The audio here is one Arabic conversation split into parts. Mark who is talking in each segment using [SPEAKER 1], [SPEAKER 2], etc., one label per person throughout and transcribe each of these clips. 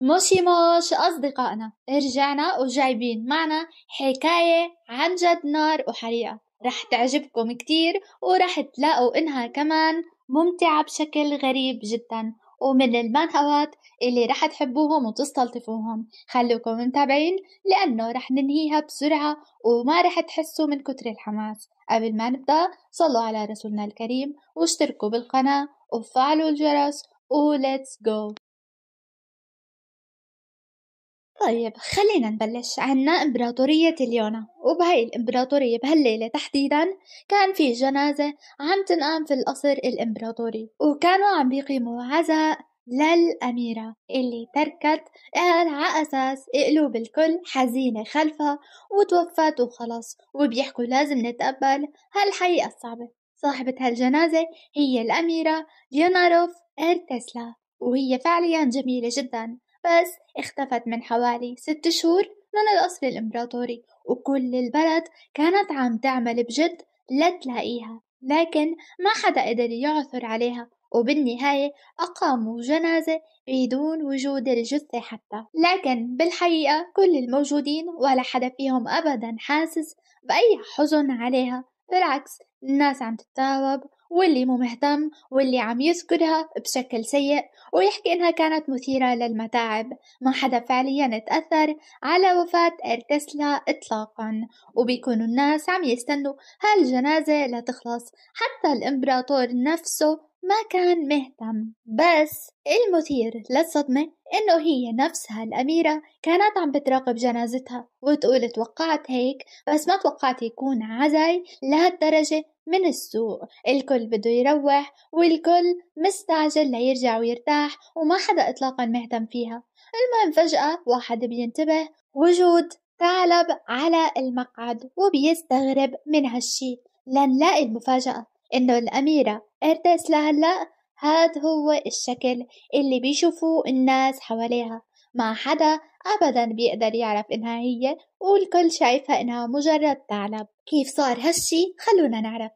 [SPEAKER 1] موشي موش أصدقائنا رجعنا وجايبين معنا حكاية عن جد نار وحريقة رح تعجبكم كتير ورح تلاقوا إنها كمان ممتعة بشكل غريب جدا ومن المانهوات اللي رح تحبوهم وتستلطفوهم خلوكم متابعين لأنه رح ننهيها بسرعة وما رح تحسوا من كتر الحماس قبل ما نبدأ صلوا على رسولنا الكريم واشتركوا بالقناة وفعلوا الجرس وليتس جو طيب خلينا نبلش عنا إمبراطورية اليونا وبهاي الإمبراطورية بهالليلة تحديدا كان في جنازة عم تنقام في القصر الإمبراطوري وكانوا عم بيقيموا عزاء للأميرة اللي تركت على أساس قلوب الكل حزينة خلفها وتوفت وخلص وبيحكوا لازم نتقبل هالحقيقة الصعبة صاحبة هالجنازة هي الأميرة ليوناروف إرتسلا وهي فعليا جميلة جدا بس اختفت من حوالي ست شهور من الأصل الإمبراطوري وكل البلد كانت عم تعمل بجد لتلاقيها لكن ما حدا قدر يعثر عليها وبالنهاية أقاموا جنازة بدون وجود الجثة حتى لكن بالحقيقة كل الموجودين ولا حدا فيهم أبدا حاسس بأي حزن عليها بالعكس الناس عم تتثاوب واللي مو مهتم واللي عم يذكرها بشكل سيء ويحكي إنها كانت مثيرة للمتاعب ما حدا فعليا تأثر على وفاة ارتسلا إطلاقا وبيكونوا الناس عم يستنوا هالجنازة لتخلص حتى الإمبراطور نفسه ما كان مهتم بس المثير للصدمة إنه هي نفسها الأميرة كانت عم بتراقب جنازتها وتقول توقعت هيك بس ما توقعت يكون عزاي لهالدرجة من السوق الكل بده يروح والكل مستعجل ليرجع ويرتاح وما حدا إطلاقا مهتم فيها المهم فجأة واحد بينتبه وجود ثعلب على المقعد وبيستغرب من هالشي لنلاقي المفاجأة إنه الأميرة إرتس لهلأ هاد هو الشكل اللي بيشوفوه الناس حواليها ما حدا أبدا بيقدر يعرف إنها هي والكل شايفها إنها مجرد ثعلب كيف صار هالشي خلونا نعرف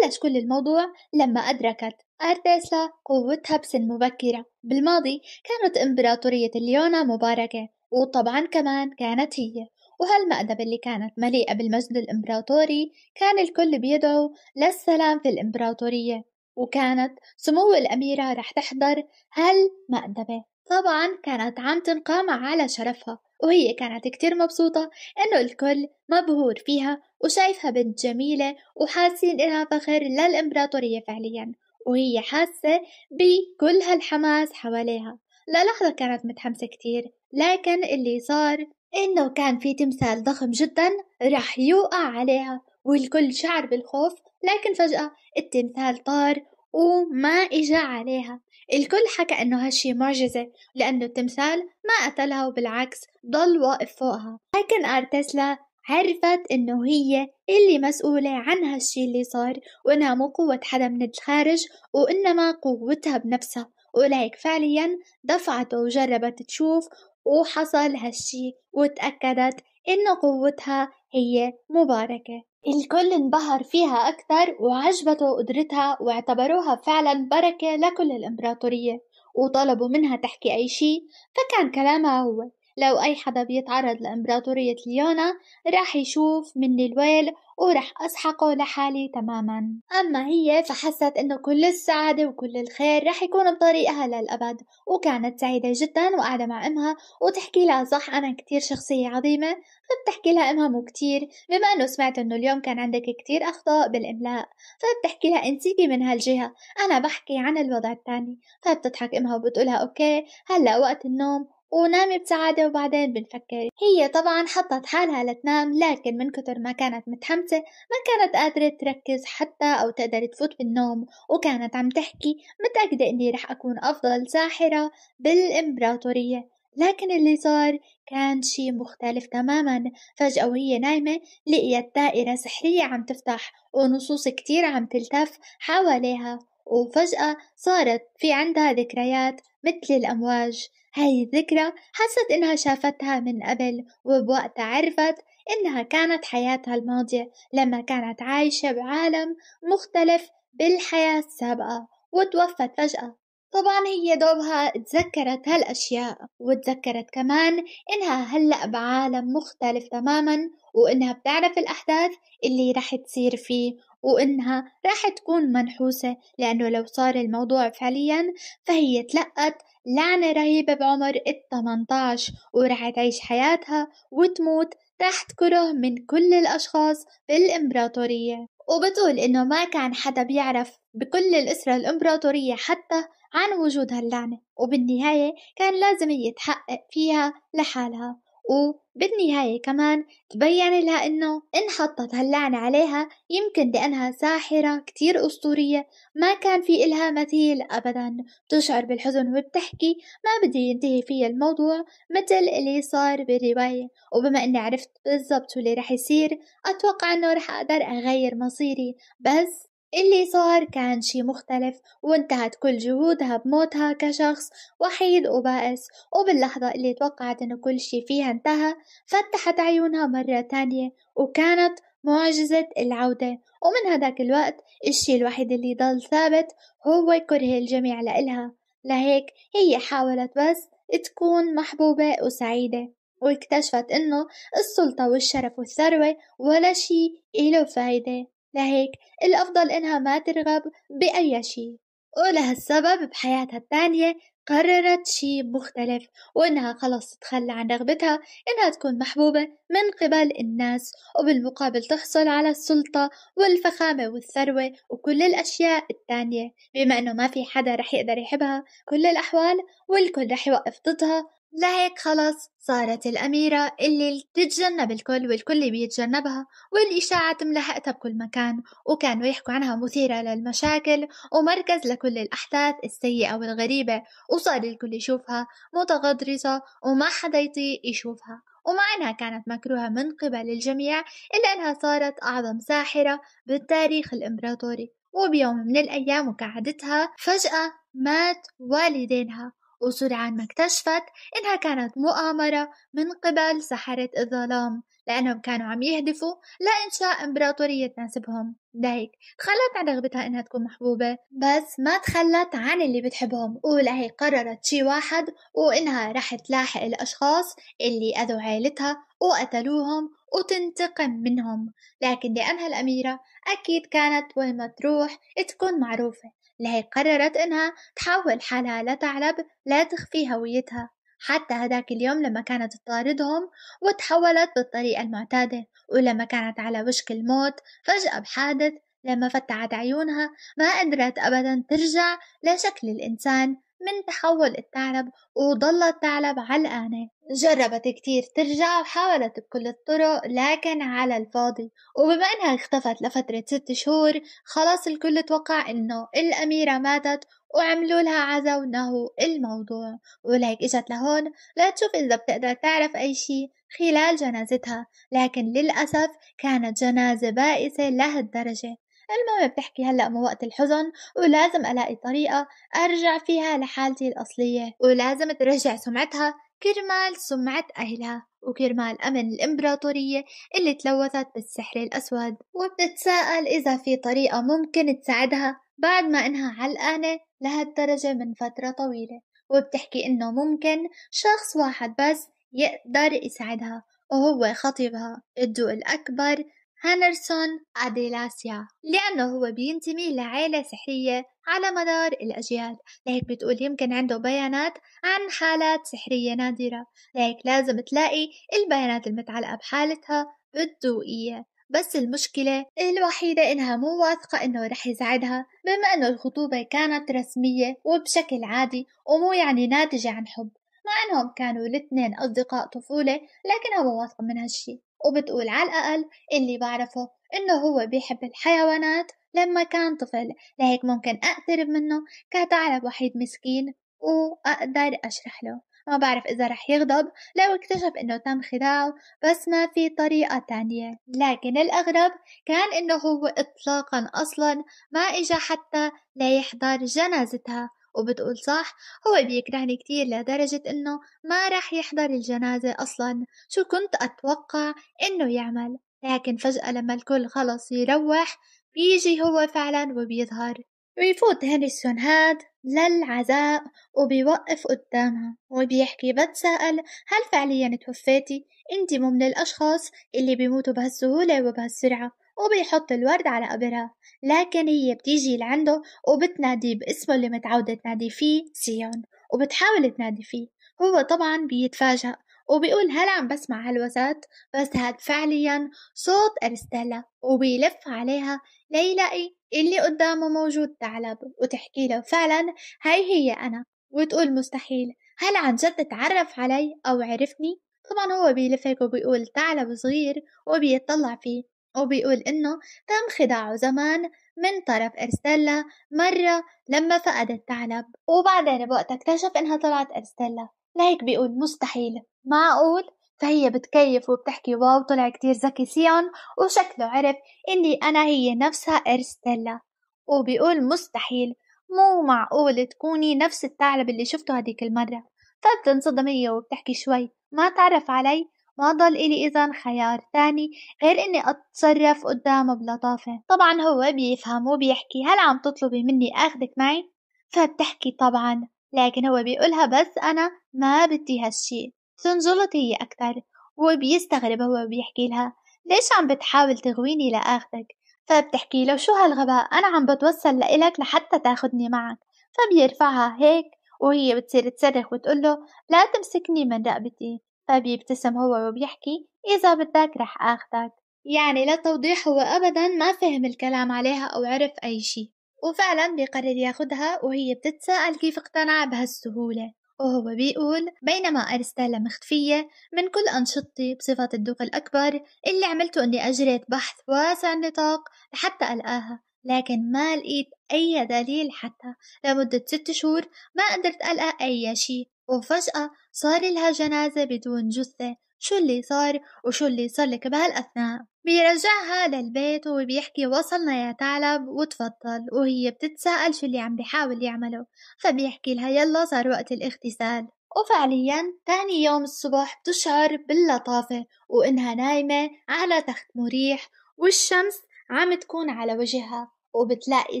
[SPEAKER 1] بلش كل الموضوع لما أدركت أرتيسلا قوتها بسن مبكرة بالماضي كانت إمبراطورية اليونا مباركة وطبعا كمان كانت هي وهالمأدبة اللي كانت مليئة بالمجد الإمبراطوري كان الكل بيدعو للسلام في الإمبراطورية وكانت سمو الأميرة رح تحضر هالمأدبة طبعا كانت عم تنقام على شرفها وهي كانت كتير مبسوطة إنه الكل مبهور فيها وشايفها بنت جميلة وحاسين إنها فخر للإمبراطورية فعليا وهي حاسة بكل هالحماس حواليها للحظة كانت متحمسة كتير لكن اللي صار إنه كان في تمثال ضخم جدا راح يوقع عليها والكل شعر بالخوف لكن فجأة التمثال طار وما إجا عليها الكل حكى إنه هالشي معجزة لأنه التمثال ما قتلها وبالعكس ضل واقف فوقها لكن أرتسلا عرفت إنه هي اللي مسؤولة عن هالشي اللي صار وإنها مو قوة حدا من الخارج وإنما قوتها بنفسها ولهيك فعليا دفعته وجربت تشوف وحصل هالشي وتأكدت إنه قوتها هي مباركة الكل انبهر فيها أكثر وعجبته قدرتها واعتبروها فعلا بركة لكل الإمبراطورية وطلبوا منها تحكي أي شي فكان كلامها هو لو أي حدا بيتعرض لإمبراطورية ليونا راح يشوف مني الويل ورح أسحقه لحالي تماما أما هي فحست أنه كل السعادة وكل الخير راح يكون بطريقها للأبد وكانت سعيدة جدا وقاعدة مع أمها وتحكي لها صح أنا كتير شخصية عظيمة فبتحكي لها أمها مو كتير بما أنه سمعت أنه اليوم كان عندك كتير أخطاء بالإملاء فبتحكي لها انسيكي من هالجهة أنا بحكي عن الوضع الثاني فبتضحك أمها وبتقولها أوكي هلأ وقت النوم ونام بسعادة وبعدين بنفكر هي طبعا حطت حالها لتنام لكن من كتر ما كانت متحمسة ما كانت قادرة تركز حتى أو تقدر تفوت بالنوم وكانت عم تحكي متأكدة إني رح أكون أفضل ساحرة بالإمبراطورية لكن اللي صار كان شي مختلف تماما فجأة وهي نايمة لقيت دائرة سحرية عم تفتح ونصوص كتير عم تلتف حواليها وفجأة صارت في عندها ذكريات مثل الأمواج هاي الذكرى حست إنها شافتها من قبل وبوقتها عرفت إنها كانت حياتها الماضية لما كانت عايشة بعالم مختلف بالحياة السابقة وتوفت فجأة طبعا هي دوبها تذكرت هالأشياء وتذكرت كمان إنها هلأ بعالم مختلف تماما وإنها بتعرف الأحداث اللي رح تصير فيه وإنها راح تكون منحوسة لأنه لو صار الموضوع فعليا فهي تلقت لعنة رهيبة بعمر التمنتاش وراح تعيش حياتها وتموت تحت كره من كل الأشخاص بالإمبراطورية وبتقول إنه ما كان حدا بيعرف بكل الأسرة الإمبراطورية حتى عن وجود هاللعنة وبالنهاية كان لازم يتحقق فيها لحالها وبالنهاية كمان تبين لها انه ان حطت هاللعنة عليها يمكن لانها ساحرة كتير اسطورية ما كان في الها مثيل ابدا بتشعر بالحزن وبتحكي ما بدي ينتهي في الموضوع مثل اللي صار بالرواية وبما اني عرفت بالضبط اللي رح يصير اتوقع انه رح اقدر اغير مصيري بس اللي صار كان شي مختلف وانتهت كل جهودها بموتها كشخص وحيد وبائس وباللحظة اللي توقعت إنه كل شي فيها انتهى فتحت عيونها مرة تانية وكانت معجزة العودة ومن هذاك الوقت الشي الوحيد اللي ضل ثابت هو كره الجميع لإلها لهيك هي حاولت بس تكون محبوبة وسعيدة واكتشفت إنه السلطة والشرف والثروة ولا شي إله فايدة لهيك الأفضل إنها ما ترغب بأي شيء ولهالسبب بحياتها التانية قررت شي مختلف وإنها خلص تتخلى عن رغبتها إنها تكون محبوبة من قبل الناس وبالمقابل تحصل على السلطة والفخامة والثروة وكل الأشياء التانية بما إنه ما في حدا رح يقدر يحبها كل الأحوال والكل رح يوقف ضدها لهيك خلص صارت الأميرة اللي تتجنب الكل والكل بيتجنبها والإشاعات ملحقتها بكل مكان وكانوا يحكوا عنها مثيرة للمشاكل ومركز لكل الأحداث السيئة والغريبة وصار الكل يشوفها متغطرسة وما حدا يطيق يشوفها ومع أنها كانت مكروهة من قبل الجميع إلا أنها صارت أعظم ساحرة بالتاريخ الإمبراطوري وبيوم من الأيام وكعدتها فجأة مات والدينها وسرعان ما اكتشفت إنها كانت مؤامرة من قبل سحرة الظلام لأنهم كانوا عم يهدفوا لإنشاء إمبراطورية تناسبهم لهيك تخلت عن رغبتها إنها تكون محبوبة بس ما تخلت عن اللي بتحبهم ولهي قررت شي واحد وإنها رح تلاحق الأشخاص اللي أذوا عيلتها وقتلوهم وتنتقم منهم لكن لأنها الأميرة أكيد كانت وين ما تروح تكون معروفة لهيك قررت إنها تحول حالها لتعلب لا تخفي هويتها حتى هداك اليوم لما كانت تطاردهم وتحولت بالطريقة المعتادة ولما كانت على وشك الموت فجأة بحادث لما فتحت عيونها ما قدرت أبدا ترجع لشكل الإنسان من تحول الثعلب وضل الثعلب علقانة جربت كتير ترجع وحاولت بكل الطرق لكن على الفاضي وبما انها اختفت لفترة ست شهور خلاص الكل توقع انه الاميرة ماتت وعملوا لها عزا ونهوا الموضوع ولهيك اجت لهون لتشوف اذا بتقدر تعرف اي شي خلال جنازتها لكن للأسف كانت جنازة بائسة لهالدرجة المهم بتحكي هلأ مو وقت الحزن ولازم ألاقي طريقة أرجع فيها لحالتي الأصلية ولازم ترجع سمعتها كرمال سمعة أهلها وكرمال أمن الإمبراطورية اللي تلوثت بالسحر الأسود وبتتساءل إذا في طريقة ممكن تساعدها بعد ما إنها علقانة لهالدرجة من فترة طويلة وبتحكي إنه ممكن شخص واحد بس يقدر يساعدها وهو خطيبها الدوق الأكبر هانرسون أديلاسيا لأنه هو بينتمي لعائلة سحرية على مدار الأجيال لهيك بتقول يمكن عنده بيانات عن حالات سحرية نادرة لهيك لازم تلاقي البيانات المتعلقة بحالتها بالضوئية بس المشكلة الوحيدة إنها مو واثقة إنه رح يساعدها بما إنه الخطوبة كانت رسمية وبشكل عادي ومو يعني ناتجة عن حب مع إنهم كانوا الاثنين أصدقاء طفولة لكنها مو واثقة من هالشي وبتقول على الأقل اللي بعرفه إنه هو بيحب الحيوانات لما كان طفل لهيك ممكن أقترب منه كثعلب وحيد مسكين وأقدر أشرح له ما بعرف إذا رح يغضب لو اكتشف إنه تم خداعه بس ما في طريقة تانية لكن الأغرب كان إنه هو إطلاقا أصلا ما إجا حتى ليحضر جنازتها وبتقول صح هو بيكرهني كتير لدرجة إنه ما رح يحضر الجنازة أصلا شو كنت أتوقع إنه يعمل لكن فجأة لما الكل خلص يروح بيجي هو فعلا وبيظهر ويفوت هنريسون هاد للعزاء وبيوقف قدامها وبيحكي بتساءل هل فعليا توفيتي انت مو من الاشخاص اللي بيموتوا بهالسهولة وبهالسرعة وبيحط الورد على قبرها لكن هي بتيجي لعنده وبتناديه باسمه اللي متعودة تنادي فيه سيون وبتحاول تنادي فيه هو طبعا بيتفاجأ وبيقول هل عم بسمع هلوسات بس هاد فعليا صوت أرستيلا وبيلف عليها ليلاقي اللي قدامه موجود تعلب وتحكي له فعلا هاي هي أنا وتقول مستحيل هل عن جد تعرف علي أو عرفني؟ طبعا هو بيلف هيك وبيقول ثعلب صغير وبيتطلع فيه وبيقول إنه تم خداعه زمان من طرف إرستيلا مرة لما فقدت ثعلب وبعدين بوقتها اكتشف إنها طلعت إرستيلا لهيك بيقول مستحيل معقول فهي بتكيف وبتحكي واو طلع كتير ذكي سيون وشكله عرف إني أنا هي نفسها إرستيلا وبيقول مستحيل مو معقول تكوني نفس الثعلب اللي شفته هديك المرة فبتنصدم طيب هي وبتحكي شوي ما تعرف علي ما ضل إلي إذا خيار تاني غير إني أتصرف قدامه بلطافة طبعا هو بيفهم وبيحكي هل عم تطلبي مني أخدك معي؟ فبتحكي طبعا لكن هو بيقولها بس أنا ما بدي هالشي بتنزلط هي أكتر وبيستغرب هو بيحكي لها ليش عم بتحاول تغويني لآخدك؟ فبتحكي له شو هالغباء أنا عم بتوصل لإلك لحتى تاخدني معك فبيرفعها هيك وهي بتصير تصرخ وتقول له لا تمسكني من رقبتي فبيبتسم هو وبيحكي إذا بدك رح آخدك يعني لا توضيح هو أبدا ما فهم الكلام عليها أو عرف أي شي وفعلا بيقرر ياخدها وهي بتتساءل كيف اقتنع بهالسهولة وهو بيقول بينما أرستالا مختفية من كل أنشطتي بصفة الدوق الأكبر اللي عملته أني أجريت بحث واسع النطاق لحتى ألقاها لكن ما لقيت أي دليل حتى لمدة ست شهور ما قدرت ألقى أي شيء وفجأة صار لها جنازة بدون جثة شو اللي صار وشو اللي صار لك بهالأثناء بيرجعها للبيت وبيحكي وصلنا يا ثعلب وتفضل وهي بتتساءل شو اللي عم بيحاول يعمله فبيحكي لها يلا صار وقت الاغتسال وفعليا تاني يوم الصبح بتشعر باللطافة وإنها نايمة على تخت مريح والشمس عم تكون على وجهها وبتلاقي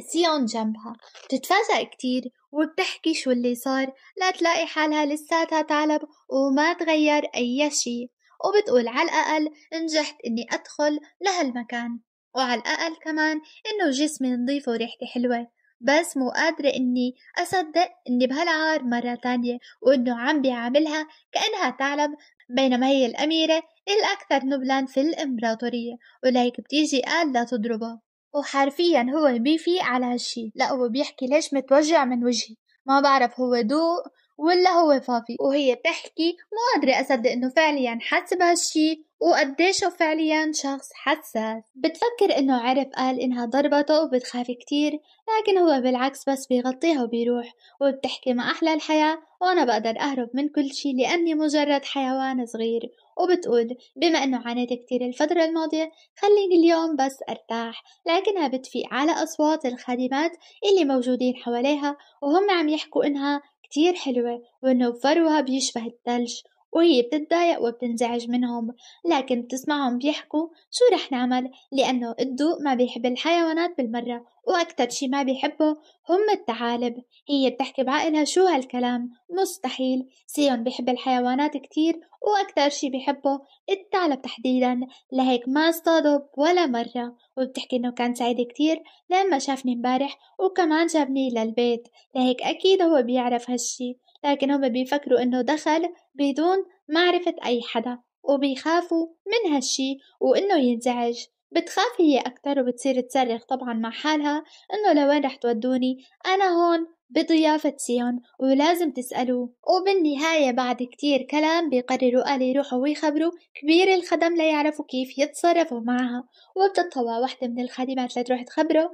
[SPEAKER 1] سيون جنبها بتتفاجأ كتير وبتحكي شو اللي صار لتلاقي حالها لساتها تعلب وما تغير أي شي وبتقول على الأقل نجحت إني أدخل لهالمكان وعلى الأقل كمان إنه جسمي نظيف وريحتي حلوة بس مو قادرة إني أصدق إني بهالعار مرة تانية وإنه عم بيعاملها كأنها تعلب بينما هي الأميرة الأكثر نبلا في الإمبراطورية ولهيك بتيجي قال لا تضربه وحرفيا هو بيفي على هالشي لا هو بيحكي ليش متوجع من وجهي ما بعرف هو دو ولا هو فافي وهي بتحكي مو قادرة أصدق إنه فعليا حاسة بهالشي وقديش هو فعليا شخص حساس بتفكر انه عرف قال انها ضربته وبتخاف كتير لكن هو بالعكس بس بيغطيها وبيروح وبتحكي ما احلى الحياة وانا بقدر اهرب من كل شي لاني مجرد حيوان صغير وبتقول بما انه عانيت كتير الفترة الماضية خليني اليوم بس ارتاح لكنها بتفيق على اصوات الخادمات اللي موجودين حواليها وهم عم يحكوا انها كتير حلوة وانه بفروها بيشبه الثلج وهي بتتضايق وبتنزعج منهم لكن بتسمعهم بيحكوا شو رح نعمل لأنه الدوق ما بيحب الحيوانات بالمرة وأكتر شي ما بيحبه هم التعالب هي بتحكي بعقلها شو هالكلام مستحيل سيون بيحب الحيوانات كتير وأكتر شي بيحبه الثعلب تحديدا لهيك ما اصطاده ولا مرة وبتحكي إنه كان سعيد كتير لما شافني مبارح وكمان جابني للبيت لهيك أكيد هو بيعرف هالشي لكن هم بيفكروا إنه دخل بدون معرفة أي حدا وبيخافوا من هالشي وإنه ينزعج بتخاف هي أكتر وبتصير تصرخ طبعا مع حالها إنه لوين رح تودوني أنا هون بضيافة سيون ولازم تسألوه وبالنهاية بعد كتير كلام بيقرروا آلي يروحوا ويخبروا كبير الخدم ليعرفوا كيف يتصرفوا معها وبتطوى وحدة من الخادمات لتروح تخبره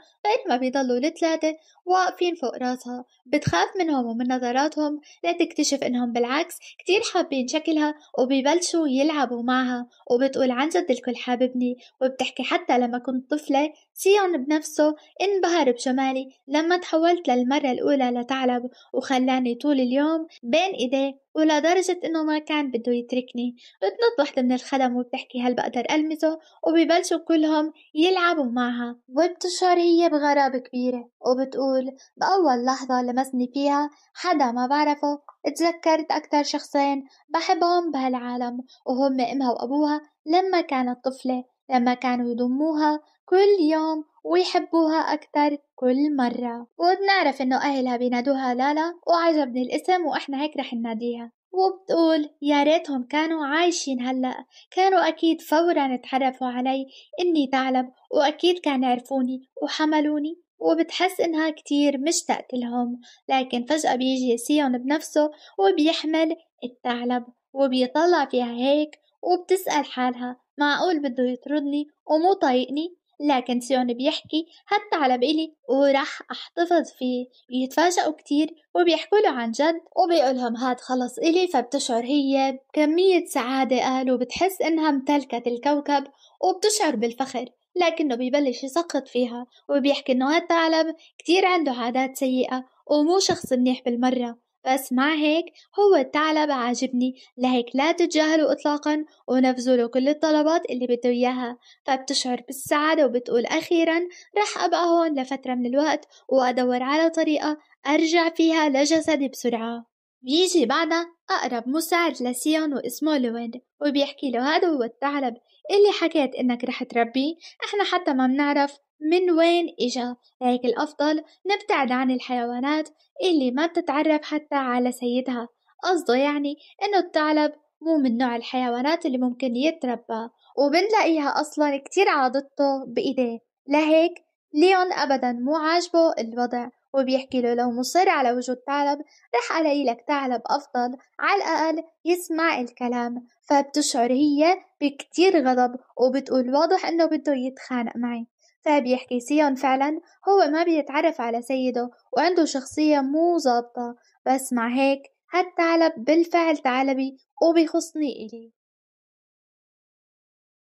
[SPEAKER 1] ما بيضلوا الثلاثة واقفين فوق راسها بتخاف منهم ومن نظراتهم لتكتشف إنهم بالعكس كتير حابين شكلها وبيبلشوا يلعبوا معها وبتقول عن جد الكل حاببني وبتحكي حتى لما كنت طفلة سيون بنفسه انبهر بجمالي لما تحولت للمرة الأولى لثعلب وخلاني طول اليوم بين إيديه ولدرجة إنه ما كان بده يتركني بتنط وحدة من الخدم وبتحكي هل بقدر ألمسه وببلشوا كلهم يلعبوا معها وبتشعر هي بغرابة كبيرة وبتقول بأول لحظة لمسني فيها حدا ما بعرفه تذكرت أكتر شخصين بحبهم بهالعالم وهم أمها وأبوها لما كانت طفلة لما كانوا يضموها كل يوم ويحبوها أكتر كل مرة وبنعرف إنه أهلها بينادوها لالا وعجبني الاسم وإحنا هيك رح نناديها وبتقول يا ريتهم كانوا عايشين هلأ كانوا أكيد فورا اتعرفوا علي إني ثعلب وأكيد كان عرفوني وحملوني وبتحس إنها كتير مشتاقة لهم لكن فجأة بيجي سيون بنفسه وبيحمل الثعلب وبيطلع فيها هيك وبتسأل حالها معقول بده يطردني ومو طايقني لكن سيون بيحكي حتى على بإلي وراح احتفظ فيه بيتفاجئوا كتير وبيحكوا له عن جد وبيقولهم هاد خلص إلي فبتشعر هي بكمية سعادة قالوا بتحس إنها امتلكت الكوكب وبتشعر بالفخر لكنه ببلش يسقط فيها وبيحكي إنه هالثعلب كتير عنده عادات سيئة ومو شخص منيح بالمرة بس مع هيك هو الثعلب عاجبني لهيك لا تتجاهلوا إطلاقا ونفذوا له كل الطلبات اللي بده إياها فبتشعر بالسعادة وبتقول أخيرا رح أبقى هون لفترة من الوقت وأدور على طريقة أرجع فيها لجسدي بسرعة بيجي بعدها أقرب مساعد لسيون واسمه لويند وبيحكي له هذا هو الثعلب اللي حكيت إنك رح تربيه إحنا حتى ما بنعرف من وين إجا لهيك الأفضل نبتعد عن الحيوانات اللي ما بتتعرف حتى على سيدها قصده يعني إنه الثعلب مو من نوع الحيوانات اللي ممكن يتربى وبنلاقيها أصلا كتير عاضدته بإيديه لهيك ليون أبدا مو عاجبه الوضع وبيحكي له لو مصر على وجود ثعلب رح ألاقي لك ثعلب أفضل على الأقل يسمع الكلام فبتشعر هي بكتير غضب وبتقول واضح إنه بده يتخانق معي فبيحكي سيون فعلا هو ما بيتعرف على سيده وعنده شخصية مو ظابطة بس مع هيك هالثعلب بالفعل ثعلبي وبيخصني إلي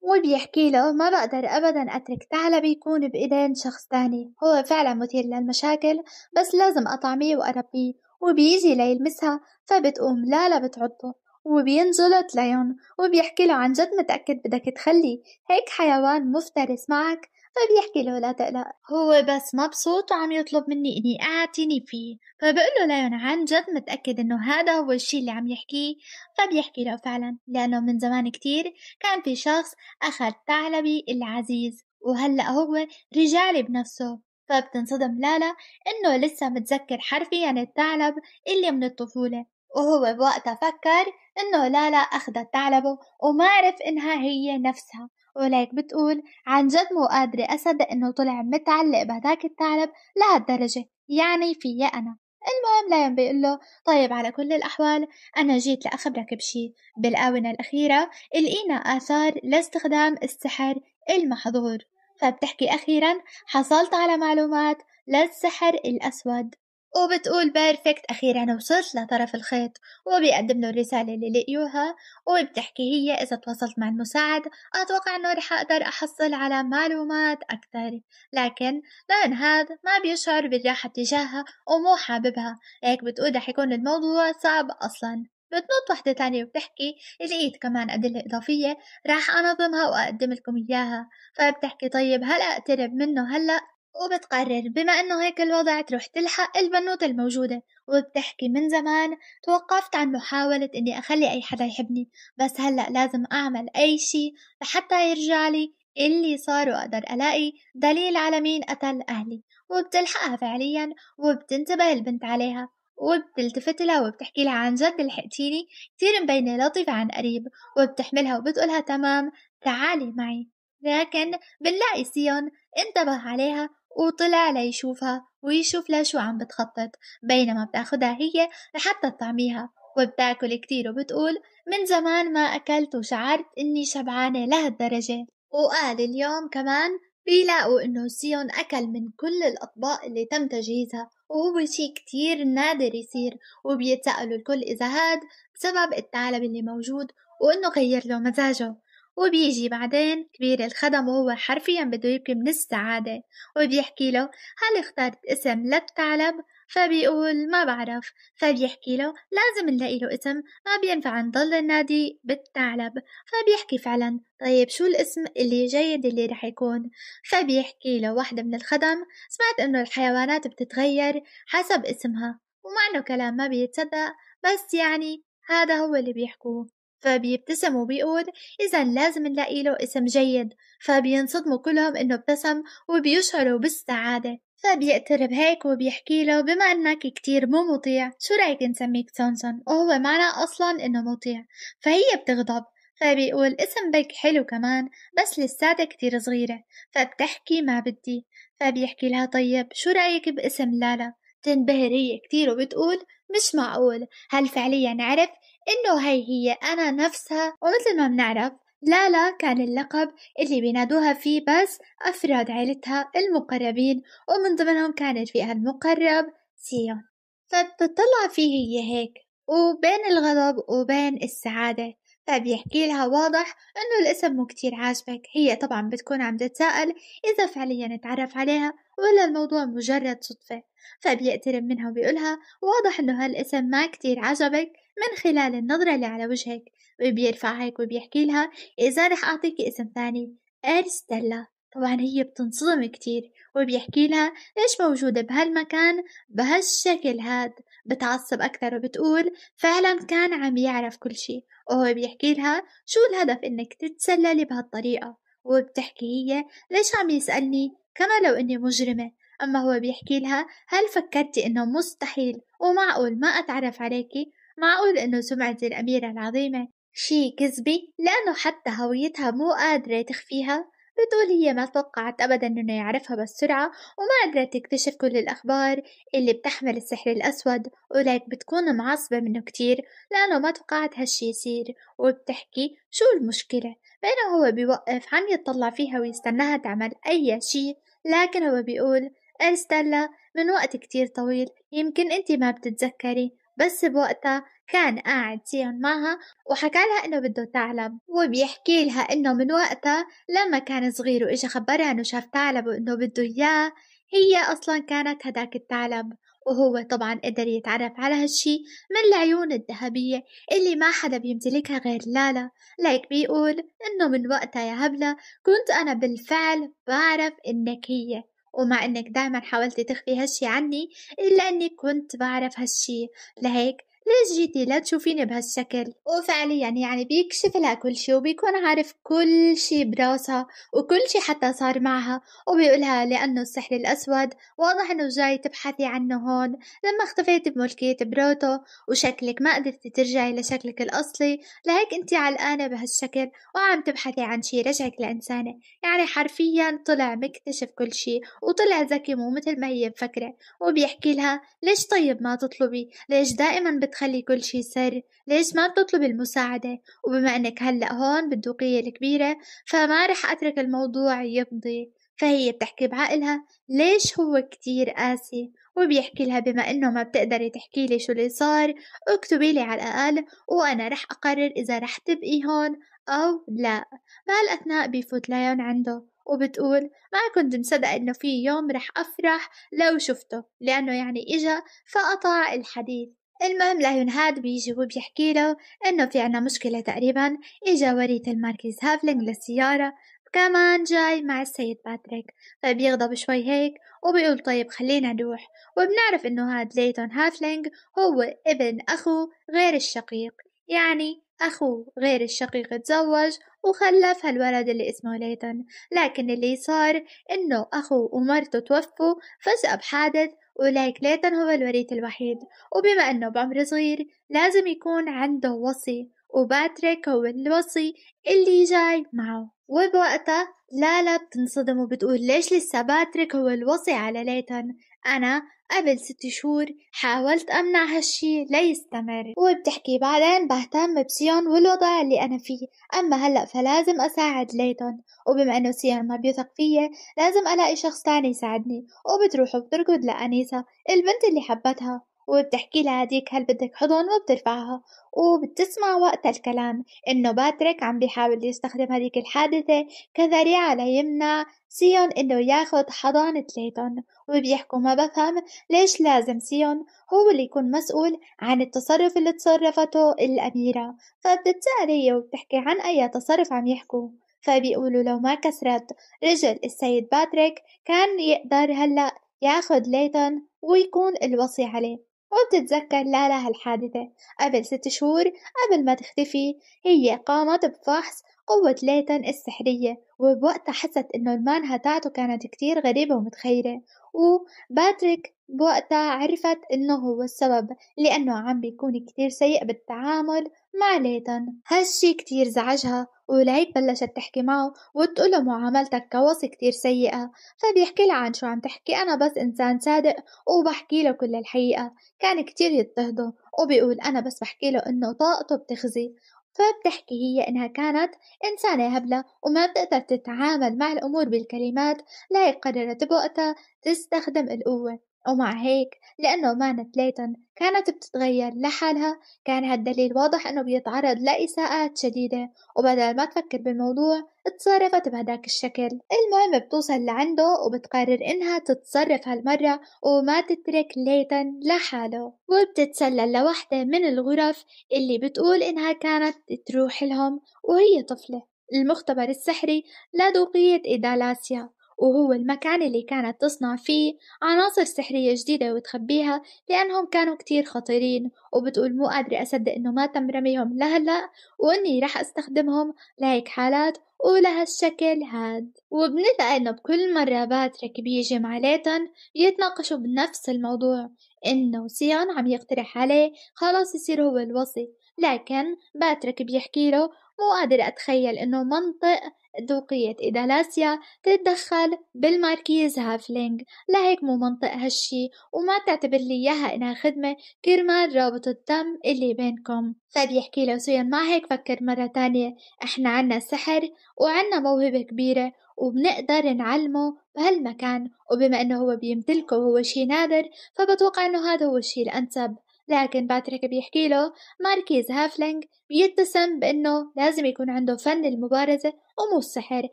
[SPEAKER 1] وبيحكي له ما بقدر أبدا أترك ثعلبي يكون بإيدين شخص تاني هو فعلا مثير للمشاكل بس لازم أطعميه وأربيه وبيجي ليلمسها فبتقوم لالا بتعضه وبينجلط ليون وبيحكي له عن جد متأكد بدك تخلي هيك حيوان مفترس معك فبيحكي طيب له لا تقلق هو بس مبسوط وعم يطلب مني اني اعتني فيه فبقول له ليون نعم، عن جد متأكد انه هذا هو الشي اللي عم يحكيه فبيحكي له فعلا لانه من زمان كتير كان في شخص اخذ ثعلبي العزيز وهلأ هو رجالي بنفسه فبتنصدم لالا انه لسه متذكر حرفيا الثعلب اللي من الطفولة وهو بوقتها فكر انه لالا اخذت ثعلبه وما عرف انها هي نفسها وليك بتقول عن جد مو قادرة أصدق إنه طلع متعلق بهداك الثعلب لهالدرجة يعني فيا أنا المهم لين بيقول له طيب على كل الأحوال أنا جيت لأخبرك بشي بالآونة الأخيرة لقينا آثار لاستخدام السحر المحظور فبتحكي أخيرا حصلت على معلومات للسحر الأسود وبتقول بيرفكت أخيرا يعني وصلت لطرف الخيط وبيقدم له الرسالة اللي لقيوها وبتحكي هي إذا تواصلت مع المساعد أتوقع إنه رح أقدر أحصل على معلومات أكثر لكن لأن هذا ما بيشعر بالراحة تجاهها ومو حاببها هيك بتقول رح يكون الموضوع صعب أصلا بتنط وحدة تانية وبتحكي لقيت كمان أدلة إضافية راح أنظمها وأقدم لكم إياها فبتحكي طيب هل أقترب منه هلأ وبتقرر بما انه هيك الوضع تروح تلحق البنوتة الموجودة وبتحكي من زمان توقفت عن محاولة اني اخلي اي حدا يحبني بس هلأ لازم اعمل اي شي لحتى يرجعلي اللي صار واقدر الاقي دليل على مين قتل اهلي وبتلحقها فعليا وبتنتبه البنت عليها وبتلتفت لها وبتحكي لها عن جد لحقتيني كتير مبينة لطيفة عن قريب وبتحملها وبتقولها تمام تعالي معي لكن بنلاقي سيون انتبه عليها وطلع ليشوفها ويشوف لها شو عم بتخطط بينما بتاخدها هي لحتى تطعميها وبتاكل كتير وبتقول من زمان ما أكلت وشعرت إني شبعانة لهالدرجة وقال اليوم كمان بيلاقوا إنه سيون أكل من كل الأطباق اللي تم تجهيزها وهو شي كتير نادر يصير وبيتسألوا الكل إذا هاد بسبب الثعلب اللي موجود وإنه غير له مزاجه وبيجي بعدين كبير الخدم وهو حرفيا بده يبكي من السعادة وبيحكي له هل اخترت اسم لا بتعلم فبيقول ما بعرف فبيحكي له لازم نلاقي له اسم ما بينفع نضل النادي بالثعلب فبيحكي فعلا طيب شو الاسم اللي جيد اللي رح يكون فبيحكي له واحدة من الخدم سمعت انه الحيوانات بتتغير حسب اسمها ومع انه كلام ما بيتصدق بس يعني هذا هو اللي بيحكوه فبيبتسم وبيقول إذا لازم نلاقي له اسم جيد فبينصدموا كلهم إنه ابتسم وبيشعروا بالسعادة فبيقترب هيك وبيحكي له بما انك كتير مو مطيع شو رايك نسميك سونسون وهو معنى اصلا انه مطيع فهي بتغضب فبيقول اسم بك حلو كمان بس لساتة كتير صغيرة فبتحكي ما بدي فبيحكي لها طيب شو رايك باسم لالا تنبهر هي كتير وبتقول مش معقول هل فعليا عرف إنه هي هي أنا نفسها ومثل ما بنعرف لالا كان اللقب اللي بينادوها فيه بس أفراد عيلتها المقربين ومن ضمنهم كان رفيقها المقرب سيون فبتطلع فيه هي هيك وبين الغضب وبين السعادة فبيحكي لها واضح إنه الاسم مو كتير عاجبك هي طبعا بتكون عم تتساءل إذا فعليا اتعرف عليها ولا الموضوع مجرد صدفة فبيقترب منها وبيقولها واضح إنه هالاسم ما كتير عجبك من خلال النظرة اللي على وجهك وبيرفع هيك وبيحكي لها إذا رح أعطيكي اسم ثاني ارستلا طبعا هي بتنصدم كتير وبيحكي لها ليش موجودة بهالمكان بهالشكل هاد بتعصب أكثر وبتقول فعلا كان عم يعرف كل شي وهو بيحكي لها شو الهدف إنك تتسللي بهالطريقة وبتحكي هي ليش عم يسألني كما لو إني مجرمة أما هو بيحكي لها هل فكرتي إنه مستحيل ومعقول ما أتعرف عليكي معقول إنه سمعتي الأميرة العظيمة شي كذبي لأنه حتى هويتها مو قادرة تخفيها بتقول هي ما توقعت أبدا إنه يعرفها بالسرعة وما قدرت تكتشف كل الأخبار اللي بتحمل السحر الأسود ولك بتكون معصبة منه كتير لأنه ما توقعت هالشي يصير وبتحكي شو المشكلة بينما هو بيوقف عم يتطلع فيها ويستناها تعمل أي شي لكن هو بيقول استلا من وقت كتير طويل يمكن انت ما بتتذكري بس بوقتها كان قاعد سيون معها وحكى لها انه بده ثعلب وبيحكي لها انه من وقتها لما كان صغير واجا خبرها انه شاف ثعلب وانه بده اياه هي اصلا كانت هداك الثعلب وهو طبعا قدر يتعرف على هالشي من العيون الذهبية اللي ما حدا بيمتلكها غير لالا ليك بيقول انه من وقتها يا هبلة كنت انا بالفعل بعرف انك هي ومع انك دايما حاولت تخفي هالشي عني الا اني كنت بعرف هالشي لهيك ليش جيتي لا تشوفيني بهالشكل وفعليا يعني بيكشف لها كل شي وبيكون عارف كل شي براسها وكل شي حتى صار معها وبيقولها لأنه السحر الأسود واضح إنه جاي تبحثي عنه هون لما اختفيتي بملكية بروتو وشكلك ما قدرتي ترجعي لشكلك الأصلي لهيك أنت علقانة بهالشكل وعم تبحثي عن شي رجعك لإنسانة يعني حرفيا طلع مكتشف كل شي وطلع ذكي مو مثل ما هي مفكرة وبيحكي لها ليش طيب ما تطلبي ليش دائما بت تخلي كل شي سر ليش ما بتطلب المساعدة وبما انك هلأ هون بالدوقية الكبيرة فما رح اترك الموضوع يفضي فهي بتحكي بعقلها ليش هو كتير قاسي وبيحكي لها بما انه ما بتقدري تحكي لي شو اللي صار اكتبي لي على الاقل وانا رح اقرر اذا رح تبقي هون او لا بهالاثناء بيفوت ليون عنده وبتقول ما كنت مصدق إنه في يوم رح أفرح لو شفته لأنه يعني إجا فقطع الحديث المهم لايون هاد بيجي وبيحكي له إنه في عنا مشكلة تقريبا إجا وريث الماركيز هافلينج للسيارة كمان جاي مع السيد باتريك فبيغضب شوي هيك وبيقول طيب خلينا نروح وبنعرف إنه هاد ليتون هافلينج هو ابن اخو غير الشقيق يعني اخو غير الشقيق تزوج وخلف هالولد اللي اسمه ليتون لكن اللي صار إنه اخو ومرته توفوا فجأة بحادث ولايك ليتن هو الوريث الوحيد وبما أنه بعمر صغير لازم يكون عنده وصي وباتريك هو الوصي اللي جاي معه وبوقتها لالا بتنصدم وبتقول ليش لسه باتريك هو الوصي على ليتن أنا قبل ست شهور حاولت أمنع هالشي ليستمر وبتحكي بعدين بهتم بسيون والوضع اللي أنا فيه أما هلأ فلازم أساعد ليتون وبما أنه سيون ما بيثق فيي لازم ألاقي شخص تاني يساعدني وبتروح وبتركض لأنيسة البنت اللي حبتها وبتحكي لها هديك هل بدك حضن وبترفعها وبتسمع وقت الكلام إنه باتريك عم بيحاول يستخدم هديك الحادثة كذريعة ليمنع سيون إنه ياخد حضانة ليتون وبيحكوا ما بفهم ليش لازم سيون هو اللي يكون مسؤول عن التصرف اللي تصرفته الأميرة فبتتسأل هي وبتحكي عن أي تصرف عم يحكوا فبيقولوا لو ما كسرت رجل السيد باتريك كان يقدر هلأ ياخد ليتون ويكون الوصي عليه وبتتذكر لالا هالحادثة قبل ست شهور قبل ما تختفي هي قامت بفحص قوة ليتن السحرية وبوقتها حست إنه المانها تاعته كانت كتير غريبة ومتخيلة وباتريك بوقتها عرفت إنه هو السبب لأنه عم بيكون كتير سيء بالتعامل مع ليتن هالشي كتير زعجها ولهيك بلشت تحكي معه وتقوله معاملتك كوصي كتير سيئة فبيحكي لها عن شو عم تحكي أنا بس إنسان صادق وبحكي له كل الحقيقة كان كتير يضطهده وبيقول أنا بس بحكي له إنه طاقته بتخزي فبتحكي هي إنها كانت إنسانة هبلة وما بتقدر تتعامل مع الأمور بالكلمات لا قررت بوقتها تستخدم القوة ومع هيك لأنه مانا ليتن كانت بتتغير لحالها كان هالدليل واضح أنه بيتعرض لإساءات شديدة وبدل ما تفكر بالموضوع اتصرفت بهداك الشكل المهم بتوصل لعنده وبتقرر إنها تتصرف هالمرة وما تترك ليتن لحاله وبتتسلل لوحدة من الغرف اللي بتقول إنها كانت تروح لهم وهي طفلة المختبر السحري لدوقية إدالاسيا وهو المكان اللي كانت تصنع فيه عناصر سحرية جديدة وتخبيها لأنهم كانوا كتير خطيرين وبتقول مو قادرة أصدق إنه ما تم رميهم لهلأ وإني رح أستخدمهم لهيك حالات ولهالشكل هاد وبنلقى إنه بكل مرة باتريك بيجي مع ليتن يتناقشوا بنفس الموضوع إنه سيان عم يقترح عليه خلاص يصير هو الوصي لكن باتريك بيحكي له مو قادر أتخيل إنه منطق دوقية إدالاسيا تتدخل بالماركيز هافلينج لهيك مو منطق هالشي وما تعتبر لي إياها إنها خدمة كرمال رابط الدم اللي بينكم فبيحكي له سويا ما هيك فكر مرة تانية إحنا عنا سحر وعنا موهبة كبيرة وبنقدر نعلمه بهالمكان وبما إنه هو بيمتلكه وهو شي نادر فبتوقع إنه هذا هو الشي الأنسب لكن باتريك بيحكي له ماركيز هافلينج بيتسم بأنه لازم يكون عنده فن المبارزة ومو السحر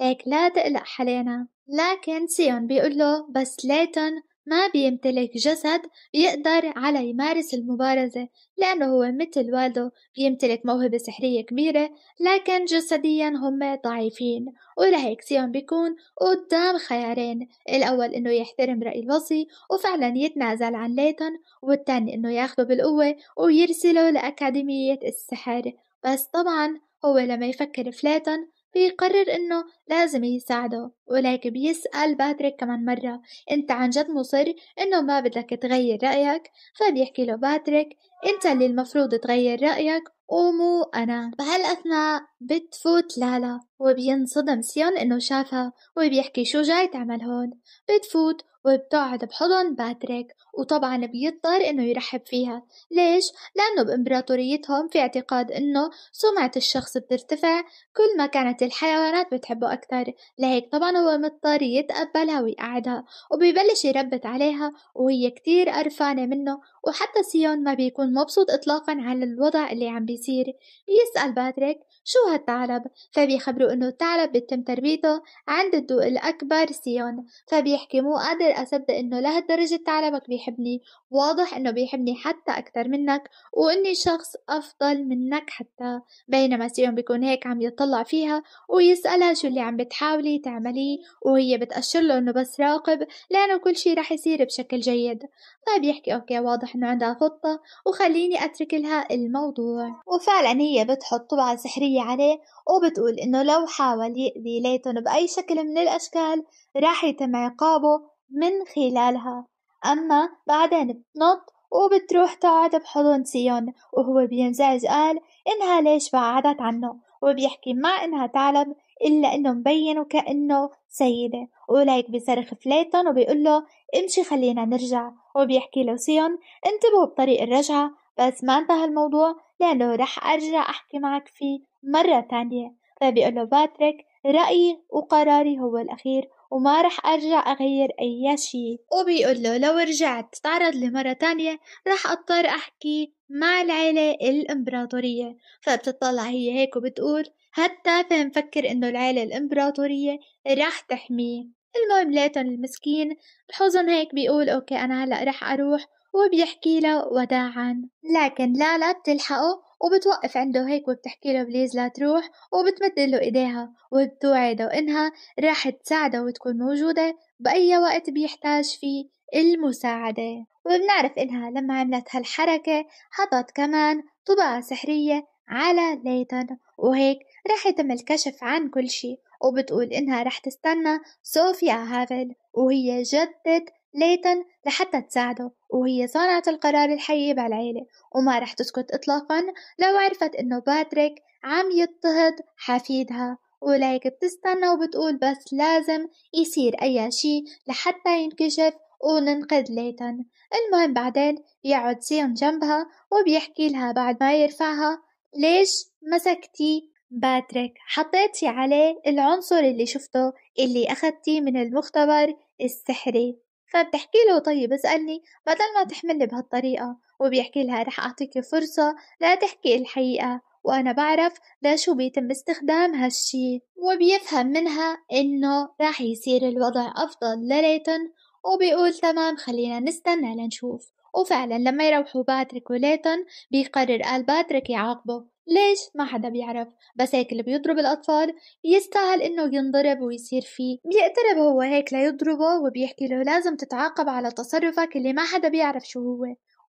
[SPEAKER 1] هيك لا تقلق حلينا لكن سيون بيقول له بس ليتون ما بيمتلك جسد يقدر على يمارس المبارزة لأنه هو مثل والده بيمتلك موهبة سحرية كبيرة لكن جسديا هم ضعيفين ولهيك سيون بيكون قدام خيارين الأول إنه يحترم رأي الوصي وفعلا يتنازل عن ليتون والتاني إنه ياخده بالقوة ويرسله لأكاديمية السحر بس طبعا هو لما يفكر في ليتون بيقرر إنه لازم يساعده ولك بيسأل باتريك كمان مرة أنت عن جد مصر إنه ما بدك تغير رأيك فبيحكي له باتريك أنت اللي المفروض تغير رأيك ومو أنا بهالأثناء بتفوت لالا وبينصدم سيون إنه شافها وبيحكي شو جاي تعمل هون بتفوت وبتقعد بحضن باتريك وطبعا بيضطر إنه يرحب فيها ليش؟ لأنه بإمبراطوريتهم في اعتقاد إنه سمعة الشخص بترتفع كل ما كانت الحيوانات بتحبه أكثر لهيك طبعا هو مضطر يتقبلها ويقعدها وبيبلش يربت عليها وهي كتير قرفانة منه وحتى سيون ما بيكون مبسوط إطلاقا على الوضع اللي عم بيصير بيسأل باتريك شو هالثعلب فبيخبره إنه الثعلب بيتم تربيته عند الدوق الأكبر سيون فبيحكي مو قادر أصدق إنه لهالدرجة ثعلبك بيحبني واضح إنه بيحبني حتى اكثر منك وإني شخص أفضل منك حتى بينما سيون بيكون هيك عم يطلع فيها ويسألها شو اللي عم بتحاولي تعمليه وهي بتأشر له إنه بس راقب لأنه كل شيء رح يصير بشكل جيد فبيحكي أوكي واضح إنه عندها خطة وخليني أترك لها الموضوع وفعلا هي بتحط طبعة سحرية عليه وبتقول إنه لو لو حاول يأذي ليتون بأي شكل من الأشكال راح يتم عقابه من خلالها أما بعدين بتنط وبتروح تقعد بحضن سيون وهو بينزعج قال إنها ليش بعدت عنه وبيحكي مع إنها تعلم إلا إنه مبين وكأنه سيدة ولايك بيصرخ فليتون وبيقول له امشي خلينا نرجع وبيحكي له سيون انتبهوا بطريق الرجعة بس ما انتهى الموضوع لأنه رح أرجع أحكي معك فيه مرة تانية له باتريك رأيي وقراري هو الأخير وما رح أرجع أغير أي شيء وبيقول له لو رجعت تعرض لمرة تانية رح أضطر أحكي مع العيلة الإمبراطورية فبتطلع هي هيك وبتقول حتى مفكر إنه العيلة الإمبراطورية رح تحميه المهم ليتون المسكين بحزن هيك بيقول أوكي أنا هلأ رح أروح وبيحكي له وداعا لكن لالا بتلحقه وبتوقف عنده هيك وبتحكي له بليز لا تروح وبتمد له إيديها وبتوعده إنها راح تساعده وتكون موجودة بأي وقت بيحتاج فيه المساعدة وبنعرف إنها لما عملت هالحركة حطت كمان طباعة سحرية على ليتن وهيك راح يتم الكشف عن كل شيء وبتقول إنها راح تستنى صوفيا هافل وهي جدة ليتن لحتى تساعده وهي صانعة القرار الحقيقي بالعيلة وما رح تسكت إطلاقا لو عرفت إنه باتريك عم يضطهد حفيدها وليك بتستنى وبتقول بس لازم يصير أي شي لحتى ينكشف وننقذ ليتن المهم بعدين بيقعد سيون جنبها وبيحكي لها بعد ما يرفعها ليش مسكتي باتريك حطيتي عليه العنصر اللي شفته اللي أخدتيه من المختبر السحري فبتحكي له طيب اسألني بدل ما تحملني بهالطريقة وبيحكي لها رح أعطيك فرصة لا تحكي الحقيقة وأنا بعرف لشو بيتم استخدام هالشي وبيفهم منها إنه راح يصير الوضع أفضل لليتن وبيقول تمام خلينا نستنى لنشوف وفعلا لما يروحوا باتريك وليتون بيقرر آل باتريك يعاقبه ليش ما حدا بيعرف بس هيك اللي بيضرب الأطفال يستاهل إنه ينضرب ويصير فيه بيقترب هو هيك ليضربه وبيحكي له لازم تتعاقب على تصرفك اللي ما حدا بيعرف شو هو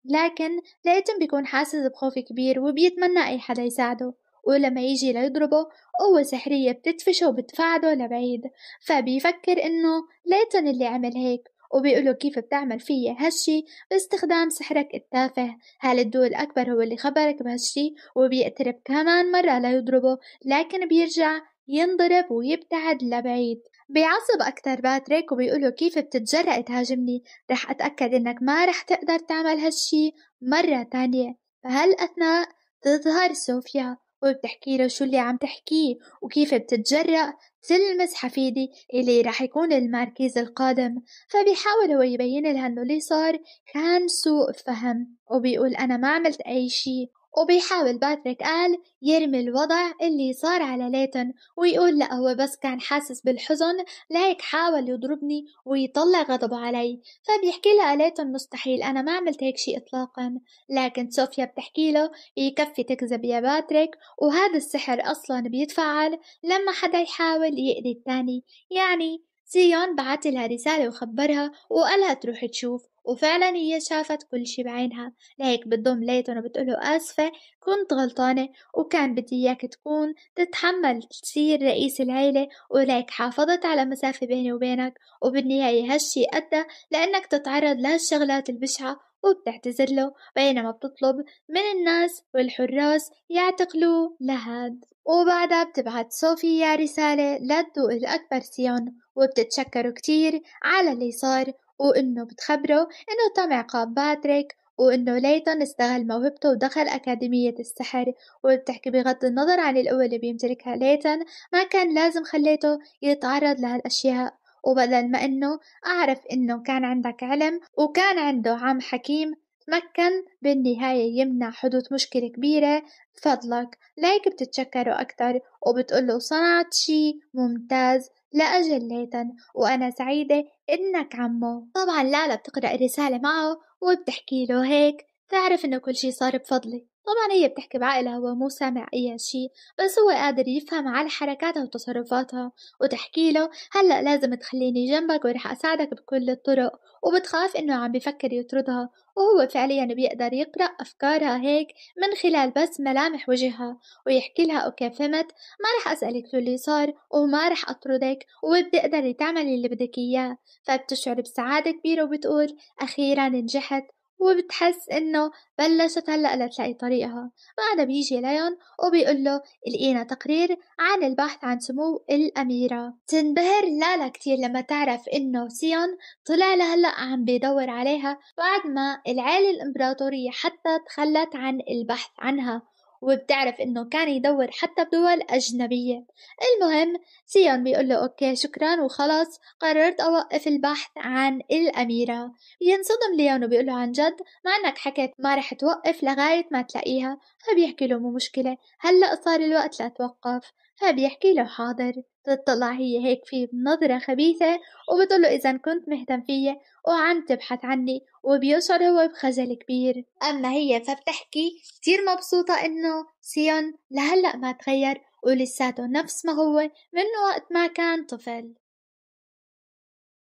[SPEAKER 1] لكن ليتن بيكون حاسس بخوف كبير وبيتمنى أي حدا يساعده ولما يجي ليضربه قوة سحرية بتدفشه وبتفعده لبعيد فبيفكر إنه ليتن اللي عمل هيك وبيقولوا كيف بتعمل فيي هالشي باستخدام سحرك التافه الدول الأكبر هو اللي خبرك بهالشي وبيقترب كمان مرة ليضربه لكن بيرجع ينضرب ويبتعد لبعيد بيعصب أكتر باتريك وبيقوله كيف بتتجرأ تهاجمني رح أتأكد إنك ما رح تقدر تعمل هالشي مرة تانية بهالأثناء تظهر صوفيا وبتحكي له شو اللي عم تحكيه وكيف بتتجرأ تلمس حفيدي اللي راح يكون المركز القادم فبيحاول هو يبين لها انه اللي صار كان سوء فهم وبيقول انا ما عملت اي شي وبيحاول باتريك آل يرمي الوضع اللي صار على ليتن ويقول لا هو بس كان حاسس بالحزن لهيك حاول يضربني ويطلع غضبه علي فبيحكي لها ليتن مستحيل أنا ما عملت هيك شيء إطلاقا لكن صوفيا بتحكي له يكفي تكذب يا باتريك وهذا السحر أصلا بيتفعل لما حدا يحاول يأذي التاني يعني سيون بعت لها رسالة وخبرها وقالها تروح تشوف وفعلا هي شافت كل شي بعينها لهيك بتضم ليتون وبتقوله آسفة كنت غلطانة وكان بدي إياك تكون تتحمل تصير رئيس العيلة ولك حافظت على مسافة بيني وبينك وبالنهاية هالشي أدى لأنك تتعرض لهالشغلات البشعة وبتعتذر له بينما بتطلب من الناس والحراس يعتقلوا لهاد وبعدها بتبعت صوفيا رسالة للذوق الأكبر سيون وبتتشكره كتير على اللي صار وإنه بتخبره إنه تم عقاب باتريك وإنه ليتون استغل موهبته ودخل أكاديمية السحر وبتحكي بغض النظر عن القوة اللي بيمتلكها ليتون ما كان لازم خليته يتعرض لهالأشياء وبدل ما إنه أعرف إنه كان عندك علم وكان عنده عم حكيم تمكن بالنهاية يمنع حدوث مشكلة كبيرة بفضلك ليك بتتشكره أكتر وبتقوله صنعت شي ممتاز لأجل ليتن وأنا سعيدة إنك عمه طبعا لالا بتقرأ الرسالة معه وبتحكي له هيك تعرف إنه كل شي صار بفضلي طبعا هي بتحكي بعقلها هو مو سامع أي شي بس هو قادر يفهم على حركاتها وتصرفاتها وتحكي له هلأ لازم تخليني جنبك ورح أساعدك بكل الطرق وبتخاف إنه عم بفكر يطردها وهو فعليا بيقدر يقرأ أفكارها هيك من خلال بس ملامح وجهها ويحكي لها أوكي فهمت ما رح أسألك شو اللي صار وما رح أطردك وبتقدري تعملي اللي بدك إياه فبتشعر بسعادة كبيرة وبتقول أخيرا نجحت وبتحس إنه بلشت هلأ لتلاقي طريقها بعدها بيجي ليون وبيقول له لقينا تقرير عن البحث عن سمو الأميرة تنبهر لالا كتير لما تعرف إنه سيون طلع لهلأ عم بيدور عليها بعد ما العائلة الإمبراطورية حتى تخلت عن البحث عنها وبتعرف إنه كان يدور حتى بدول أجنبية المهم سيون بيقول له أوكي شكرا وخلص قررت أوقف البحث عن الأميرة ينصدم ليون وبيقول له عن جد مع إنك حكيت ما رح توقف لغاية ما تلاقيها فبيحكي له مو مشكلة هلأ صار الوقت لأتوقف فبيحكي له حاضر بتطلع هي هيك في نظرة خبيثة وبتقول له إذا كنت مهتم فيا وعم تبحث عني وبيشعر هو بخجل كبير أما هي فبتحكي كتير مبسوطة إنه سيون لهلأ ما تغير ولساته نفس ما هو من وقت ما كان طفل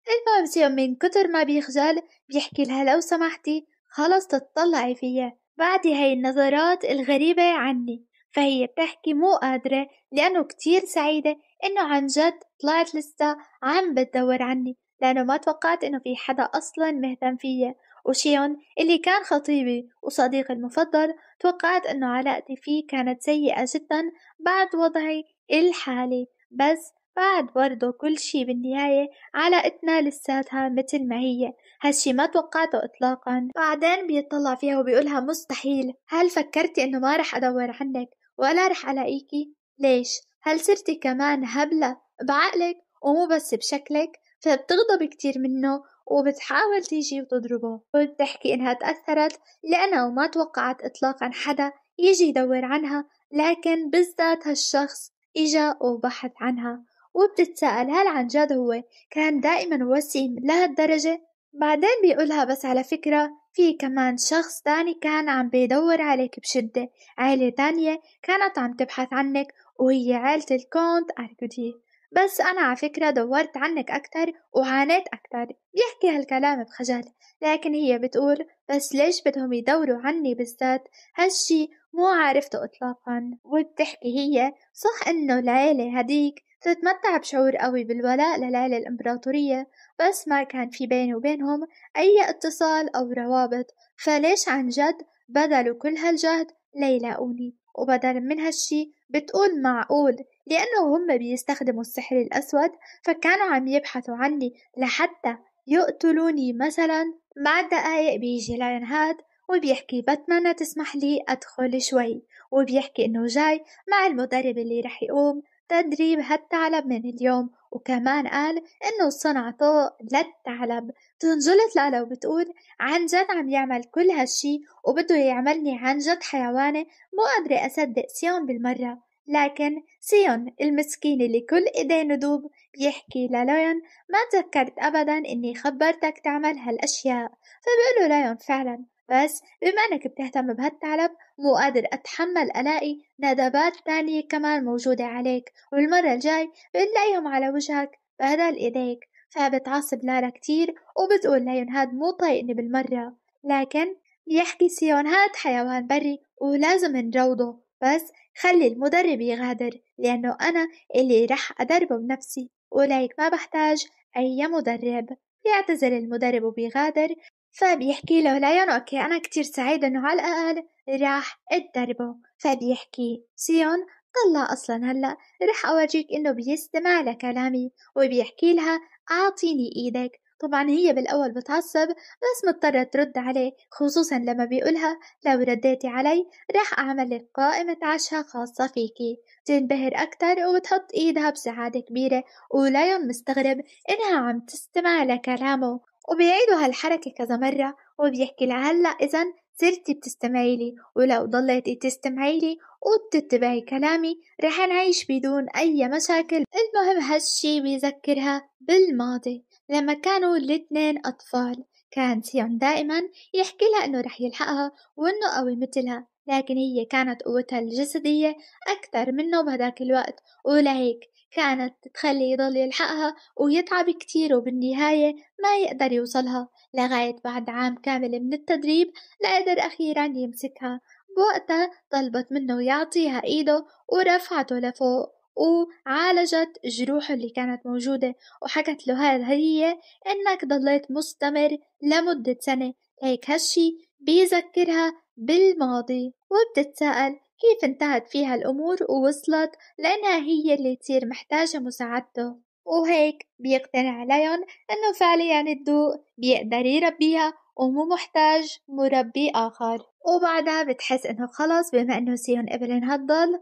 [SPEAKER 1] المهم سيون من كتر ما بيخجل بيحكي لها لو سمحتي خلص تطلعي فيا بعد هاي النظرات الغريبة عني فهي بتحكي مو قادرة لأنه كتير سعيدة إنه عن جد طلعت لسا عم بتدور عني لأنه ما توقعت إنه في حدا أصلا مهتم فيا وشيون اللي كان خطيبي وصديقي المفضل توقعت إنه علاقتي فيه كانت سيئة جدا بعد وضعي الحالي بس بعد برضه كل شي بالنهاية علاقتنا لساتها مثل ما هي هالشي ما توقعته إطلاقا بعدين بيطلع فيها وبيقولها مستحيل هل فكرتي إنه ما رح أدور عنك ولا رح ألاقيكي ليش هل صرتي كمان هبلة بعقلك ومو بس بشكلك فبتغضب كتير منه وبتحاول تيجي وتضربه وبتحكي إنها تأثرت لأنها وما توقعت إطلاقا حدا يجي يدور عنها لكن بالذات هالشخص إجا وبحث عنها وبتتساءل هل عن جد هو كان دائما وسيم لهالدرجة بعدين بيقولها بس على فكرة في كمان شخص تاني كان عم بيدور عليك بشدة عيلة تانية كانت عم تبحث عنك وهي عيلة الكونت أركودي بس أنا على فكرة دورت عنك أكتر وعانيت أكتر بيحكي هالكلام بخجل لكن هي بتقول بس ليش بدهم يدوروا عني بالذات هالشي مو عارفته إطلاقا وبتحكي هي صح إنه العيلة هديك تتمتع بشعور قوي بالولاء للعيلة الإمبراطورية بس ما كان في بيني وبينهم أي اتصال أو روابط فليش عن جد بذلوا كل هالجهد ليلاقوني وبدل من هالشي بتقول معقول لأنه هم بيستخدموا السحر الأسود فكانوا عم يبحثوا عني لحتى يقتلوني مثلا بعد دقايق بيجي لينهاد وبيحكي بتمنى تسمح لي أدخل شوي وبيحكي إنه جاي مع المدرب اللي رح يقوم تدريب هالثعلب من اليوم وكمان قال إنه صنعته للثعلب تنجلت لألا وبتقول عن جد عم يعمل كل هالشي وبده يعملني عن جد حيوانة مو قادرة أصدق سيون بالمرة لكن سيون المسكين اللي كل ايديه ندوب بيحكي لليون ما تذكرت ابدا اني خبرتك تعمل هالاشياء فبقوله ليون فعلا بس بما أنك بتهتم بهالثعلب مو قادر أتحمل ألاقي ندبات تانية كمان موجودة عليك والمرة الجاي بنلاقيهم على وجهك بهدل إيديك فبتعصب لارا كتير وبتقول ليون هاد مو طايقني بالمرة لكن يحكي سيون هاد حيوان بري ولازم نروضه بس خلي المدرب يغادر لأنه أنا اللي رح أدربه بنفسي وليك ما بحتاج أي مدرب بيعتذر المدرب وبيغادر فبيحكي له ليون أوكي أنا كتير سعيد إنه على الأقل راح أتدربه فبيحكي سيون طلع أصلا هلأ رح أورجيك إنه بيستمع لكلامي وبيحكي لها أعطيني إيدك طبعا هي بالأول بتعصب بس مضطرة ترد عليه خصوصا لما بيقولها لو رديتي علي راح أعمل لك قائمة عشاء خاصة فيكي تنبهر أكتر وبتحط إيدها بسعادة كبيرة وليون مستغرب إنها عم تستمع لكلامه وبيعيدوا هالحركة كذا مرة وبيحكي لها هلا إذا صرتي بتستمعي لي ولو ضليتي تستمعي لي وبتتبعي كلامي رح نعيش بدون أي مشاكل المهم هالشي بيذكرها بالماضي لما كانوا الاتنين أطفال كان سيون دائما يحكي لها إنه رح يلحقها وإنه قوي مثلها لكن هي كانت قوتها الجسدية أكثر منه بهداك الوقت ولهيك كانت تخلي يضل يلحقها ويتعب كتير وبالنهاية ما يقدر يوصلها لغاية بعد عام كامل من التدريب لقدر أخيرا يمسكها بوقتها طلبت منه يعطيها إيده ورفعته لفوق وعالجت جروحه اللي كانت موجودة وحكت له هاي هي إنك ضليت مستمر لمدة سنة هيك هالشي بيذكرها بالماضي وبتتساءل كيف انتهت فيها الأمور ووصلت لأنها هي اللي تصير محتاجة مساعدته وهيك بيقتنع عليهم إنه فعليا الضوء بيقدر يربيها ومو محتاج مربي آخر وبعدها بتحس إنه خلص بما إنه سيون إبلين هتضل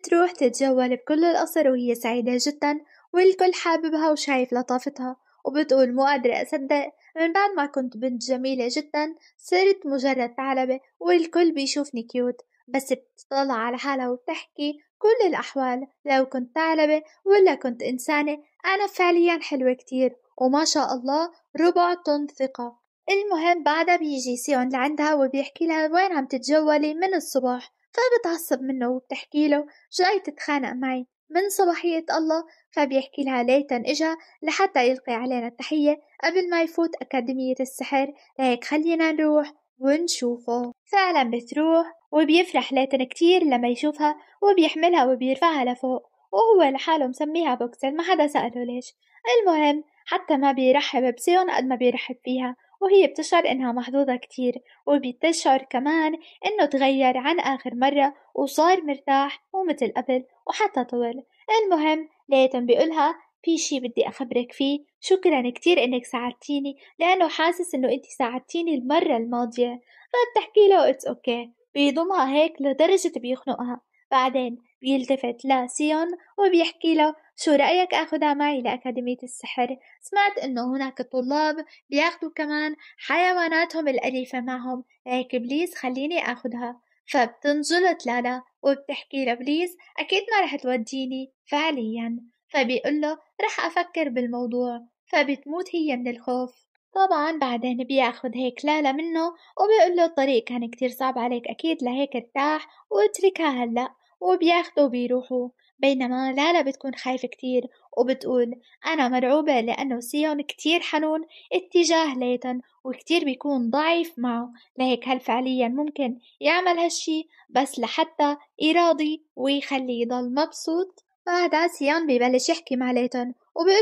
[SPEAKER 1] بتروح تتجول بكل القصر وهي سعيدة جدا والكل حاببها وشايف لطافتها وبتقول مو قادرة أصدق من بعد ما كنت بنت جميلة جدا صرت مجرد ثعلبة والكل بيشوفني كيوت بس بتطلع على حالها وبتحكي كل الأحوال لو كنت ثعلبة ولا كنت إنسانة أنا فعليا حلوة كتير وما شاء الله ربع طن ثقة المهم بعدها بيجي سيون لعندها وبيحكي لها وين عم تتجولي من الصبح فبتعصب منه وبتحكي له جاي تتخانق معي من صباحية الله فبيحكي لها ليتا إجا لحتى يلقي علينا التحية قبل ما يفوت أكاديمية السحر لهيك خلينا نروح ونشوفه فعلا بتروح وبيفرح ليتن كتير لما يشوفها وبيحملها وبيرفعها لفوق وهو لحاله مسميها بوكسل ما حدا سأله ليش المهم حتى ما بيرحب بسيون قد ما بيرحب فيها وهي بتشعر إنها محظوظة كتير وبتشعر كمان إنه تغير عن آخر مرة وصار مرتاح ومثل قبل وحتى طول المهم ليتن بيقولها في شي بدي أخبرك فيه شكرا كتير إنك ساعدتيني لأنه حاسس إنه أنت ساعدتيني المرة الماضية فبتحكي له اتس أوكي بيضمها هيك لدرجة بيخنقها بعدين بيلتفت لسيون وبيحكي له شو رأيك أخدها معي لأكاديمية السحر؟ سمعت إنه هناك طلاب بياخدوا كمان حيواناتهم الأليفة معهم هيك بليز خليني أخدها فبتنجلط لالا وبتحكي لبليز أكيد ما رح توديني فعليا فبيقول له رح أفكر بالموضوع فبتموت هي من الخوف طبعا بعدين بياخد هيك لالا منه وبيقول له الطريق كان كتير صعب عليك أكيد لهيك ارتاح واتركها هلأ وبياخدوا وبيروحوا بينما لالا بتكون خايفة كتير وبتقول أنا مرعوبة لأنه سيون كتير حنون اتجاه ليتن وكتير بيكون ضعيف معه لهيك هل فعليا ممكن يعمل هالشي بس لحتى يراضي ويخليه يضل مبسوط بعدها سيان ببلش يحكي مع ليتون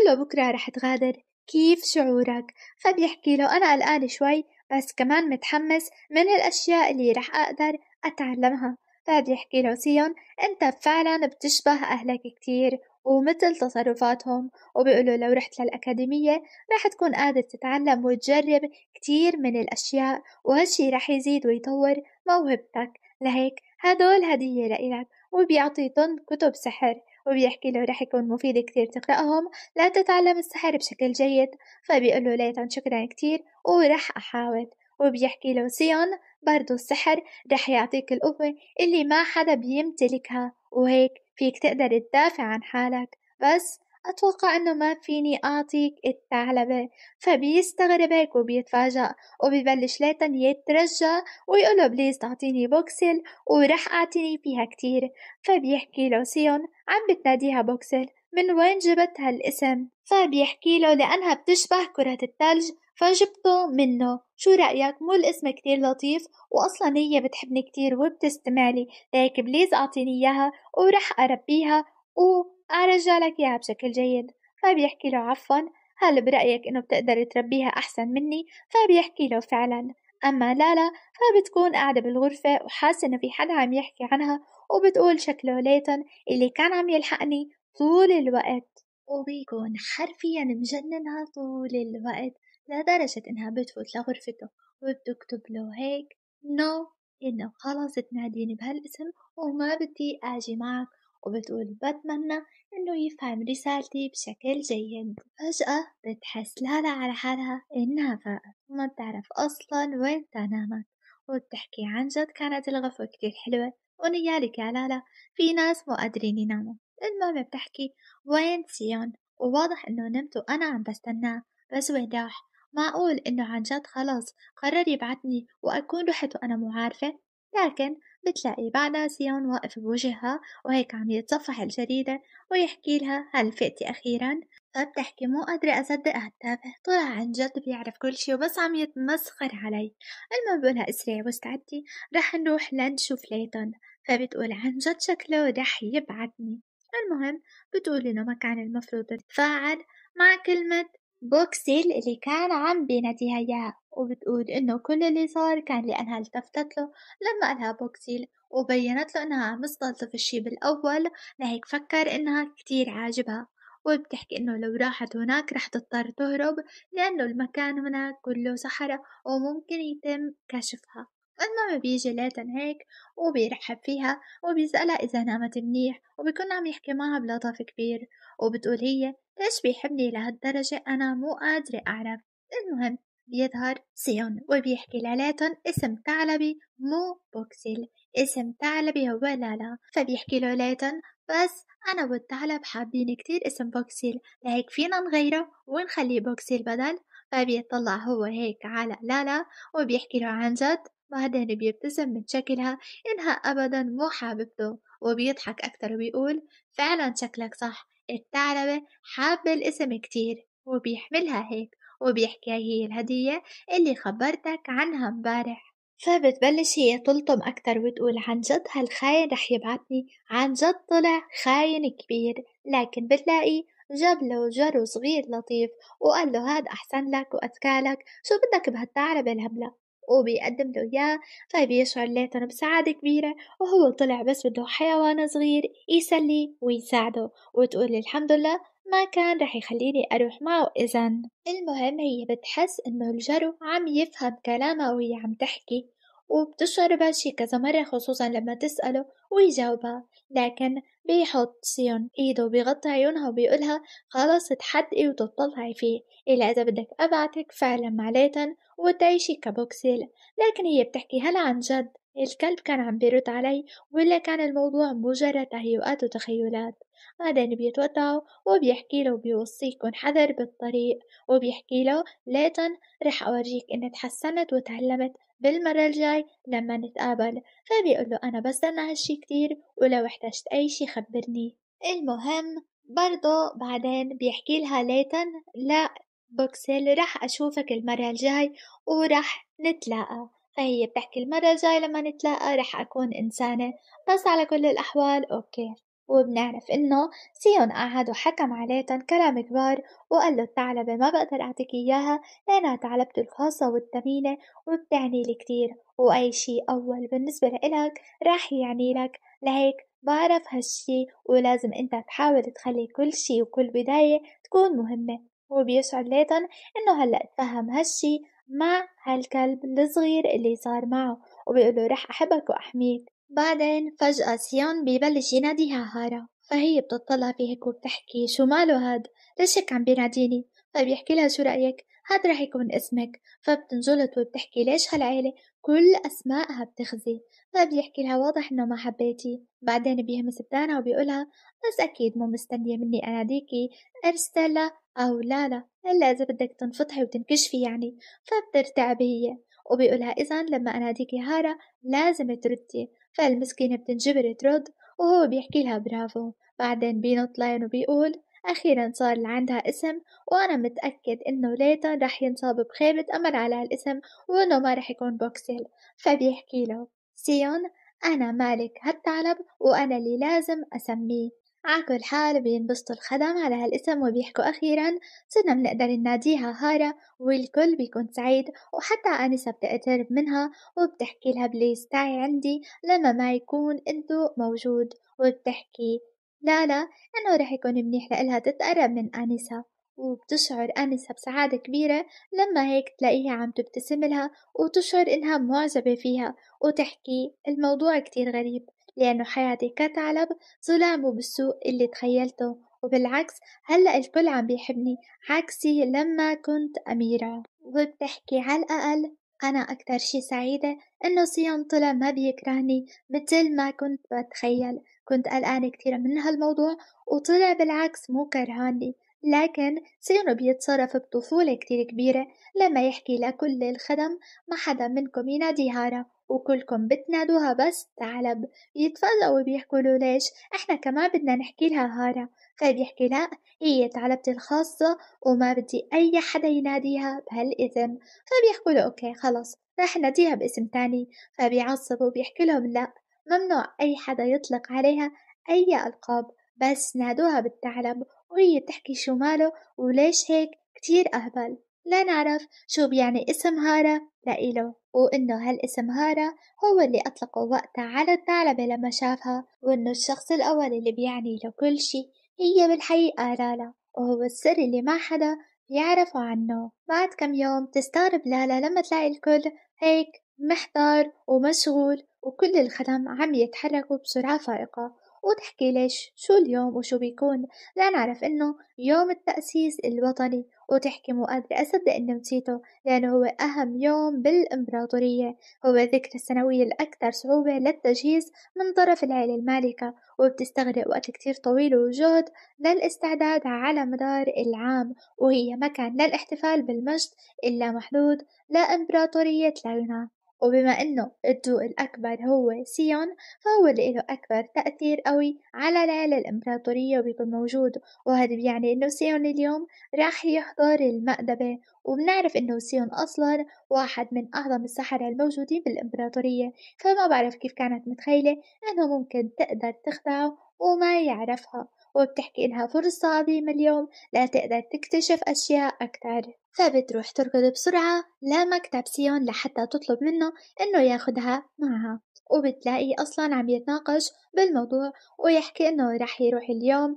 [SPEAKER 1] له بكرة رح تغادر كيف شعورك؟ فبيحكي له أنا قلقان شوي بس كمان متحمس من الأشياء اللي رح أقدر أتعلمها فبيحكي له سيون أنت فعلا بتشبه أهلك كتير ومثل تصرفاتهم وبيقولوا لو رحت للأكاديمية رح تكون قادر تتعلم وتجرب كتير من الأشياء وهالشي رح يزيد ويطور موهبتك لهيك هدول هدية لإلك وبيعطي طن كتب سحر وبيحكي له رح يكون مفيد كتير تقرأهم لتتعلم تتعلم السحر بشكل جيد فبيقول له ليتن شكرا كتير ورح أحاول وبيحكي له سيون برضو السحر رح يعطيك القوة اللي ما حدا بيمتلكها وهيك فيك تقدر تدافع عن حالك بس أتوقع إنه ما فيني أعطيك الثعلبة فبيستغرب هيك وبيتفاجأ وبيبلش ليتن يترجى ويقوله بليز تعطيني بوكسل ورح أعطيني فيها كتير فبيحكي له سيون عم بتناديها بوكسل من وين جبت هالاسم فبيحكي له لأنها بتشبه كرة الثلج فجبته منه شو رأيك مو الاسم كتير لطيف وأصلا هي بتحبني كتير وبتستمع لي ليك بليز أعطيني إياها ورح أربيها و أرجع آه، لك إياها بشكل جيد فبيحكي طيب له عفوا هل برأيك إنه بتقدر تربيها أحسن مني فبيحكي طيب له فعلا أما لالا فبتكون قاعدة بالغرفة وحاسة إنه في حدا عم يحكي عنها وبتقول شكله ليتن اللي كان عم يلحقني طول الوقت وبيكون حرفيا مجننها طول الوقت لدرجة إنها بتفوت لغرفته وبتكتب له هيك نو no. إنه خلص تناديني بهالاسم وما بدي أجي معك وبتقول بتمنى إنه يفهم رسالتي بشكل جيد فجأة بتحس لالا على حالها إنها فاقت وما بتعرف أصلا وين تنامت وبتحكي عن جد كانت الغفوة كتير حلوة ونيالك يا لالا في ناس مو قادرين يناموا المهم بتحكي وين سيون وواضح إنه نمت وأنا عم بستناه بس وين راح معقول إنه عن جد خلص قرر يبعتني وأكون رحت وأنا مو عارفة لكن بتلاقي بعدها سيون واقف بوجهها وهيك عم يتصفح الجريدة ويحكي لها هل فقتي أخيرا؟ فبتحكي مو قادرة أصدق هالتافه طلع عن جد بيعرف كل شي وبس عم يتمسخر علي المهم بقولها اسرعي واستعدي رح نروح لنشوف ليتون فبتقول عن جد شكله رح يبعتني المهم بتقول إنه ما كان المفروض تتفاعل مع كلمة بوكسيل اللي كان عم بيناديها إياها وبتقول إنه كل اللي صار كان لأنها التفتت له لما قالها بوكسيل وبينت له إنها في الشي بالأول لهيك فكر إنها كتير عاجبها وبتحكي إنه لو راحت هناك رح تضطر تهرب لأنه المكان هناك كله صحراء وممكن يتم كشفها المهم بيجي ليتن هيك وبيرحب فيها وبيسألها إذا نامت منيح وبيكون عم يحكي معها بلطف كبير وبتقول هي ليش بيحبني لهالدرجة أنا مو قادرة أعرف المهم بيظهر سيون وبيحكي للاتن اسم ثعلبي مو بوكسيل اسم ثعلبي هو لالا فبيحكي له لاتن بس أنا والثعلب حابين كتير اسم بوكسيل لهيك فينا نغيره ونخليه بوكسيل بدل فبيطلع هو هيك على لالا وبيحكي له عن جد بعدين بيبتسم من شكلها إنها أبدا مو حاببته وبيضحك أكتر وبيقول فعلا شكلك صح الثعلبة حابة الاسم كتير وبيحملها هيك وبيحكي هي الهدية اللي خبرتك عنها مبارح فبتبلش هي تلطم أكتر وتقول عن جد هالخاين رح يبعتني عن جد طلع خاين كبير لكن بتلاقي جاب له جرو صغير لطيف وقال له هاد أحسن لك وأذكى لك شو بدك بهالثعلبة الهبلة وبيقدم له إياه فبيشعر طيب ليتون بسعادة كبيرة وهو طلع بس بده حيوان صغير يسلي ويساعده وتقول الحمد لله ما كان رح يخليني أروح معه اذا المهم هي بتحس إنه الجرو عم يفهم كلامها وهي عم تحكي وبتشعر بهالشي كذا مرة خصوصا لما تسأله ويجاوبها لكن بيحط سيون ايده وبيغطي عيونها وبيقولها خلاص تحدقي وتطلعي فيه إلا إذا بدك أبعتك فعلا معلاتن وتعيشي كبوكسيل لكن هي بتحكي هل عن جد الكلب كان عم بيرد علي ولا كان الموضوع مجرد تهيؤات وتخيلات بعدين بيتوتع وبيحكي له وبيوصيكن حذر بالطريق وبيحكي له ليتن رح أورجيك إني تحسنت وتعلمت بالمرة الجاي لما نتقابل فبيقول له أنا بستنى هالشي كتير ولو احتجت أي شي خبرني المهم برضه بعدين بيحكي لها ليتن لا بوكسل رح أشوفك المرة الجاي ورح نتلاقى فهي طيب، بتحكي المرة الجاي لما نتلاقى رح أكون إنسانة بس على كل الأحوال أوكي وبنعرف إنه سيون قعد وحكم عليه كلام كبار وقال له الثعلبة ما بقدر أعطيك إياها لأنها ثعلبته الخاصة والثمينة وبتعني لي كتير وأي شي أول بالنسبة لإلك راح يعني لك لهيك بعرف هالشي ولازم أنت تحاول تخلي كل شي وكل بداية تكون مهمة وبيشعر ليتن إنه هلأ تفهم هالشي مع هالكلب الصغير اللي صار معه وبيقوله رح أحبك وأحميك بعدين فجأة سيون بيبلش يناديها هارا فهي بتطلع فيه هيك وبتحكي شو ماله هاد ليش هيك عم بيناديني فبيحكي لها شو رأيك هاد راح يكون اسمك فبتنجلط وبتحكي ليش هالعيلة كل أسمائها بتخزي فبيحكي لها واضح إنه ما حبيتي بعدين بيهمس بدانا وبيقولها بس أكيد مو مستنية مني أناديكي أرسلا أو لالا إلا إذا بدك تنفضحي وتنكشفي يعني فبترتعبي هي وبيقولها إذا لما أناديكي هارا لازم تردي فالمسكينة بتنجبر ترد وهو بيحكي لها برافو بعدين بينط لاين وبيقول أخيرا صار لعندها اسم وأنا متأكد إنه ليتون رح ينصاب بخيبة أمل على هالاسم وإنه ما رح يكون بوكسيل فبيحكي له سيون أنا مالك هالثعلب وأنا اللي لازم أسميه عكل حال بينبسطوا الخدم على هالاسم وبيحكوا أخيرا صرنا بنقدر نناديها هارا والكل بيكون سعيد وحتى أنسة بتقترب منها وبتحكي لها بليز تعي عندي لما ما يكون انتو موجود وبتحكي لا لا إنه رح يكون منيح لإلها تتقرب من أنسة وبتشعر أنسة بسعادة كبيرة لما هيك تلاقيها عم تبتسم لها وتشعر إنها معجبة فيها وتحكي الموضوع كتير غريب لأنه حياتي كتعلب ظلامه بالسوق اللي تخيلته وبالعكس هلأ الكل عم بيحبني عكسي لما كنت أميرة وبتحكي على الأقل أنا أكتر شي سعيدة إنه صيام طلع ما بيكرهني مثل ما كنت بتخيل كنت قلقانة كتير من هالموضوع وطلع بالعكس مو كرهاني لكن سينو بيتصرف بطفولة كتير كبيرة لما يحكي لكل الخدم ما حدا منكم ينادي هارا وكلكم بتنادوها بس ثعلب يتفاجئوا بيحكوا له ليش احنا كمان بدنا نحكي لها هارا فبيحكي لا هي ثعلبتي الخاصة وما بدي أي حدا يناديها بهالاسم فبيحكوا له أوكي خلص رح ناديها باسم تاني فبيعصب وبيحكي لهم لأ ممنوع أي حدا يطلق عليها أي ألقاب بس نادوها بالثعلب وهي تحكي شو ماله وليش هيك كتير أهبل لا نعرف شو بيعني اسم هارا لإله وإنه هالاسم هارا هو اللي أطلقه وقتها على الثعلبة لما شافها وإنه الشخص الأول اللي بيعني له كل شي هي بالحقيقة لالا وهو السر اللي ما حدا بيعرفوا عنه بعد كم يوم تستغرب لالا لما تلاقي الكل هيك محتار ومشغول وكل الخدم عم يتحركوا بسرعة فائقة وتحكي ليش شو اليوم وشو بيكون لنعرف إنه يوم التأسيس الوطني وتحكي مو قادرة أصدق إني نسيته لأنه هو أهم يوم بالإمبراطورية هو الذكرى السنوية الأكثر صعوبة للتجهيز من طرف العيلة المالكة وبتستغرق وقت كتير طويل وجهد للاستعداد على مدار العام وهي مكان للاحتفال بالمجد إلا محدود لإمبراطورية اليونان وبما أنه الجوء الأكبر هو سيون فهو اللي له اكبر تأثير قوي على العيلة الإمبراطورية وبيكون موجود وهذا بيعني إنه سيون اليوم راح يحضر المأدبة وبنعرف إنه سيون أصلا واحد من أعظم السحرة الموجودين بالإمبراطورية فما بعرف كيف كانت متخيلة إنه ممكن تقدر تخدعه وما يعرفها وبتحكي إنها فرصة عظيمة اليوم لتقدر تكتشف أشياء أكتر فبتروح تركض بسرعة لمكتب سيون لحتى تطلب منه إنه ياخدها معها وبتلاقي أصلا عم يتناقش بالموضوع ويحكي إنه رح يروح اليوم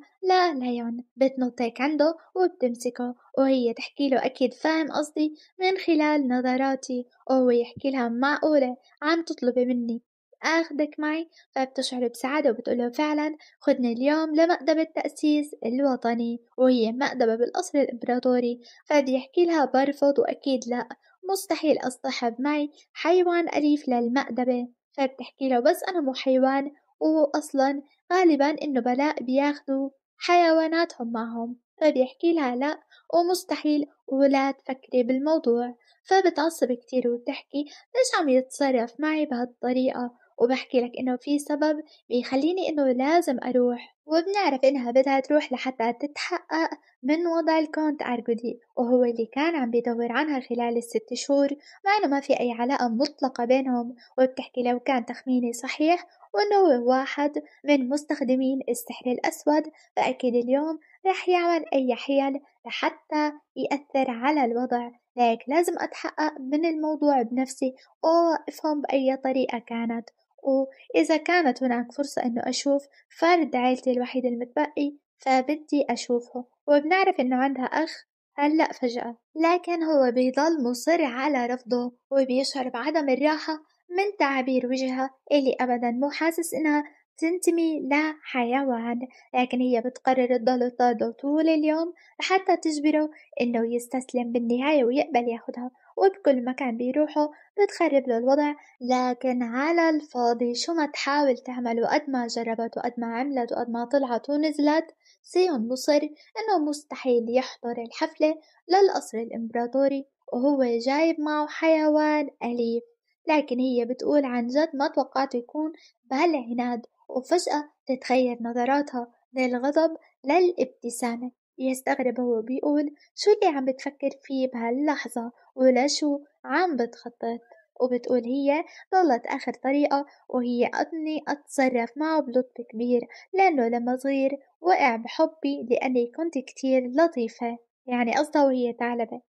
[SPEAKER 1] ليون بتنطيك عنده وبتمسكه وهي تحكي له أكيد فاهم قصدي من خلال نظراتي وهو يحكي لها معقولة عم تطلبي مني آخدك معي فبتشعر طيب بسعادة وبتقوله فعلا خدني اليوم لمأدبة التأسيس الوطني وهي مأدبة بالقصر الإمبراطوري فبيحكي طيب لها برفض وأكيد لأ مستحيل أصطحب معي حيوان أليف للمأدبة فبتحكي طيب له بس أنا مو حيوان وأصلا غالبا إنه بلاء بياخدوا حيواناتهم معهم فبيحكي لها لأ ومستحيل ولا تفكري بالموضوع فبتعصب كتير وبتحكي ليش عم يتصرف معي بهالطريقة وبحكي لك إنه في سبب بيخليني إنه لازم أروح وبنعرف إنها بدها تروح لحتى تتحقق من وضع الكونت أرجودي وهو اللي كان عم بيدور عنها خلال الست شهور مع إنه ما في أي علاقة مطلقة بينهم وبتحكي لو كان تخميني صحيح وإنه هو واحد من مستخدمين السحر الأسود فأكيد اليوم رح يعمل أي حيل لحتى يأثر على الوضع لكن لازم أتحقق من الموضوع بنفسي وأفهم بأي طريقة كانت وإذا كانت هناك فرصة إنه أشوف فرد عائلتي الوحيد المتبقي فبدي أشوفه وبنعرف إنه عندها أخ هلأ فجأة لكن هو بيضل مصر على رفضه وبيشعر بعدم الراحة من تعابير وجهها اللي أبدا مو حاسس إنها تنتمي لحيوان لكن هي بتقرر تضل تطارده طول اليوم لحتى تجبره إنه يستسلم بالنهاية ويقبل ياخدها وبكل مكان بيروحوا بتخرب له الوضع لكن على الفاضي شو ما تحاول تعمل وقد ما جربت وقد ما عملت وقد ما طلعت ونزلت سيون مصر انه مستحيل يحضر الحفلة للقصر الامبراطوري وهو جايب معه حيوان أليف لكن هي بتقول عن جد ما توقعت يكون بهالعناد وفجأة تتغير نظراتها من الغضب للابتسامة يستغرب هو بيقول شو اللي عم بتفكر فيه بهاللحظة ولا شو عم بتخطط وبتقول هي ضلت آخر طريقة وهي أني أتصرف معه بلطف كبير لأنه لما صغير وقع بحبي لأني كنت كتير لطيفة يعني قصدها وهي ثعلبة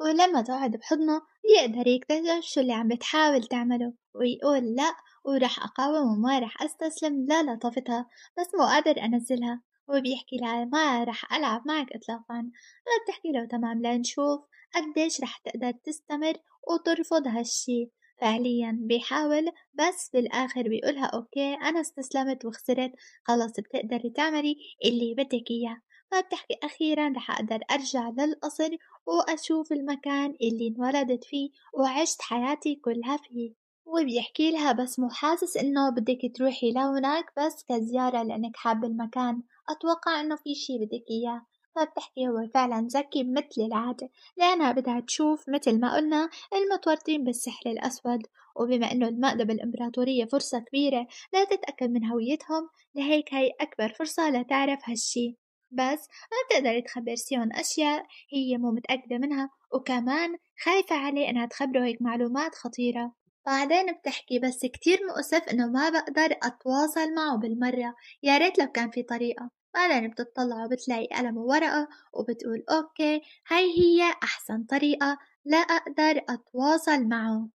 [SPEAKER 1] ولما تقعد بحضنه يقدر يكتشف شو اللي عم بتحاول تعمله ويقول لأ وراح أقاوم وما راح أستسلم لطفتها بس مو قادر أنزلها هو بيحكي لها ما رح ألعب معك إطلاقا ما بتحكي له تمام لنشوف قديش رح تقدر تستمر وترفض هالشي فعليا بيحاول بس بالآخر بيقولها أوكي أنا استسلمت وخسرت خلص بتقدري تعملي اللي بدك إياه فبتحكي أخيرا رح أقدر أرجع للقصر وأشوف المكان اللي انولدت فيه وعشت حياتي كلها فيه وبيحكي لها بس مو حاسس انه بدك تروحي لهناك بس كزيارة لانك حابة المكان أتوقع إنه في شي بدك إياه ما بتحكي هو فعلا ذكي مثل العادة لأنها بدها تشوف مثل ما قلنا المتورطين بالسحر الأسود وبما أنه المقلب الإمبراطورية فرصة كبيرة لا تتأكد من هويتهم لهيك هي أكبر فرصة لتعرف هالشي بس ما بتقدر تخبر سيون أشياء هي مو متأكدة منها وكمان خايفة عليه إنها تخبره هيك معلومات خطيرة بعدين بتحكي بس كتير مؤسف إنه ما بقدر أتواصل معه بالمرة يا ريت لو كان في طريقة بعدين بتطلع وبتلاقي قلم وورقة وبتقول أوكي هاي هي أحسن طريقة لا أقدر أتواصل معه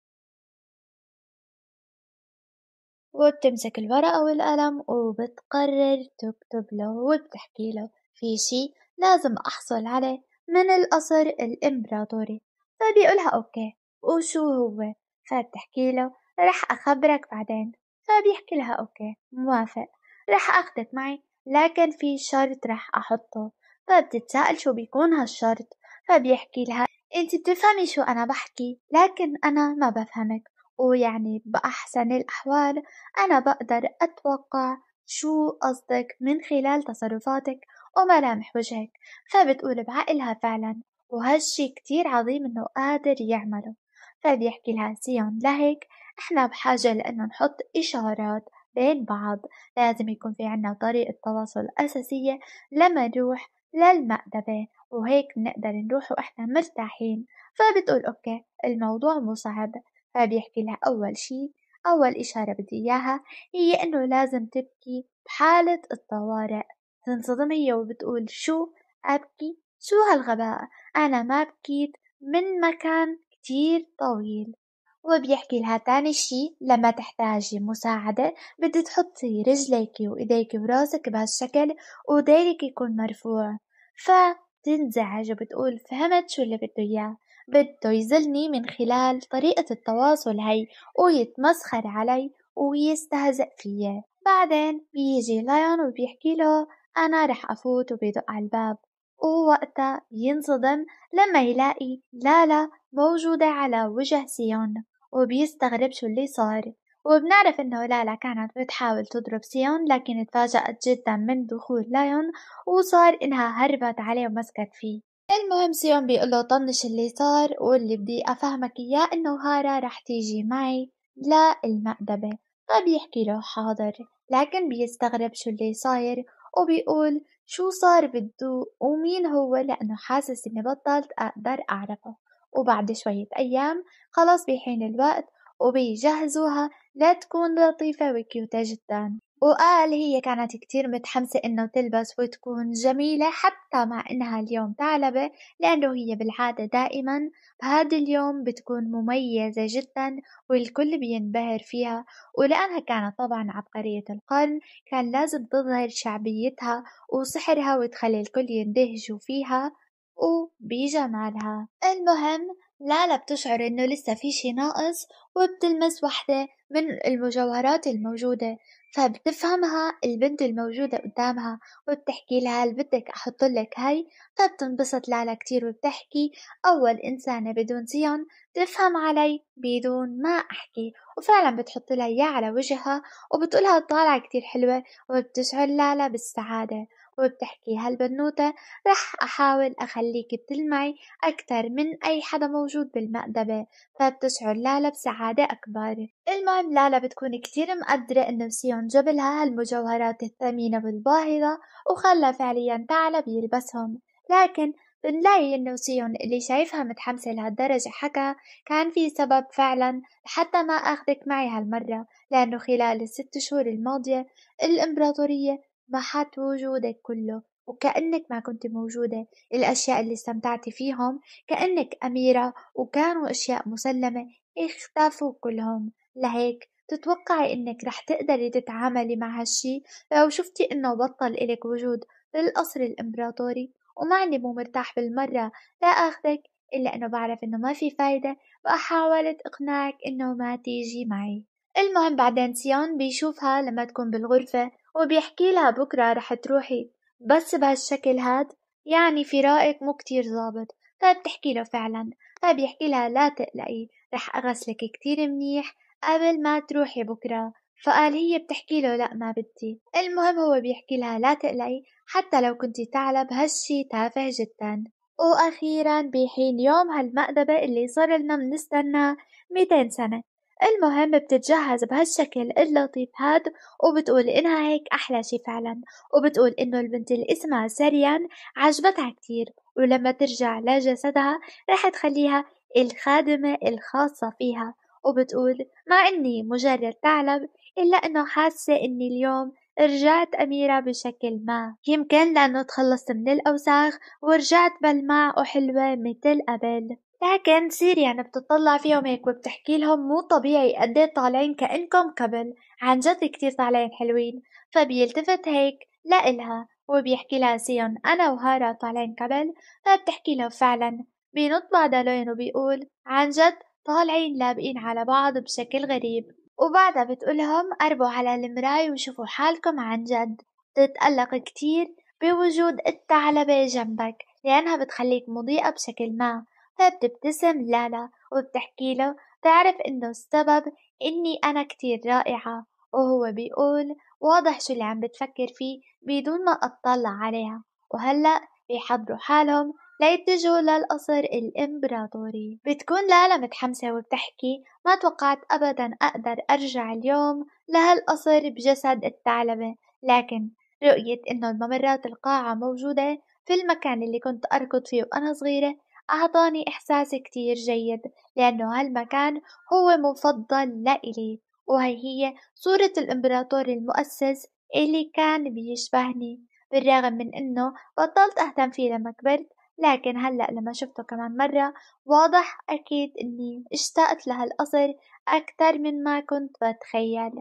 [SPEAKER 1] وبتمسك الورقة والقلم وبتقرر تكتب له وبتحكي له في شي لازم أحصل عليه من القصر الإمبراطوري فبيقولها طيب أوكي وشو هو تحكي له رح أخبرك بعدين فبيحكي لها أوكي موافق رح أخدك معي لكن في شرط رح أحطه فبتتساءل شو بيكون هالشرط فبيحكي لها انت بتفهمي شو أنا بحكي لكن أنا ما بفهمك ويعني بأحسن الأحوال أنا بقدر أتوقع شو قصدك من خلال تصرفاتك وملامح وجهك فبتقول بعقلها فعلا وهالشي كتير عظيم انه قادر يعمله فبيحكي يحكي لها سيان لهيك احنا بحاجة لأنه نحط إشارات بين بعض لازم يكون في عنا طريقة تواصل أساسية لما نروح للمأدبة وهيك بنقدر نروح وإحنا مرتاحين فبتقول أوكي الموضوع مو صعب فبيحكي لها أول شي أول إشارة بدي إياها هي إنه لازم تبكي بحالة الطوارئ تنصدم هي وبتقول شو أبكي شو هالغباء أنا ما بكيت من مكان كتير طويل وبيحكي لها تاني شي لما تحتاجي مساعدة بدي تحطي رجليكي وإيديكي وراسك بهالشكل وديلك يكون مرفوع فتنزعج وبتقول فهمت شو اللي بده إياه بده يزلني من خلال طريقة التواصل هي ويتمسخر علي ويستهزئ فيي بعدين بيجي لايون وبيحكي له أنا رح أفوت وبيدق على الباب ووقتها ينصدم لما يلاقي لالا موجودة على وجه سيون وبيستغرب شو اللي صار وبنعرف انه لالا كانت بتحاول تضرب سيون لكن تفاجأت جدا من دخول لايون وصار انها هربت عليه ومسكت فيه المهم سيون له طنش اللي صار واللي بدي افهمك اياه انه هارا رح تيجي معي للمأدبة فبيحكي طيب له حاضر لكن بيستغرب شو اللي صاير وبيقول شو صار بده ومين هو لأنه حاسس إني بطلت أقدر أعرفه وبعد شوية أيام خلاص بيحين الوقت وبيجهزوها لتكون لطيفة وكيوتة جدا وقال هي كانت كتير متحمسة إنه تلبس وتكون جميلة حتى مع إنها اليوم ثعلبة لأنه هي بالعادة دائما بهذا اليوم بتكون مميزة جدا والكل بينبهر فيها ولأنها كانت طبعا عبقرية القرن كان لازم تظهر شعبيتها وسحرها وتخلي الكل يندهشوا فيها وبجمالها المهم لالا بتشعر انه لسه في شي ناقص وبتلمس وحدة من المجوهرات الموجودة فبتفهمها البنت الموجودة قدامها وبتحكي لها هل بدك أحط لك هاي فبتنبسط لالا كتير وبتحكي أول إنسانة بدون سيون تفهم علي بدون ما أحكي وفعلا بتحط لها إياه على وجهها وبتقولها طالعة كتير حلوة وبتشعر لالا بالسعادة وبتحكي هالبنوتة رح أحاول أخليك تلمعي أكثر من أي حدا موجود بالمأدبة فبتشعر لالا بسعادة أكبر المهم لالا بتكون كتير مقدرة إنه سيون جبلها هالمجوهرات الثمينة والباهظة وخلى فعليا ثعلب يلبسهم لكن بنلاقي إنه سيون اللي شايفها متحمسة لهالدرجة حكى كان في سبب فعلا لحتى ما أخذك معي هالمرة لأنه خلال الست شهور الماضية الإمبراطورية محت وجودك كله وكأنك ما كنت موجودة الأشياء اللي استمتعتي فيهم كأنك أميرة وكانوا أشياء مسلمة اختفوا كلهم لهيك تتوقعي إنك رح تقدري تتعاملي مع هالشي لو شفتي إنه بطل إلك وجود للقصر الإمبراطوري ومعني مو مرتاح بالمرة لا أخذك إلا إنه بعرف إنه ما في فايدة وأحاولت إقناعك إنه ما تيجي معي المهم بعدين سيون بيشوفها لما تكون بالغرفة وبيحكي لها بكرة رح تروحي بس بهالشكل هاد يعني في رأيك مو كتير ظابط فبتحكي طيب له فعلا فبيحكي طيب لها لا تقلقي رح أغسلك كتير منيح قبل ما تروحي بكرة فقال هي بتحكي له لا ما بدي المهم هو بيحكي لها لا تقلقي حتى لو كنتي تعلب هالشي تافه جدا وأخيرا بحين يوم هالمأدبة اللي صار لنا منستنى 200 سنة المهم بتتجهز بهالشكل اللطيف هاد وبتقول إنها هيك أحلى شي فعلا وبتقول إنه البنت اللي اسمها سريان عجبتها كتير ولما ترجع لجسدها رح تخليها الخادمة الخاصة فيها وبتقول مع إني مجرد ثعلب إلا إنه حاسة إني اليوم رجعت أميرة بشكل ما يمكن لأنه تخلصت من الأوساخ ورجعت بلمع وحلوة مثل قبل لكن تصير يعني بتطلع فيهم هيك وبتحكي لهم مو طبيعي قد ايه طالعين كأنكم قبل عن جد كتير طالعين حلوين فبيلتفت هيك لإلها وبيحكي لها سيون أنا وهارا طالعين قبل فبتحكي له فعلا بينط بعضلين وبيقول عن جد طالعين لابقين على بعض بشكل غريب وبعدها بتقولهم قربوا على المراي وشوفوا حالكم عن جد بتتألق كتير بوجود الثعلبة جنبك لأنها بتخليك مضيئة بشكل ما فبتبتسم لالا وبتحكي له بعرف إنه السبب إني أنا كتير رائعة وهو بيقول واضح شو اللي عم بتفكر فيه بدون ما أطلع عليها وهلأ بيحضروا حالهم ليتجوا للقصر الإمبراطوري بتكون لالا متحمسة وبتحكي ما توقعت أبدا أقدر أرجع اليوم لهالقصر بجسد الثعلبة لكن رؤية إنه الممرات القاعة موجودة في المكان اللي كنت أركض فيه وأنا صغيرة أعطاني إحساس كتير جيد لأنه هالمكان هو مفضل لإلي وهي هي صورة الإمبراطور المؤسس اللي كان بيشبهني بالرغم من إنه بطلت أهتم فيه لما كبرت لكن هلأ لما شفته كمان مرة واضح أكيد إني اشتقت لهالقصر أكتر من ما كنت بتخيل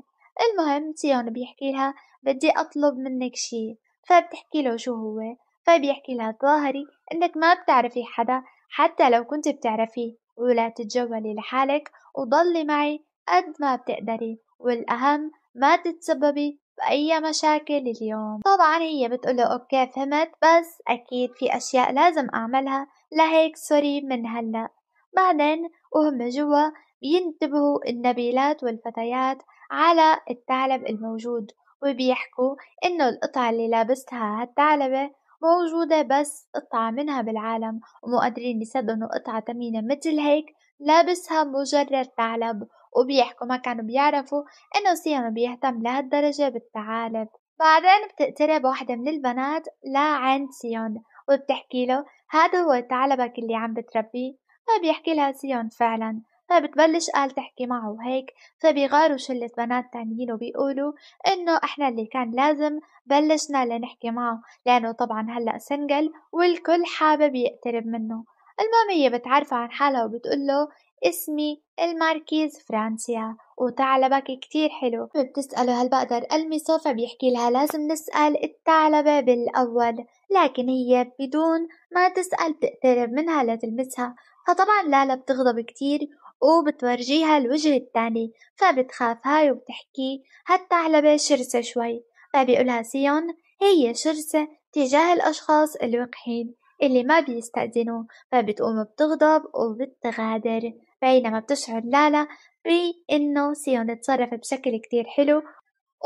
[SPEAKER 1] المهم تيون بيحكي لها بدي أطلب منك شي فبتحكي له شو هو فبيحكي لها ظاهري إنك ما بتعرفي حدا حتى لو كنت بتعرفي ولا تتجولي لحالك وضلي معي قد ما بتقدري والأهم ما تتسببي بأي مشاكل اليوم طبعا هي بتقوله أوكي فهمت بس أكيد في أشياء لازم أعملها لهيك سوري من هلأ بعدين وهم جوا بينتبهوا النبيلات والفتيات على الثعلب الموجود وبيحكوا إنه القطعة اللي لابستها هالثعلبة موجودة بس قطعة منها بالعالم ومو قادرين يصدقوا إنه قطعة ثمينة مثل هيك لابسها مجرد ثعلب وبيحكوا ما كانوا بيعرفوا إنه سيما بيهتم لهالدرجة بالثعالب بعدين بتقترب وحدة من البنات لعند سيون وبتحكي له هذا هو ثعلبك اللي عم بتربيه فبيحكي طيب لها سيون فعلا فبتبلش قال تحكي معه وهيك فبيغاروا شلة بنات تانيين وبيقولوا إنه إحنا اللي كان لازم بلشنا لنحكي معه لأنه طبعا هلأ سنجل والكل حابب يقترب منه المهم هي بتعرف عن حالها وبتقوله اسمي الماركيز فرانسيا وثعلبك كتير حلو بتسأله هل بقدر ألمسه فبيحكي لها لازم نسأل الثعلبة بالأول لكن هي بدون ما تسأل بتقترب منها لتلمسها فطبعا لالا بتغضب كتير وبتورجيها الوجه التاني فبتخاف هاي وبتحكي هالثعلبة شرسة شوي فبيقولها سيون هي شرسة تجاه الأشخاص الوقحين اللي ما بيستأذنوا فبتقوم بتغضب وبتغادر بينما بتشعر لالا بإنه سيون تصرف بشكل كتير حلو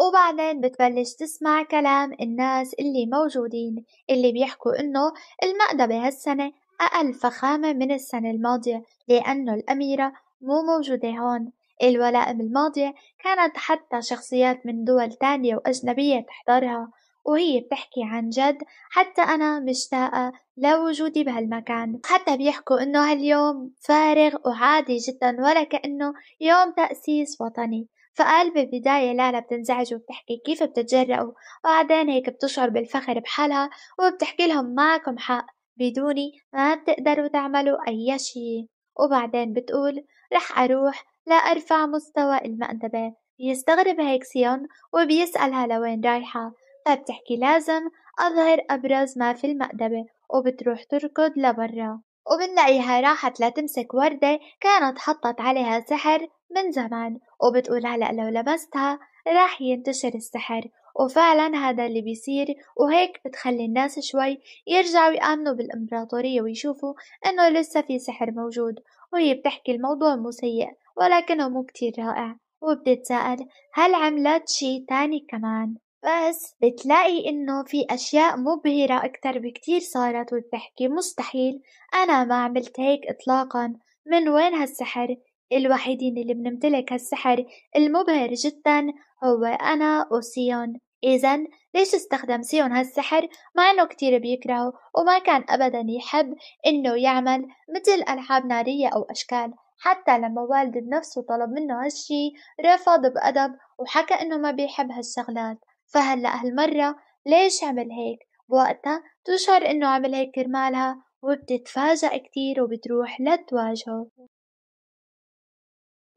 [SPEAKER 1] وبعدين بتبلش تسمع كلام الناس اللي موجودين اللي بيحكوا إنه المأدبة هالسنة أقل فخامة من السنة الماضية لأنه الأميرة مو موجودة هون الولائم الماضية كانت حتى شخصيات من دول تانية وأجنبية تحضرها وهي بتحكي عن جد حتى أنا مشتاقة لوجودي بهالمكان حتى بيحكوا إنه هاليوم فارغ وعادي جدا ولا كأنه يوم تأسيس وطني فقال بالبداية لالا بتنزعج وبتحكي كيف بتتجرأوا وبعدين هيك بتشعر بالفخر بحالها وبتحكي لهم معكم حق بدوني ما بتقدروا تعملوا أي شي وبعدين بتقول رح أروح لأرفع مستوى المأدبة بيستغرب هيك سيون وبيسألها لوين رايحة فبتحكي لازم أظهر أبرز ما في المأدبة وبتروح تركض لبرا وبنلاقيها راحت لتمسك وردة كانت حطت عليها سحر من زمان وبتقول هلأ لو لمستها راح ينتشر السحر وفعلا هذا اللي بيصير وهيك بتخلي الناس شوي يرجعوا يآمنوا بالإمبراطورية ويشوفوا إنه لسه في سحر موجود وهي بتحكي الموضوع مو سيء ولكنه مو كتير رائع وبتتساءل هل عملت شي تاني كمان بس بتلاقي إنه في أشياء مبهرة أكتر بكتير صارت وبتحكي مستحيل أنا ما عملت هيك إطلاقا من وين هالسحر الوحيدين اللي بنمتلك هالسحر المبهر جدا هو أنا وسيون إذا ليش استخدم سيون هالسحر مع إنه كتير بيكرهه وما كان أبدا يحب إنه يعمل مثل ألعاب نارية أو أشكال حتى لما والده بنفسه طلب منه هالشي رفض بأدب وحكى إنه ما بيحب هالشغلات فهلأ هالمرة ليش عمل هيك بوقتها تشعر إنه عمل هيك كرمالها وبتتفاجأ كتير وبتروح لتواجهه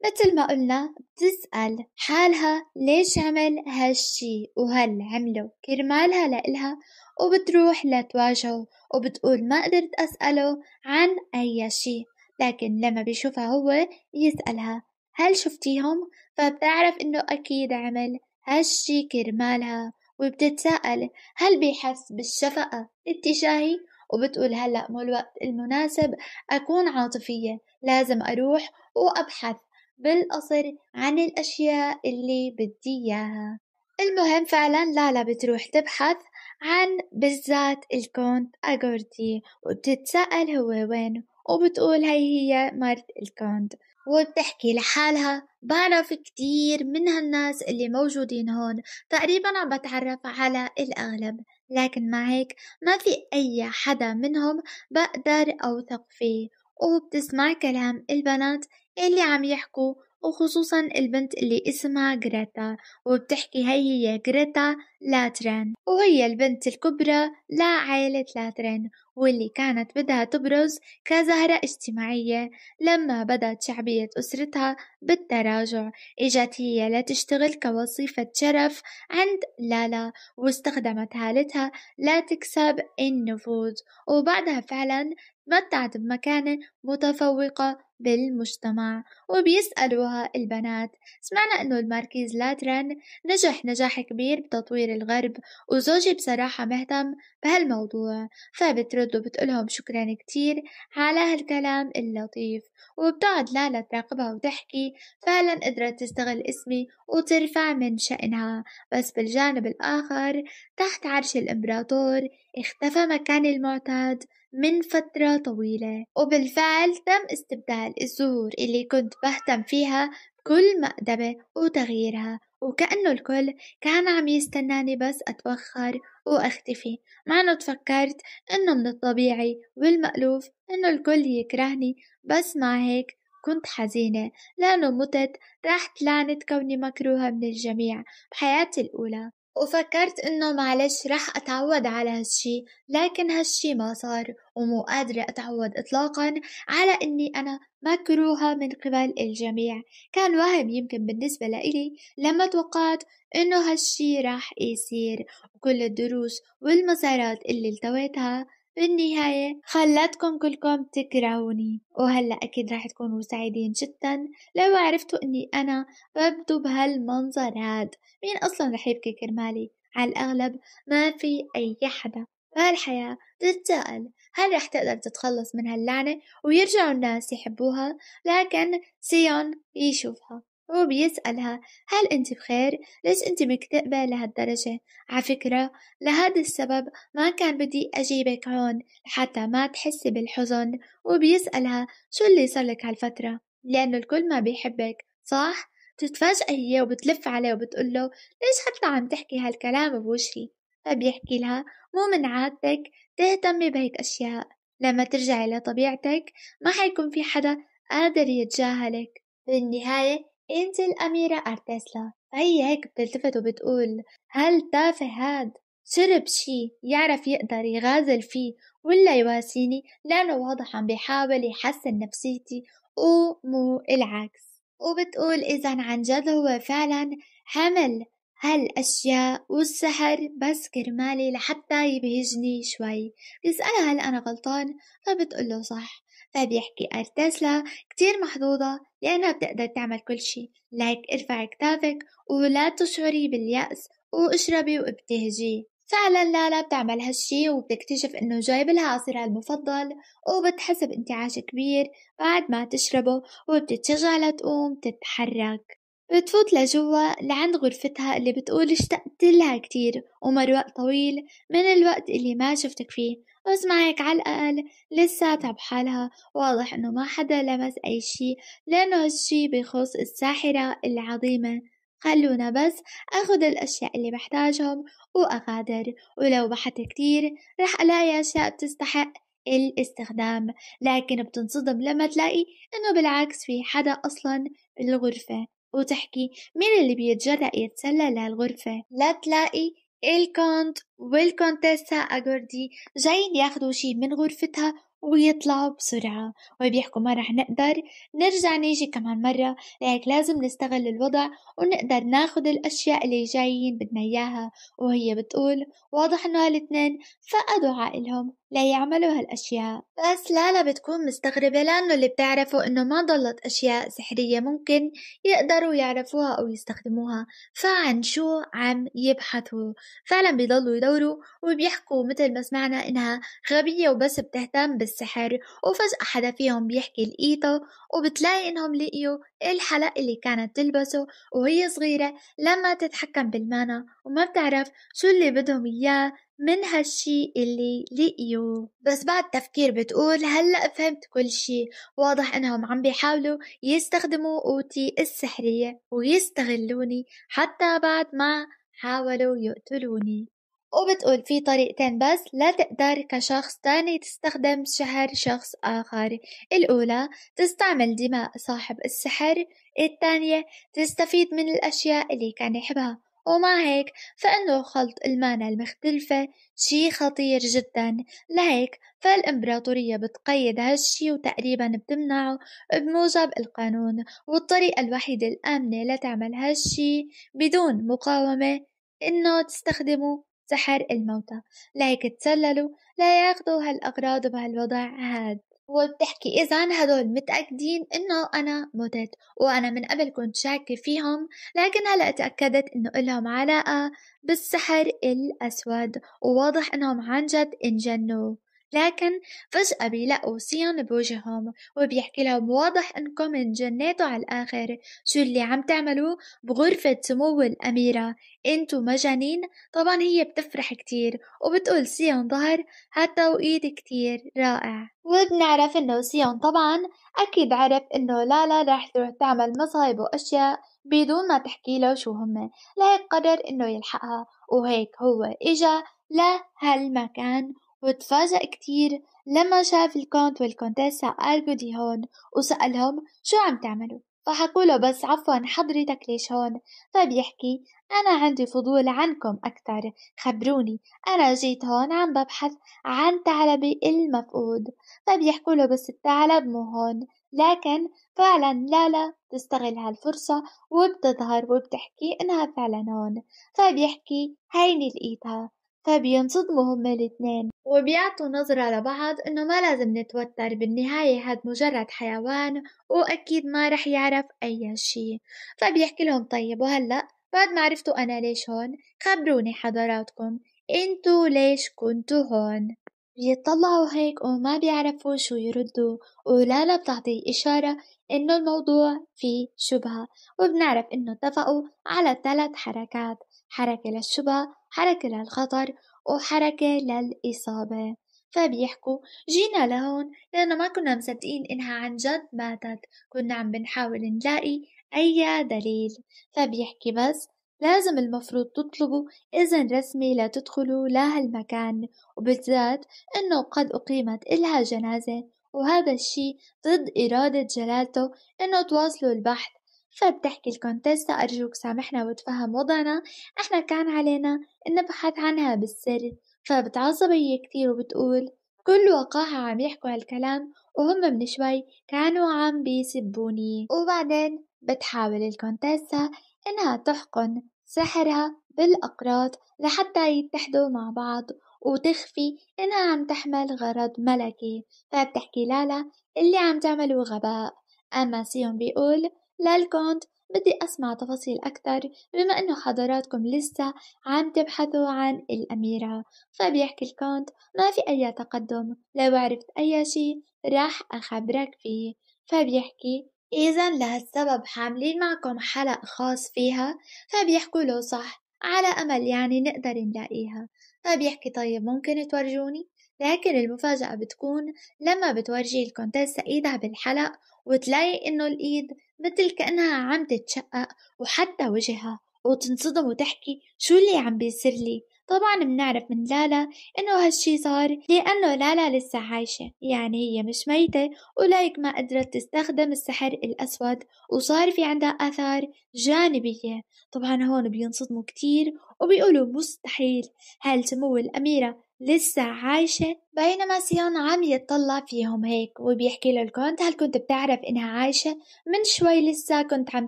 [SPEAKER 1] مثل ما قلنا بتسأل حالها ليش عمل هالشي وهل عمله كرمالها لإلها وبتروح لتواجهه وبتقول ما قدرت أسأله عن أي شي لكن لما بيشوفها هو يسألها هل شفتيهم؟ فبتعرف إنه أكيد عمل هالشي كرمالها وبتتساءل هل بيحس بالشفقة اتجاهي وبتقول هلأ مو الوقت المناسب أكون عاطفية لازم أروح وأبحث بالقصر عن الأشياء اللي بدي إياها المهم فعلا لالا بتروح تبحث عن بالذات الكونت أغورتي وبتتسأل هو وين وبتقول هي هي مرت الكونت وبتحكي لحالها بعرف كتير من هالناس اللي موجودين هون تقريبا عم بتعرف على الأغلب لكن مع هيك ما في أي حدا منهم بقدر أوثق فيه وبتسمع كلام البنات اللي عم يحكوا وخصوصا البنت اللي اسمها غريتا وبتحكي هي هي غريتا لاترين وهي البنت الكبرى لعائلة لاترين واللي كانت بدها تبرز كزهرة اجتماعية لما بدأت شعبية أسرتها بالتراجع إجت هي لتشتغل كوظيفة شرف عند لالا واستخدمت هالتها لتكسب النفوذ وبعدها فعلا تمتعت بمكانة متفوقة بالمجتمع وبيسألوها البنات سمعنا أنه الماركيز لاترن نجح نجاح كبير بتطوير الغرب وزوجي بصراحة مهتم بهالموضوع فبترد بترد وبتقولهم شكرا كتير على هالكلام اللطيف وبتقعد لالا تراقبها وتحكي فعلا قدرت تستغل اسمي وترفع من شأنها بس بالجانب الآخر تحت عرش الإمبراطور اختفى مكان المعتاد من فترة طويلة وبالفعل تم استبدال الزهور اللي كنت بهتم فيها كل مأدبة وتغييرها وكأنه الكل كان عم يستناني بس أتوخر وأختفي مع إنه تفكرت إنه من الطبيعي والمألوف إنه الكل يكرهني بس مع هيك كنت حزينة لأنه متت راح تلعنت كوني مكروهة من الجميع بحياتي الأولى وفكرت انه معلش رح اتعود على هالشي لكن هالشي ما صار ومو قادرة اتعود اطلاقا على اني انا مكروهة من قبل الجميع كان وهم يمكن بالنسبة لإلي لما توقعت انه هالشي رح يصير وكل الدروس والمسارات اللي التويتها بالنهاية خلتكم كلكم تكرهوني وهلأ أكيد راح تكونوا سعيدين جدا لو عرفتوا أني أنا ببدو بهالمنظر هاد مين أصلا رح يبكي كرمالي على الأغلب ما في أي حدا بهالحياة بتتساءل هل رح تقدر تتخلص من هاللعنة ويرجعوا الناس يحبوها لكن سيون يشوفها هو بيسألها هل أنت بخير؟ ليش أنت مكتئبة لهالدرجة؟ عفكرة لهذا السبب ما كان بدي أجيبك هون لحتى ما تحسي بالحزن وبيسألها شو اللي صار لك هالفترة؟ لأنه الكل ما بيحبك صح؟ بتتفاجئ هي وبتلف عليه وبتقول له ليش حتى عم تحكي هالكلام بوجهي؟ فبيحكي لها مو من عادتك تهتمي بهيك أشياء لما ترجعي لطبيعتك ما حيكون في حدا قادر يتجاهلك بالنهاية انت الأميرة أرتسلا فهي هيك بتلتفت وبتقول هل تافه هاد شرب شي يعرف يقدر يغازل فيه ولا يواسيني لأنه واضح عم بيحاول يحسن نفسيتي ومو العكس وبتقول إذا عن جد هو فعلا حمل هالأشياء والسحر بس كرمالي لحتى يبهجني شوي بيسألها هل أنا غلطان فبتقول له صح فبيحكي قال كتير محظوظة لأنها بتقدر تعمل كل شي لايك ارفع كتافك ولا تشعري باليأس واشربي وابتهجي فعلا لالا بتعمل هالشي وبتكتشف انه جايب لها عصيرها المفضل وبتحس بانتعاش كبير بعد ما تشربه وبتتشجع لتقوم تتحرك بتفوت لجوا لعند غرفتها اللي بتقول اشتقت لها كتير ومر وقت طويل من الوقت اللي ما شفتك فيه بس معك على الأقل لساتها بحالها واضح إنه ما حدا لمس أي شي لأنه هالشي بخص الساحرة العظيمة خلونا بس أخد الأشياء اللي بحتاجهم وأغادر ولو بحثت كتير رح ألاقي أشياء بتستحق الاستخدام لكن بتنصدم لما تلاقي إنه بالعكس في حدا أصلا بالغرفة وتحكي مين اللي بيتجرأ يتسلل لهالغرفة لا تلاقي الكونت والكونتيسا أغوردي جايين ياخدوا شي من غرفتها ويطلع بسرعة وبيحكوا ما رح نقدر نرجع نيجي كمان مرة لهيك لازم نستغل الوضع ونقدر ناخد الأشياء اللي جايين بدنا إياها وهي بتقول واضح إنه هالاتنين فقدوا عقلهم ليعملوا هالأشياء بس لالا بتكون مستغربة لأنه اللي بتعرفه إنه ما ضلت أشياء سحرية ممكن يقدروا يعرفوها أو يستخدموها فعن شو عم يبحثوا فعلا بيضلوا يدوروا وبيحكوا مثل ما سمعنا إنها غبية وبس بتهتم بس السحر وفجأة حدا فيهم بيحكي لقيته وبتلاقي إنهم لقيوا الحلق اللي كانت تلبسه وهي صغيرة لما تتحكم بالمانا وما بتعرف شو اللي بدهم إياه من هالشي اللي لقيوه بس بعد تفكير بتقول هلأ فهمت كل شي واضح انهم عم بيحاولوا يستخدموا قوتي السحرية ويستغلوني حتى بعد ما حاولوا يقتلوني وبتقول في طريقتين بس لا تقدر كشخص تاني تستخدم سحر شخص آخر الأولى تستعمل دماء صاحب السحر الثانية تستفيد من الأشياء اللي كان يحبها ومع هيك فإنه خلط المانع المختلفة شي خطير جدا لهيك فالإمبراطورية بتقيد هالشي وتقريبا بتمنعه بموجب القانون والطريقة الوحيدة الآمنة لتعمل هالشي بدون مقاومة إنه تستخدمه سحر الموتى لا يتسللوا لا ياخذوا هالأغراض بهالوضع هاد وبتحكي إذا هدول متأكدين إنه أنا متت وأنا من قبل كنت شاكة فيهم لكن هلأ تأكدت إنه إلهم علاقة بالسحر الأسود وواضح إنهم عن جد انجنوا لكن فجأة بيلاقوا سيان بوجههم وبيحكي لهم واضح انكم انجنيتوا على الآخر شو اللي عم تعملوه بغرفة سمو الأميرة انتو مجانين طبعا هي بتفرح كتير وبتقول سيان ظهر حتى وإيد كتير رائع وبنعرف انه سيان طبعا اكيد عرف انه لالا راح تروح تعمل مصايب واشياء بدون ما تحكي له شو هم لهيك قرر انه يلحقها وهيك هو اجا لهالمكان وتفاجأ كتير لما شاف الكونت والكونتيسا أرجودي هون وسألهم شو عم تعملوا فحقوله بس عفوا حضرتك ليش هون فبيحكي أنا عندي فضول عنكم أكثر خبروني أنا جيت هون عم ببحث عن ثعلبي المفقود فبيحكوا له بس الثعلب مو هون لكن فعلا لالا تستغل هالفرصة وبتظهر وبتحكي إنها فعلا هون فبيحكي هيني لقيتها فبينصدمهم هما الاثنين وبيعطوا نظرة لبعض إنه ما لازم نتوتر بالنهاية هاد مجرد حيوان وأكيد ما رح يعرف أي شي فبيحكي لهم طيب وهلأ بعد ما عرفتوا أنا ليش هون خبروني حضراتكم انتوا ليش كنتوا هون بيطلعوا هيك وما بيعرفوا شو يردوا ولالا بتعطي إشارة إنه الموضوع فيه شبهة وبنعرف إنه اتفقوا على ثلاث حركات حركة للشبه حركة للخطر وحركة للإصابة فبيحكوا جينا لهون لأنه ما كنا مصدقين إنها عن جد ماتت كنا عم بنحاول نلاقي أي دليل فبيحكي بس لازم المفروض تطلبوا إذن رسمي لتدخلوا لهالمكان وبالذات إنه قد أقيمت إلها جنازة وهذا الشي ضد إرادة جلالته إنه تواصلوا البحث فبتحكي الكونتيسة أرجوك سامحنا وتفهم وضعنا احنا كان علينا نبحث عنها بالسر فبتعصب هي كتير وبتقول كل وقاحة عم يحكوا هالكلام وهم من شوي كانوا عم بيسبوني وبعدين بتحاول الكونتيسة إنها تحقن سحرها بالأقراط لحتى يتحدوا مع بعض وتخفي إنها عم تحمل غرض ملكي فبتحكي لالا اللي عم تعمله غباء أما سيون بيقول للكونت بدي أسمع تفاصيل أكثر بما أنه حضراتكم لسه عم تبحثوا عن الأميرة فبيحكي الكونت ما في أي تقدم لو عرفت أي شي راح أخبرك فيه فبيحكي إذا لهالسبب حاملين معكم حلق خاص فيها فبيحكوا له صح على أمل يعني نقدر نلاقيها فبيحكي طيب ممكن تورجوني لكن المفاجأة بتكون لما بتورجي الكونتيسة ايدها بالحلق وتلاقي انه الايد مثل كأنها عم تتشقق وحتى وجهها وتنصدم وتحكي شو اللي عم بيصير لي طبعا بنعرف من لالا انه هالشي صار لانه لالا لسه عايشة يعني هي مش ميتة ولايك ما قدرت تستخدم السحر الاسود وصار في عندها اثار جانبية طبعا هون بينصدموا كتير وبيقولوا مستحيل هل سمو الاميرة لسه عايشة بينما سيون عم يتطلع فيهم هيك وبيحكي له الكونت هل كنت بتعرف إنها عايشة من شوي لسه كنت عم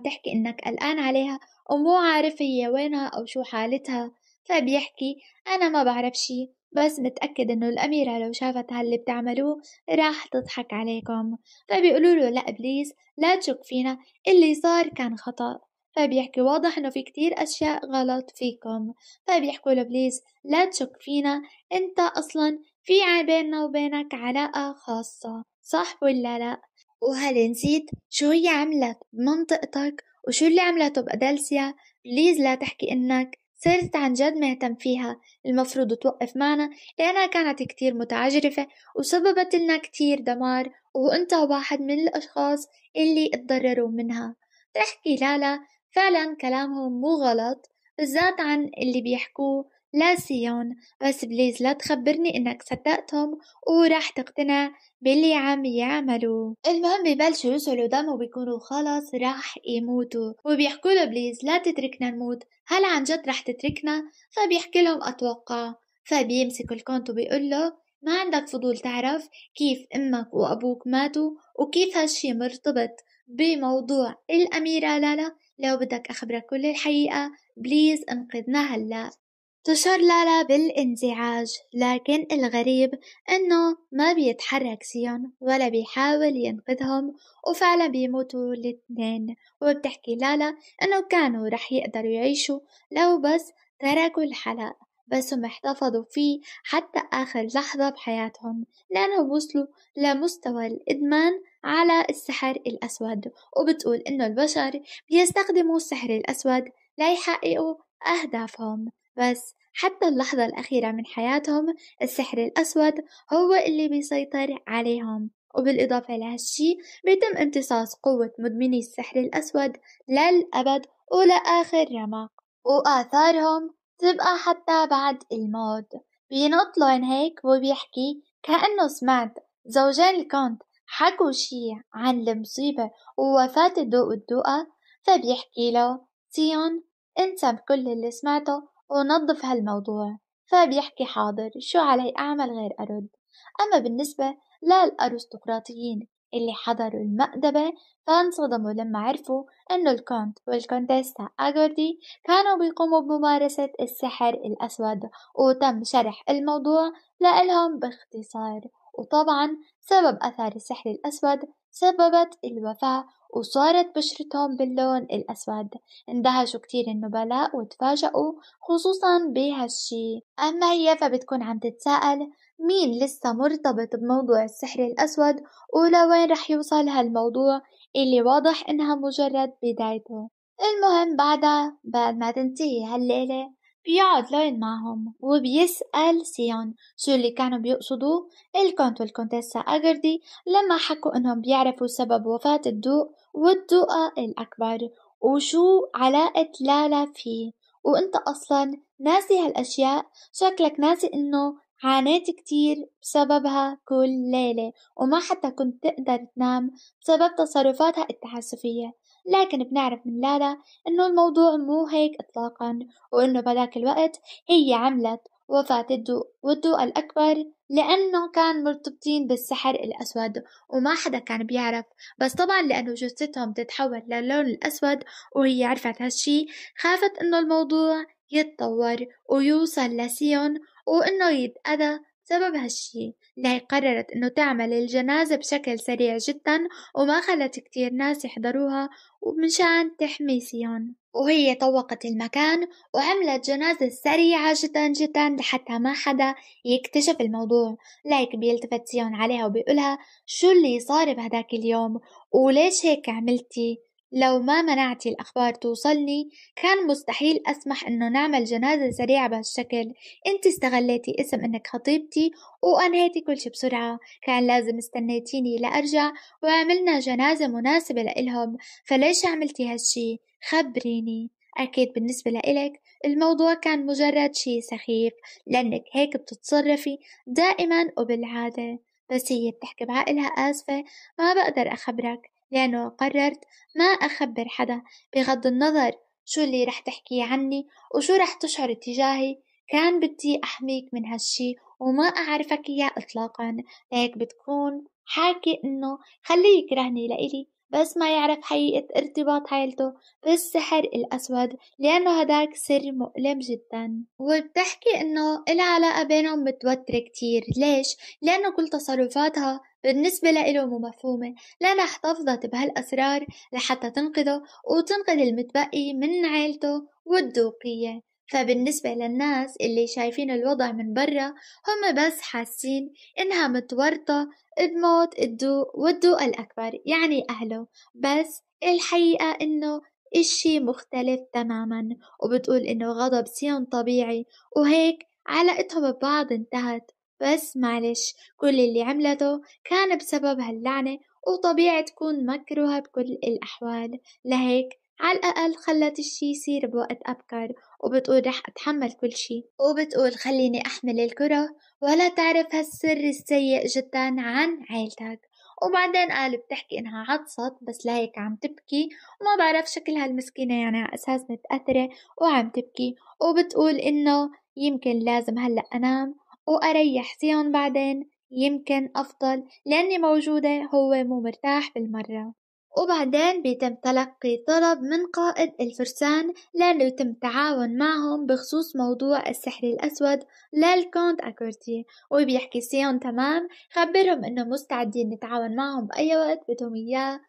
[SPEAKER 1] تحكي إنك قلقان عليها ومو عارف هي وينها أو شو حالتها فبيحكي أنا ما بعرف شي بس متأكد إنه الأميرة لو شافت هاللي بتعملوه راح تضحك عليكم فبيقولوا له لا إبليس لا تشك فينا اللي صار كان خطأ فبيحكي واضح انه في كتير اشياء غلط فيكم فبيحكوا له بليز لا تشك فينا انت اصلا في بيننا وبينك علاقة خاصة صح ولا لا وهل نسيت شو هي عملت بمنطقتك وشو اللي عملته بأدلسيا بليز لا تحكي انك صرت عن جد مهتم فيها المفروض توقف معنا لأنها كانت كتير متعجرفة وسببت لنا كتير دمار وانت واحد من الأشخاص اللي اتضرروا منها تحكي لالا فعلا كلامهم مو غلط بالذات عن اللي بيحكوه لا سيون بس بليز لا تخبرني انك صدقتهم وراح تقتنع باللي عم يعملوا المهم ببلشوا يوصلوا دم وبيكونوا خلص راح يموتوا وبيحكوا له بليز لا تتركنا نموت هل عن جد راح تتركنا فبيحكي لهم اتوقع فبيمسك الكونت وبيقول له ما عندك فضول تعرف كيف أمك وأبوك ماتوا وكيف هالشي مرتبط بموضوع الأميرة لالا لو بدك أخبرك كل الحقيقة بليز انقذنا هلأ تشعر لالا بالانزعاج لكن الغريب انه ما بيتحرك سيون ولا بيحاول ينقذهم وفعلا بيموتوا الاثنين وبتحكي لالا انه كانوا رح يقدروا يعيشوا لو بس تركوا الحلقة بس هم احتفظوا فيه حتى آخر لحظة بحياتهم لأنه وصلوا لمستوى الإدمان على السحر الأسود وبتقول إنه البشر بيستخدموا السحر الأسود ليحققوا أهدافهم بس حتى اللحظة الأخيرة من حياتهم السحر الأسود هو اللي بيسيطر عليهم وبالإضافة لهالشي بيتم امتصاص قوة مدمني السحر الأسود للأبد ولآخر رمق وآثارهم تبقى حتى بعد الموت بينط لون هيك وبيحكي كأنه سمعت زوجين الكونت حكوا شي عن المصيبة ووفاة الدوق الدوقة فبيحكي له سيون انسى بكل اللي سمعته ونظف هالموضوع فبيحكي حاضر شو علي أعمل غير أرد أما بالنسبة للأرستقراطيين اللي حضروا المأدبة فانصدموا لما عرفوا أنه الكونت والكونتيستا أغوردي كانوا بيقوموا بممارسة السحر الأسود وتم شرح الموضوع لإلهم باختصار وطبعا سبب أثار السحر الأسود سببت الوفاة وصارت بشرتهم باللون الأسود اندهشوا كتير النبلاء وتفاجئوا خصوصا بهالشي أما هي فبتكون عم تتساءل مين لسه مرتبط بموضوع السحر الأسود ولوين رح يوصل هالموضوع اللي واضح إنها مجرد بدايته المهم بعدها بعد ما تنتهي هالليلة بيقعد لين معهم وبيسأل سيون شو اللي كانوا بيقصدوه الكونت والكونتيسا أجردي لما حكوا إنهم بيعرفوا سبب وفاة الدوق والدوقة الأكبر وشو علاقة لالا فيه وانت أصلا ناسي هالأشياء شكلك ناسي إنه عانيت كتير بسببها كل ليلة وما حتى كنت تقدر تنام بسبب تصرفاتها التعسفية لكن بنعرف من لالا إنه الموضوع مو هيك إطلاقا وإنه بهداك الوقت هي عملت وفاة الدو والدو الأكبر لأنه كان مرتبطين بالسحر الأسود وما حدا كان بيعرف بس طبعا لأنه جثتهم تتحول للون الأسود وهي عرفت هالشي خافت إنه الموضوع يتطور ويوصل لسيون وإنه يتأذى سبب هالشي إنها قررت إنه تعمل الجنازة بشكل سريع جدا وما خلت كتير ناس يحضروها ومنشان تحمي سيون وهي طوقت المكان وعملت جنازة سريعة جدا جدا لحتى ما حدا يكتشف الموضوع لايك بيلتفت سيون عليها وبيقولها شو اللي صار بهداك اليوم وليش هيك عملتي لو ما منعتي الأخبار توصلني كان مستحيل أسمح إنه نعمل جنازة سريعة بهالشكل أنت استغليتي اسم إنك خطيبتي وأنهيتي كل شي بسرعة كان لازم استنيتيني لأرجع وعملنا جنازة مناسبة لإلهم فليش عملتي هالشي خبريني أكيد بالنسبة لإلك الموضوع كان مجرد شي سخيف لأنك هيك بتتصرفي دائما وبالعادة بس هي بتحكي بعقلها آسفة ما بقدر أخبرك لأنه قررت ما أخبر حدا بغض النظر شو اللي رح تحكي عني وشو رح تشعر تجاهي كان بدي أحميك من هالشي وما أعرفك إياه إطلاقا هيك بتكون حاكي إنه خليه يكرهني لإلي بس ما يعرف حقيقة ارتباط عيلته بالسحر الأسود لأنه هداك سر مؤلم جدا وبتحكي إنه العلاقة بينهم متوترة كتير ليش؟ لأنه كل تصرفاتها بالنسبة له مو مفهومة لأنها احتفظت بهالأسرار لحتى تنقذه وتنقذ المتبقي من عيلته والدوقية فبالنسبة للناس اللي شايفين الوضع من برا هم بس حاسين إنها متورطة بموت الدوق والدوق الأكبر يعني أهله بس الحقيقة إنه إشي مختلف تماما وبتقول إنه غضب سيون طبيعي وهيك علاقتهم ببعض انتهت بس معلش كل اللي عملته كان بسبب هاللعنة وطبيعي تكون مكروهة بكل الأحوال لهيك على الأقل خلت الشي يصير بوقت أبكر وبتقول رح أتحمل كل شي وبتقول خليني أحمل الكرة ولا تعرف هالسر السيء جدا عن عيلتك وبعدين قال بتحكي انها عطست بس لهيك عم تبكي وما بعرف شكلها المسكينة يعني على اساس متأثرة وعم تبكي وبتقول انه يمكن لازم هلأ انام وأريح سيون بعدين يمكن أفضل لأني موجودة هو مو مرتاح بالمرة وبعدين بيتم تلقي طلب من قائد الفرسان لأنه يتم تعاون معهم بخصوص موضوع السحر الأسود للكونت أكورتي وبيحكي سيون تمام خبرهم إنه مستعدين نتعاون معهم بأي وقت بدهم إياه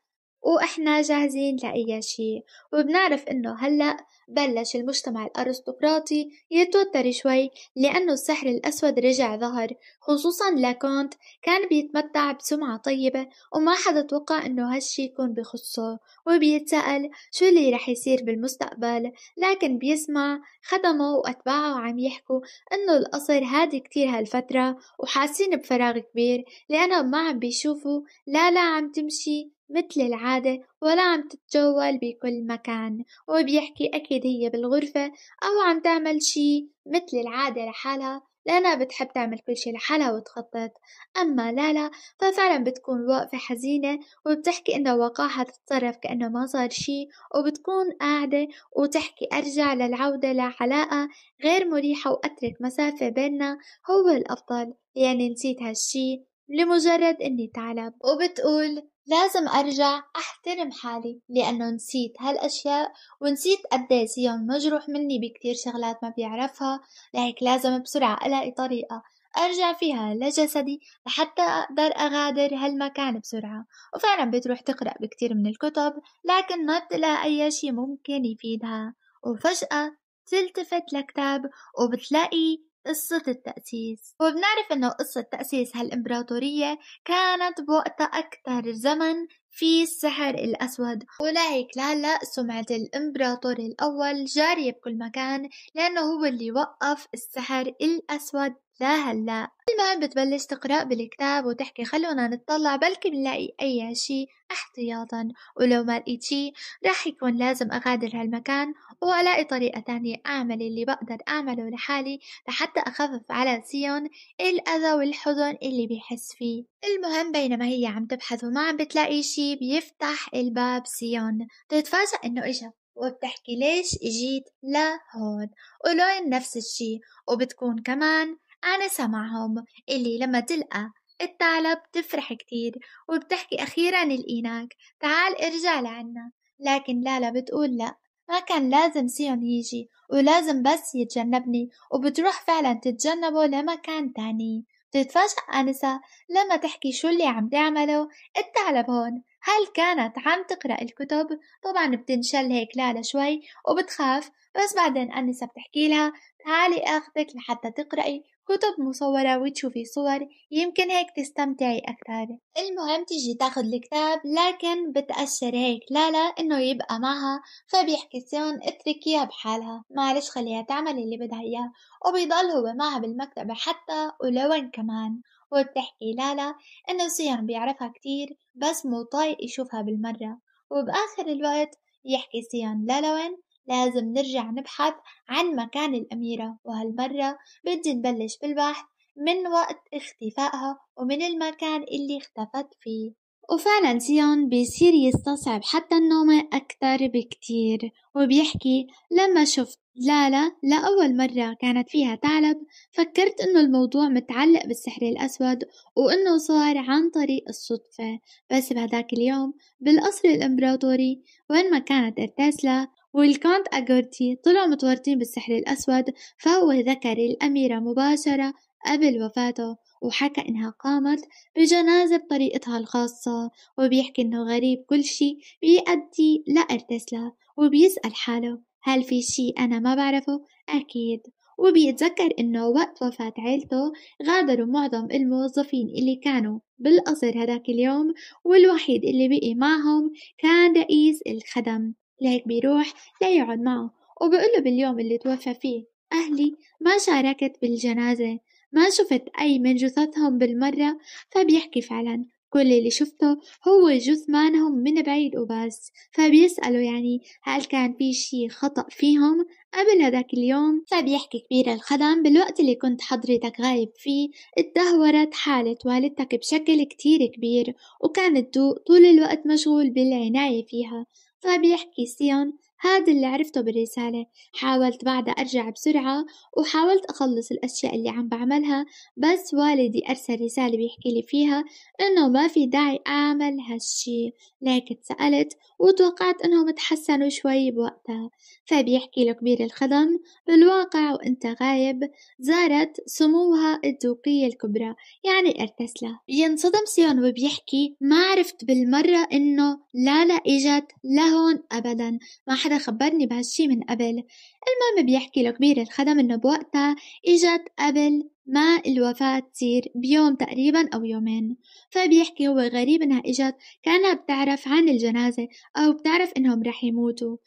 [SPEAKER 1] وإحنا جاهزين لأي شيء وبنعرف إنه هلأ بلش المجتمع الأرستقراطي يتوتر شوي لأنه السحر الأسود رجع ظهر خصوصا لاكونت كان بيتمتع بسمعة طيبة وما حدا توقع انه هالشي يكون بخصه وبيتسأل شو اللي رح يصير بالمستقبل لكن بيسمع خدمه وأتباعه عم يحكوا انه القصر هادي كتير هالفترة وحاسين بفراغ كبير لأنهم ما عم بيشوفوا لا لا عم تمشي مثل العادة ولا عم تتجول بكل مكان وبيحكي أكيد هي بالغرفة أو عم تعمل شي مثل العادة لحالها لانا بتحب تعمل كل شي لحالها وتخطط أما لالا ففعلا بتكون واقفة حزينة وبتحكي إنه واقعها تتصرف كأنه ما صار شي وبتكون قاعدة وتحكي أرجع للعودة لعلاقة غير مريحة وأترك مسافة بيننا هو الأفضل يعني نسيت هالشي لمجرد اني تعلب وبتقول لازم ارجع احترم حالي لانه نسيت هالاشياء ونسيت قد سيون مجروح مني بكتير شغلات ما بيعرفها لهيك لازم بسرعة الاقي طريقة ارجع فيها لجسدي لحتى اقدر اغادر هالمكان بسرعة وفعلا بتروح تقرأ بكتير من الكتب لكن ما بتلاقي اي شي ممكن يفيدها وفجأة تلتفت لكتاب وبتلاقي قصة التأسيس وبنعرف أنه قصة تأسيس هالإمبراطورية كانت بوقتها أكثر زمن في السحر الأسود ولهيك لهلأ سمعة الإمبراطور الأول جارية بكل مكان لأنه هو اللي وقف السحر الأسود لهلأ المهم بتبلش تقرأ بالكتاب وتحكي خلونا نتطلع بلكي بنلاقي أي شي احتياطا ولو ما لقيت شي راح يكون لازم أغادر هالمكان وألاقي طريقة تانية أعمل اللي بقدر أعمله لحالي لحتى أخفف على سيون الأذى والحزن اللي بيحس فيه المهم بينما هي عم تبحث وما عم بتلاقي شي شي بيفتح الباب سيون بتتفاجأ انه اجا وبتحكي ليش اجيت لهون ولوين نفس الشي وبتكون كمان أنسة معهم اللي لما تلقى الثعلب تفرح كتير وبتحكي أخيرا لقيناك تعال ارجع لعنا لكن لالا بتقول لأ ما كان لازم سيون يجي ولازم بس يتجنبني وبتروح فعلا تتجنبه لمكان تاني بتتفاجأ أنسة لما تحكي شو اللي عم تعمله الثعلب هون هل كانت عم تقرأ الكتب طبعا بتنشل هيك لالا شوي وبتخاف بس بعدين أنسة بتحكي لها تعالي أخذك لحتى تقرأي كتب مصورة وتشوفي صور يمكن هيك تستمتعي أكتر المهم تيجي تاخد الكتاب لكن بتأشر هيك لالا إنه يبقى معها فبيحكي سيون اتركيها بحالها معلش خليها تعمل اللي بدها إياه وبيضل هو معها بالمكتبة حتى ولوين كمان وبتحكي لالا إنه سيان بيعرفها كتير بس مو طايق يشوفها بالمرة وبآخر الوقت يحكي سيان لالا وين لازم نرجع نبحث عن مكان الأميرة وهالمرة بدي نبلش بالبحث من وقت اختفائها ومن المكان اللي اختفت فيه وفعلا سيون بيصير يستصعب حتى النوم أكتر بكتير وبيحكي لما شفت لالا لأول مرة كانت فيها ثعلب فكرت إنه الموضوع متعلق بالسحر الأسود وإنه صار عن طريق الصدفة بس بهداك اليوم بالقصر الإمبراطوري وين ما كانت التسلا والكونت أجورتي طلعوا متورطين بالسحر الأسود فهو ذكر الأميرة مباشرة قبل وفاته وحكى إنها قامت بجنازة بطريقتها الخاصة وبيحكي إنه غريب كل شي بيأدي لأرتسلا وبيسأل حاله هل في شي أنا ما بعرفه؟ أكيد وبيتذكر إنه وقت وفاة عيلته غادروا معظم الموظفين اللي كانوا بالقصر هداك اليوم والوحيد اللي بقي معهم كان رئيس الخدم لهيك بيروح ليقعد معه وبقول له باليوم اللي توفى فيه أهلي ما شاركت بالجنازة ما شفت أي من جثثهم بالمرة فبيحكي فعلا كل اللي شفته هو جثمانهم من بعيد وبس فبيسألوا يعني هل كان في شي خطأ فيهم قبل هذاك اليوم فبيحكي كبير الخدم بالوقت اللي كنت حضرتك غايب فيه اتدهورت حالة والدتك بشكل كتير كبير وكان الدوق طول الوقت مشغول بالعناية فيها فبيحكي سيون هذا اللي عرفته بالرسالة حاولت بعدها أرجع بسرعة وحاولت أخلص الأشياء اللي عم بعملها بس والدي أرسل رسالة بيحكي لي فيها إنه ما في داعي أعمل هالشي لكن سألت وتوقعت إنهم تحسنوا شوي بوقتها فبيحكي له كبير الخدم بالواقع وإنت غايب زارت سموها الدوقية الكبرى يعني ارتسلا ينصدم سيون وبيحكي ما عرفت بالمرة إنه لا لا إجت لهون أبدا ما حدا خبرني بهالشي من قبل المهم بيحكي لكبير الخدم انه بوقتها اجت قبل ما الوفاة تصير بيوم تقريبا أو يومين فبيحكي هو غريب إنها إجت كأنها بتعرف عن الجنازة أو بتعرف إنهم رح يموتوا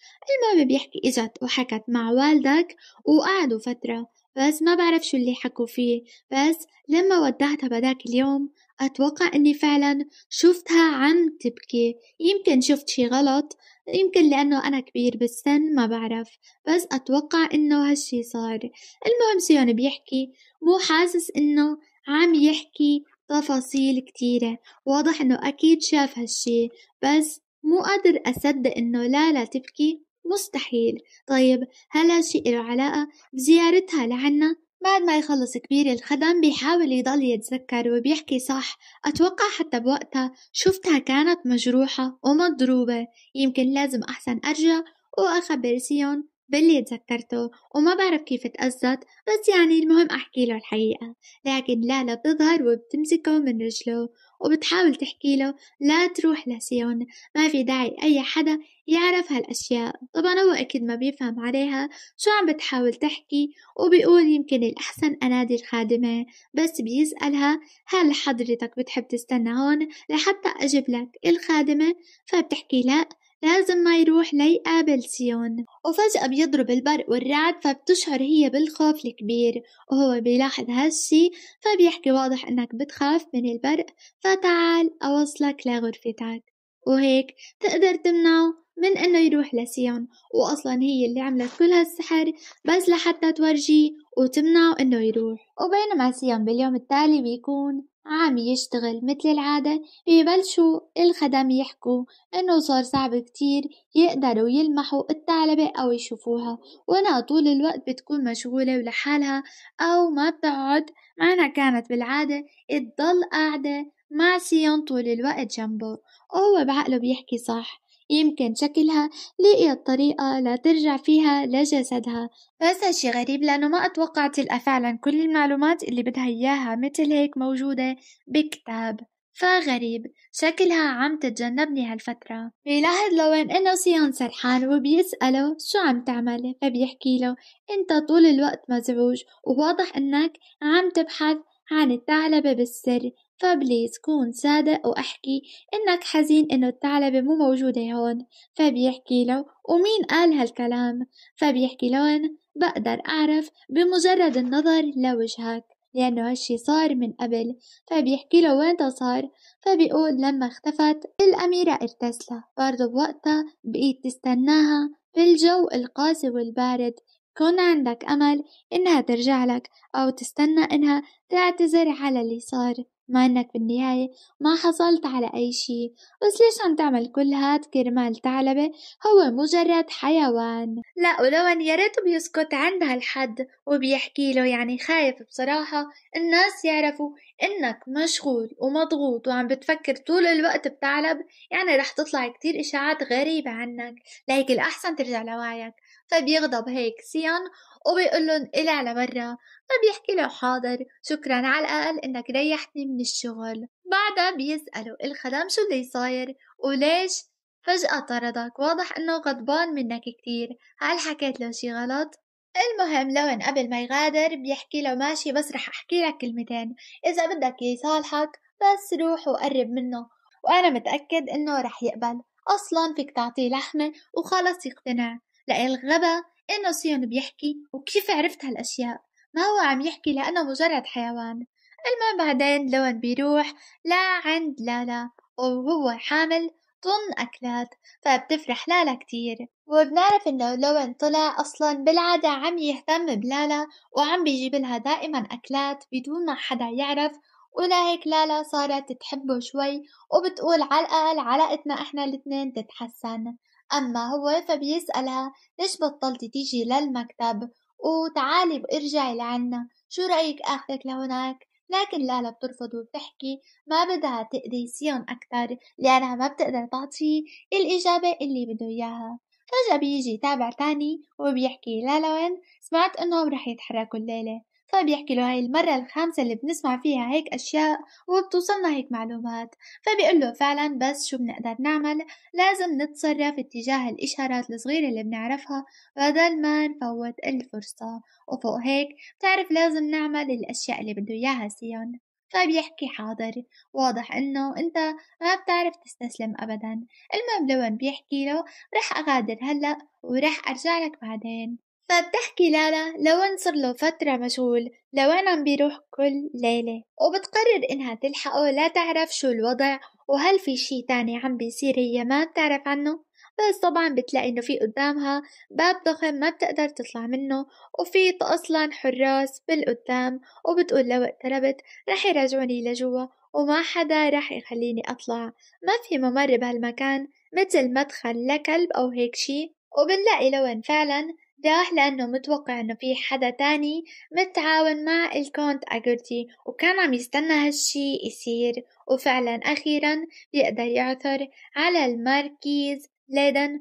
[SPEAKER 1] المهم بيحكي إجت وحكت مع والدك وقعدوا فترة بس ما بعرف شو اللي حكوا فيه بس لما ودعتها بداك اليوم أتوقع أني فعلا شفتها عم تبكي يمكن شفت شي غلط يمكن لأنه أنا كبير بالسن ما بعرف بس أتوقع أنه هالشي صار المهم سيون بيحكي مو حاسس أنه عم يحكي تفاصيل كتيرة واضح أنه أكيد شاف هالشي بس مو قادر أصدق أنه لا لا تبكي مستحيل طيب هل هالشي له علاقة بزيارتها لعنا بعد ما يخلص كبير الخدم بيحاول يضل يتذكر وبيحكي صح أتوقع حتى بوقتها شفتها كانت مجروحة ومضروبة يمكن لازم أحسن أرجع وأخبر سيون باللي تذكرته وما بعرف كيف تأذت بس يعني المهم أحكي له الحقيقة لكن لالا بتظهر وبتمسكه من رجله وبتحاول تحكي له لا تروح لسيون ما في داعي أي حدا يعرف هالأشياء طبعا هو أكيد ما بيفهم عليها شو عم بتحاول تحكي وبيقول يمكن الأحسن أنادي الخادمة بس بيسألها هل حضرتك بتحب تستنى هون لحتى أجيب لك الخادمة فبتحكي لأ لازم ما يروح ليقابل سيون وفجأة بيضرب البرق والرعد فبتشعر هي بالخوف الكبير وهو بيلاحظ هالشي فبيحكي واضح انك بتخاف من البرق فتعال اوصلك لغرفتك وهيك تقدر تمنعه من انه يروح لسيون واصلا هي اللي عملت كل هالسحر بس لحتى تورجيه وتمنعه انه يروح وبينما سيون باليوم التالي بيكون عم يشتغل مثل العادة ببلشوا الخدم يحكوا انه صار صعب كتير يقدروا يلمحوا الثعلبة او يشوفوها وانا طول الوقت بتكون مشغولة ولحالها او ما بتقعد معنا كانت بالعادة تضل قاعدة ماسي طول الوقت جنبه وهو بعقله بيحكي صح يمكن شكلها لقيت طريقة لترجع فيها لجسدها بس هالشي غريب لأنه ما أتوقع تلقى فعلا كل المعلومات اللي بدها إياها مثل هيك موجودة بكتاب فغريب شكلها عم تتجنبني هالفترة بيلاحظ لوين إنه سيان سرحان وبيسأله شو عم تعمل فبيحكي له أنت طول الوقت مزعوج وواضح إنك عم تبحث عن الثعلبة بالسر فبليز كون صادق وأحكي إنك حزين إنه الثعلبة مو موجودة هون فبيحكي له ومين قال هالكلام فبيحكي لون بقدر أعرف بمجرد النظر لوجهك لأنه هالشي صار من قبل فبيحكي له وين صار فبيقول لما اختفت الأميرة ارتسلة برضه بوقتها بقيت تستناها بالجو القاسي والبارد كون عندك أمل إنها ترجع لك أو تستنى إنها تعتذر على اللي صار مع انك بالنهاية ما حصلت على اي شي بس ليش عم تعمل كل هاد كرمال ثعلبة هو مجرد حيوان لا ولو ان يا بيسكت عند هالحد وبيحكي له يعني خايف بصراحة الناس يعرفوا انك مشغول ومضغوط وعم بتفكر طول الوقت بثعلب يعني رح تطلع كتير اشاعات غريبة عنك لهيك الاحسن ترجع لوعيك فبيغضب طيب هيك سيان وبيقول لهم على لبرا طيب فبيحكي له حاضر شكرا على الأقل إنك ريحتني من الشغل بعدها بيسألوا إيه الخدم شو اللي صاير وليش فجأة طردك واضح إنه غضبان منك كتير هل حكيت له شي غلط؟ المهم لون قبل ما يغادر بيحكي له ماشي بس رح أحكي لك كلمتين إذا بدك يصالحك بس روح وقرب منه وأنا متأكد إنه رح يقبل أصلا فيك تعطيه لحمة وخلص يقتنع لأ الغبا إنه سيون بيحكي وكيف عرفت هالأشياء ما هو عم يحكي لأنه مجرد حيوان المهم بعدين لون بيروح لا عند لالا وهو حامل طن أكلات فبتفرح لالا كتير وبنعرف إنه لون طلع أصلا بالعادة عم يهتم بلالا وعم بيجيب لها دائما أكلات بدون ما حدا يعرف ولهيك لالا صارت تحبه شوي وبتقول على الأقل علاقتنا إحنا الاتنين تتحسن أما هو فبيسألها ليش بطلتي تيجي للمكتب وتعالي وارجعي لعنا شو رأيك آخذك لهناك لكن لالا بترفض وبتحكي ما بدها تأذي سيون أكتر لأنها ما بتقدر تعطيه الإجابة اللي بده إياها فجأة بيجي تابع تاني وبيحكي لالا وين سمعت إنهم رح يتحركوا الليلة فبيحكي طيب، له هاي المرة الخامسة اللي بنسمع فيها هيك أشياء وبتوصلنا هيك معلومات فبيقول له فعلا بس شو بنقدر نعمل لازم نتصرف اتجاه الإشارات الصغيرة اللي بنعرفها بدل ما نفوت الفرصة وفوق هيك بتعرف لازم نعمل الأشياء اللي بده إياها سيون فبيحكي طيب، حاضر واضح انه انت ما بتعرف تستسلم ابدا المهم لون بيحكي له رح اغادر هلا ورح ارجع لك بعدين فبتحكي لالا لوين له فترة مشغول لوين عم بيروح كل ليلة وبتقرر إنها تلحقه لا تعرف شو الوضع وهل في شي تاني عم بيصير هي ما بتعرف عنه بس طبعا بتلاقي انه في قدامها باب ضخم ما بتقدر تطلع منه وفي اصلا حراس بالقدام وبتقول لو اقتربت رح يرجعوني لجوا وما حدا رح يخليني اطلع ما في ممر بهالمكان مثل مدخل لكلب او هيك شي وبنلاقي لون فعلا راح لأنه متوقع إنه في حدا تاني متعاون مع الكونت أجرتي وكان عم يستنى هالشي يصير وفعلا أخيرا بيقدر يعثر على الماركيز ليدن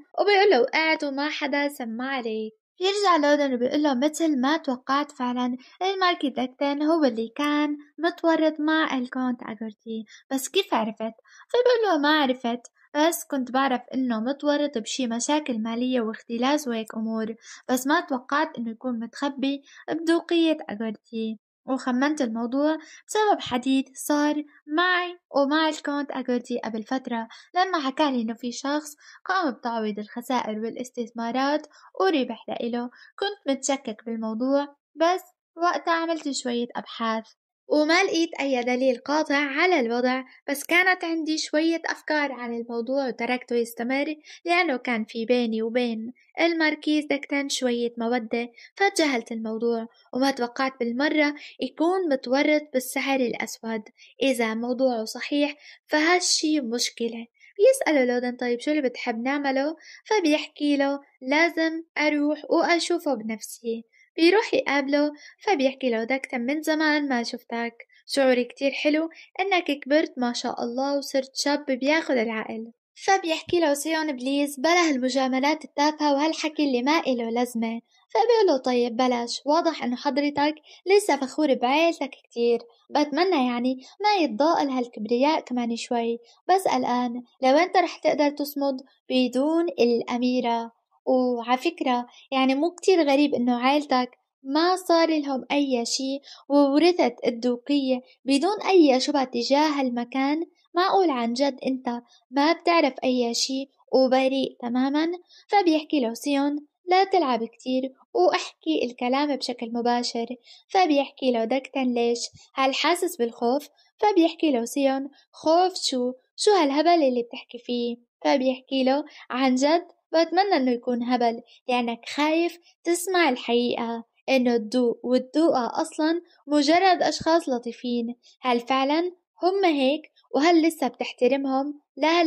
[SPEAKER 1] له وقعت وما حدا سمع عليك بيرجع لودن وبيقول له مثل ما توقعت فعلا الماركي دكتن هو اللي كان متورط مع الكونت أجرتي بس كيف عرفت؟ فبيقول له ما عرفت بس كنت بعرف إنه متورط بشي مشاكل مالية واختلاس وهيك أمور بس ما توقعت إنه يكون متخبي بدوقية أغورتي وخمنت الموضوع بسبب حديث صار معي ومع الكونت أغورتي قبل فترة لما حكالي إنه في شخص قام بتعويض الخسائر والاستثمارات وربح لإله كنت متشكك بالموضوع بس وقتها عملت شوية أبحاث وما لقيت أي دليل قاطع على الوضع بس كانت عندي شوية أفكار عن الموضوع وتركته يستمر لأنه كان في بيني وبين الماركيز دكتان شوية مودة فتجاهلت الموضوع وما توقعت بالمرة يكون متورط بالسحر الأسود إذا موضوعه صحيح فهالشي مشكلة بيسأله لودن طيب شو اللي بتحب نعمله فبيحكي له لازم أروح وأشوفه بنفسي بيروح يقابله فبيحكي له دكتم من زمان ما شفتك شعوري كتير حلو انك كبرت ما شاء الله وصرت شاب بياخد العقل فبيحكي له سيون بليز بلا هالمجاملات التافهة وهالحكي اللي ما إله لازمة فبيقول له طيب بلاش واضح انه حضرتك لسه فخور بعيلتك كتير بتمنى يعني ما يتضاءل هالكبرياء كمان شوي بس الآن لو انت رح تقدر تصمد بدون الأميرة وعلى فكرة يعني مو كتير غريب إنه عائلتك ما صار لهم أي شي وورثت الدوقية بدون أي شبهة تجاه المكان معقول عن جد أنت ما بتعرف أي شي وبريء تماما فبيحكي له سيون لا تلعب كتير واحكي الكلام بشكل مباشر فبيحكي له دكتا ليش هل حاسس بالخوف فبيحكي له سيون خوف شو شو هالهبل اللي بتحكي فيه فبيحكي له عن جد بتمنى إنه يكون هبل لأنك خايف تسمع الحقيقة إنه الضوء والضوءة أصلا مجرد أشخاص لطيفين هل فعلا هم هيك وهل لسه بتحترمهم لا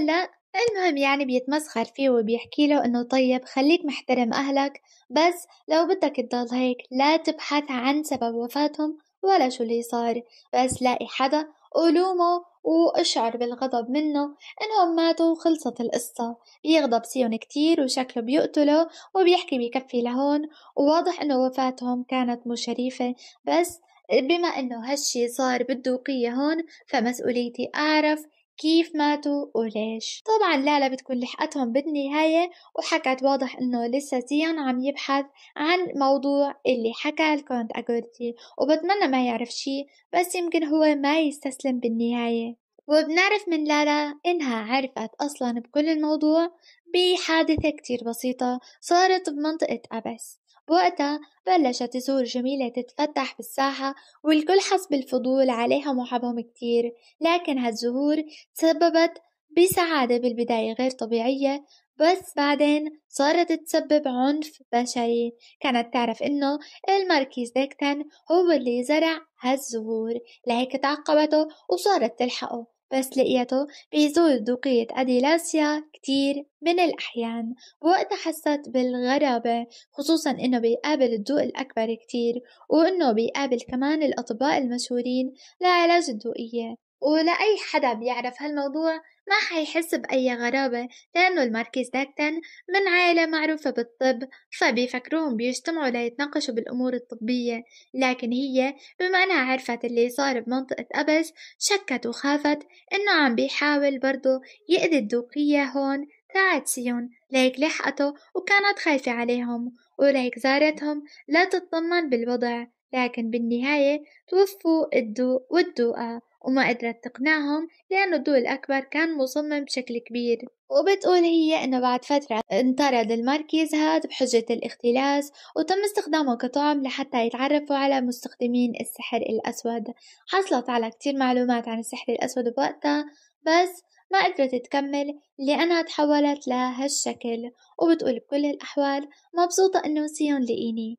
[SPEAKER 1] المهم يعني بيتمسخر فيه وبيحكي له انه طيب خليك محترم اهلك بس لو بدك تضل هيك لا تبحث عن سبب وفاتهم ولا شو اللي صار بس لاقي حدا قلومه وأشعر بالغضب منه إنهم ماتوا وخلصت القصة بيغضب سيون كتير وشكله بيقتله وبيحكي بكفي لهون وواضح إنه وفاتهم كانت مو شريفة بس بما إنه هالشي صار بالدوقية هون فمسؤوليتي أعرف كيف ماتوا وليش طبعا لالا بتكون لحقتهم بالنهاية وحكت واضح انه لسه زيان عم يبحث عن موضوع اللي حكى الكونت اجودتي وبتمنى ما يعرف شي بس يمكن هو ما يستسلم بالنهاية وبنعرف من لالا إنها عرفت أصلا بكل الموضوع بحادثة كتير بسيطة صارت بمنطقة أبس بوقتها بلشت زهور جميلة تتفتح بالساحة والكل حس بالفضول عليها محبهم كتير لكن هالزهور تسببت بسعادة بالبداية غير طبيعية بس بعدين صارت تسبب عنف بشري كانت تعرف انه الماركيز ديكتن هو اللي زرع هالزهور لهيك تعقبته وصارت تلحقه بس لقيته بيزول دوقية أديلاسيا كتير من الأحيان ووقتها حست بالغرابة خصوصا إنه بيقابل الدوق الأكبر كتير وإنه بيقابل كمان الأطباء المشهورين لعلاج الدوقية ولأي حدا بيعرف هالموضوع ما حيحس بأي غرابة لأنه الماركيز داكتن من عائلة معروفة بالطب فبيفكروهم بيجتمعوا ليتناقشوا بالأمور الطبية لكن هي بما أنها عرفت اللي صار بمنطقة أبس شكت وخافت إنه عم بيحاول برضو يأذي الدوقية هون تاعت سيون ليك لحقته وكانت خايفة عليهم وليك زارتهم لا تطمن بالوضع لكن بالنهاية توفوا الدوق والدوقة وما قدرت تقنعهم لأنه الدول الأكبر كان مصمم بشكل كبير وبتقول هي أنه بعد فترة انطرد المركز هاد بحجة الاختلاس وتم استخدامه كطعم لحتى يتعرفوا على مستخدمين السحر الأسود حصلت على كتير معلومات عن السحر الأسود بوقتها بس ما قدرت تكمل لأنها تحولت لهالشكل وبتقول بكل الأحوال مبسوطة إنه سيون لقيني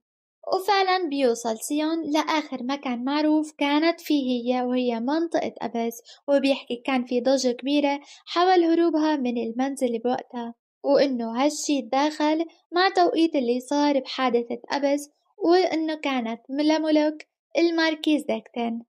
[SPEAKER 1] وفعلا بيوصل سيون لآخر مكان معروف كانت فيه هي وهي منطقة أبس وبيحكي كان في ضجة كبيرة حول هروبها من المنزل بوقتها وإنه هالشي تداخل مع توقيت اللي صار بحادثة أبس وإنه كانت لملوك الماركيز داكتن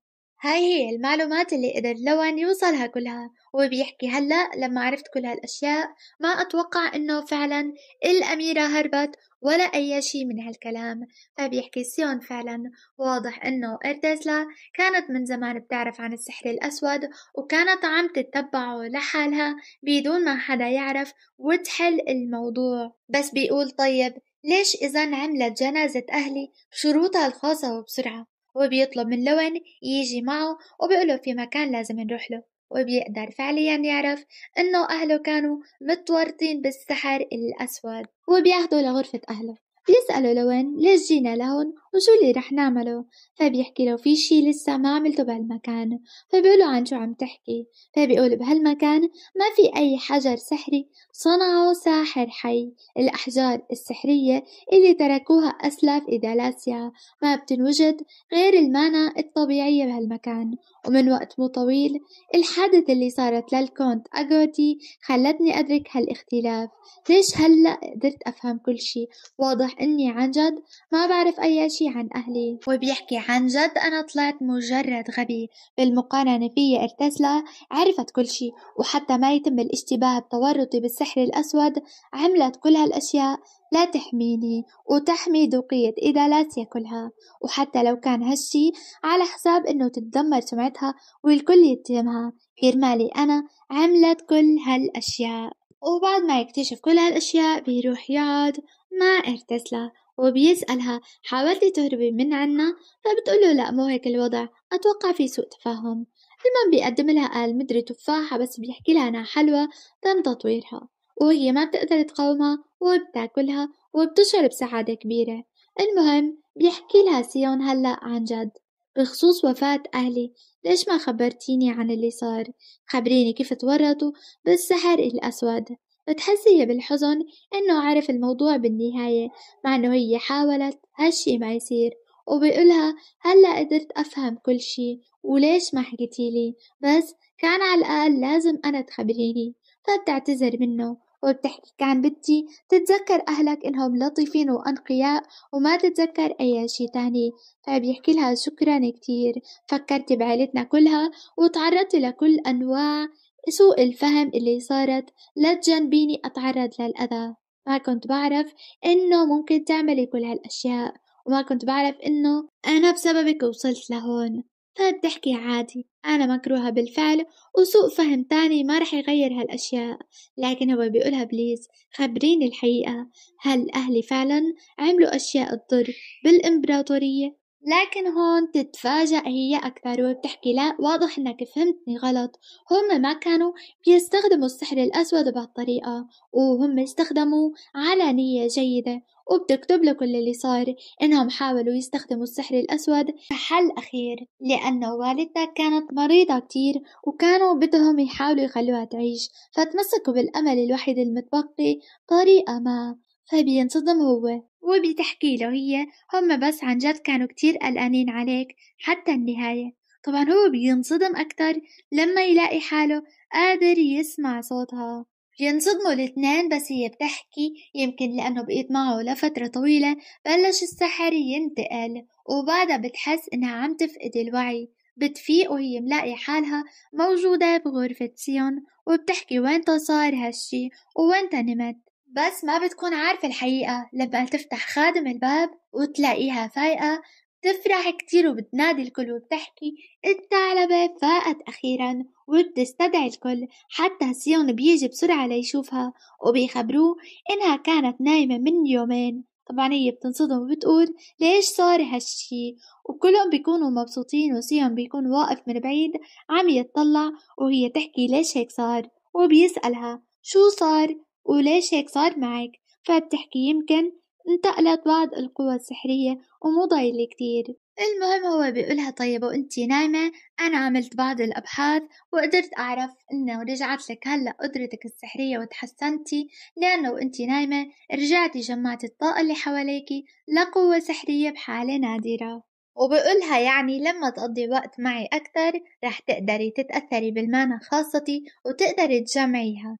[SPEAKER 1] هاي هي المعلومات اللي قدر لون يوصلها كلها وبيحكي هلأ لما عرفت كل هالأشياء ما أتوقع إنه فعلا الأميرة هربت ولا أي شيء من هالكلام فبيحكي طيب، سيون فعلا واضح أنه إرتزلا كانت من زمان بتعرف عن السحر الأسود وكانت عم تتبعه لحالها بدون ما حدا يعرف وتحل الموضوع بس بيقول طيب ليش إذا عملت جنازة أهلي بشروطها الخاصة وبسرعة وبيطلب من لون يجي معه وبيقوله في مكان لازم نروح له وبيقدر فعليا يعرف انه اهله كانوا متورطين بالسحر الاسود وبياخده لغرفة اهله بيسأله لوين ليش جينا لهون وشو اللي رح نعمله فبيحكي له في شي لسه ما عملته بهالمكان فبيقوله عن شو عم تحكي فبيقول بهالمكان ما في أي حجر سحري صنعه ساحر حي الأحجار السحرية اللي تركوها أسلاف إدالاسيا ما بتنوجد غير المانا الطبيعية بهالمكان ومن وقت مو طويل الحادث اللي صارت للكونت أغوتي خلتني أدرك هالاختلاف ليش هلأ قدرت أفهم كل شي واضح إني عن جد ما بعرف أي شي عن أهلي وبيحكي عن جد أنا طلعت مجرد غبي بالمقارنة في ارتسلا عرفت كل شي وحتى ما يتم الاشتباه بتورطي بالسحر الأسود عملت كل هالأشياء لا تحميني وتحمي دوقية لا كلها وحتى لو كان هالشي على حساب إنه تتدمر سمعتها والكل يتهمها كرمالي أنا عملت كل هالأشياء وبعد ما يكتشف كل هالأشياء بيروح يقعد مع ارتسلا وبيسألها حاولتي تهربي من عنا فبتقوله لا مو هيك الوضع أتوقع في سوء تفاهم المهم بيقدم لها قال مدري تفاحة بس بيحكي لها أنها حلوة تم تطويرها وهي ما بتقدر تقاومها وبتاكلها وبتشعر بسعادة كبيرة المهم بيحكي لها سيون هلأ عن جد بخصوص وفاة أهلي ليش ما خبرتيني عن اللي صار خبريني كيف تورطوا بالسحر الأسود تحسي بالحزن إنه عرف الموضوع بالنهاية مع إنه هي حاولت هالشي ما يصير وبيقولها هلا قدرت أفهم كل شي وليش ما حكيتيلي بس كان على الأقل لازم أنا تخبريني فبتعتذر منه وبتحكي كان بدي تتذكر أهلك إنهم لطيفين وأنقياء وما تتذكر أي شي تاني فبيحكي لها شكرا كتير فكرتي بعائلتنا كلها وتعرضتي لكل أنواع سوء الفهم اللي صارت لا تجنبيني أتعرض للأذى ما كنت بعرف إنه ممكن تعملي كل هالأشياء وما كنت بعرف إنه أنا بسببك وصلت لهون فبتحكي طيب عادي أنا مكروهة بالفعل وسوء فهم تاني ما رح يغير هالأشياء لكن هو بيقولها بليز خبريني الحقيقة هل أهلي فعلا عملوا أشياء تضر بالإمبراطورية لكن هون تتفاجأ هي أكثر وبتحكي لا واضح إنك فهمتني غلط هم ما كانوا بيستخدموا السحر الأسود بهالطريقة وهم استخدموا على نية جيدة وبتكتب له كل اللي صار إنهم حاولوا يستخدموا السحر الأسود كحل أخير لأنه والدتها كانت مريضة كتير وكانوا بدهم يحاولوا يخلوها تعيش فتمسكوا بالأمل الوحيد المتبقي طريقة ما فبينصدم هو وبتحكي له هي هم بس عن جد كانوا كتير قلقانين عليك حتى النهاية طبعا هو بينصدم أكتر لما يلاقي حاله قادر يسمع صوتها بينصدموا الاثنين بس هي بتحكي يمكن لأنه بقيت معه لفترة طويلة بلش السحر ينتقل وبعدها بتحس إنها عم تفقد الوعي بتفيق وهي ملاقي حالها موجودة بغرفة سيون وبتحكي وين صار هالشي ووين نمت بس ما بتكون عارفة الحقيقة لما تفتح خادم الباب وتلاقيها فايقة تفرح كتير وبتنادي الكل وبتحكي الثعلبة فاقت أخيرا وبتستدعي الكل حتى سيون بيجي بسرعة ليشوفها وبيخبروه إنها كانت نايمة من يومين طبعا هي بتنصدم وبتقول ليش صار هالشي وكلهم بيكونوا مبسوطين وسيون بيكون واقف من بعيد عم يتطلع وهي تحكي ليش هيك صار وبيسألها شو صار وليش هيك صار معك فبتحكي يمكن انتقلت بعض القوى السحرية ومو ضايلة كتير المهم هو بيقولها طيب وانتي نايمة أنا عملت بعض الأبحاث وقدرت أعرف إنه رجعت لك هلأ قدرتك السحرية وتحسنتي لأنه وانتي نايمة رجعتي جمعتي الطاقة اللي حواليكي لقوة سحرية بحالة نادرة وبقولها يعني لما تقضي وقت معي أكتر رح تقدري تتأثري بالمانا خاصتي وتقدري تجمعيها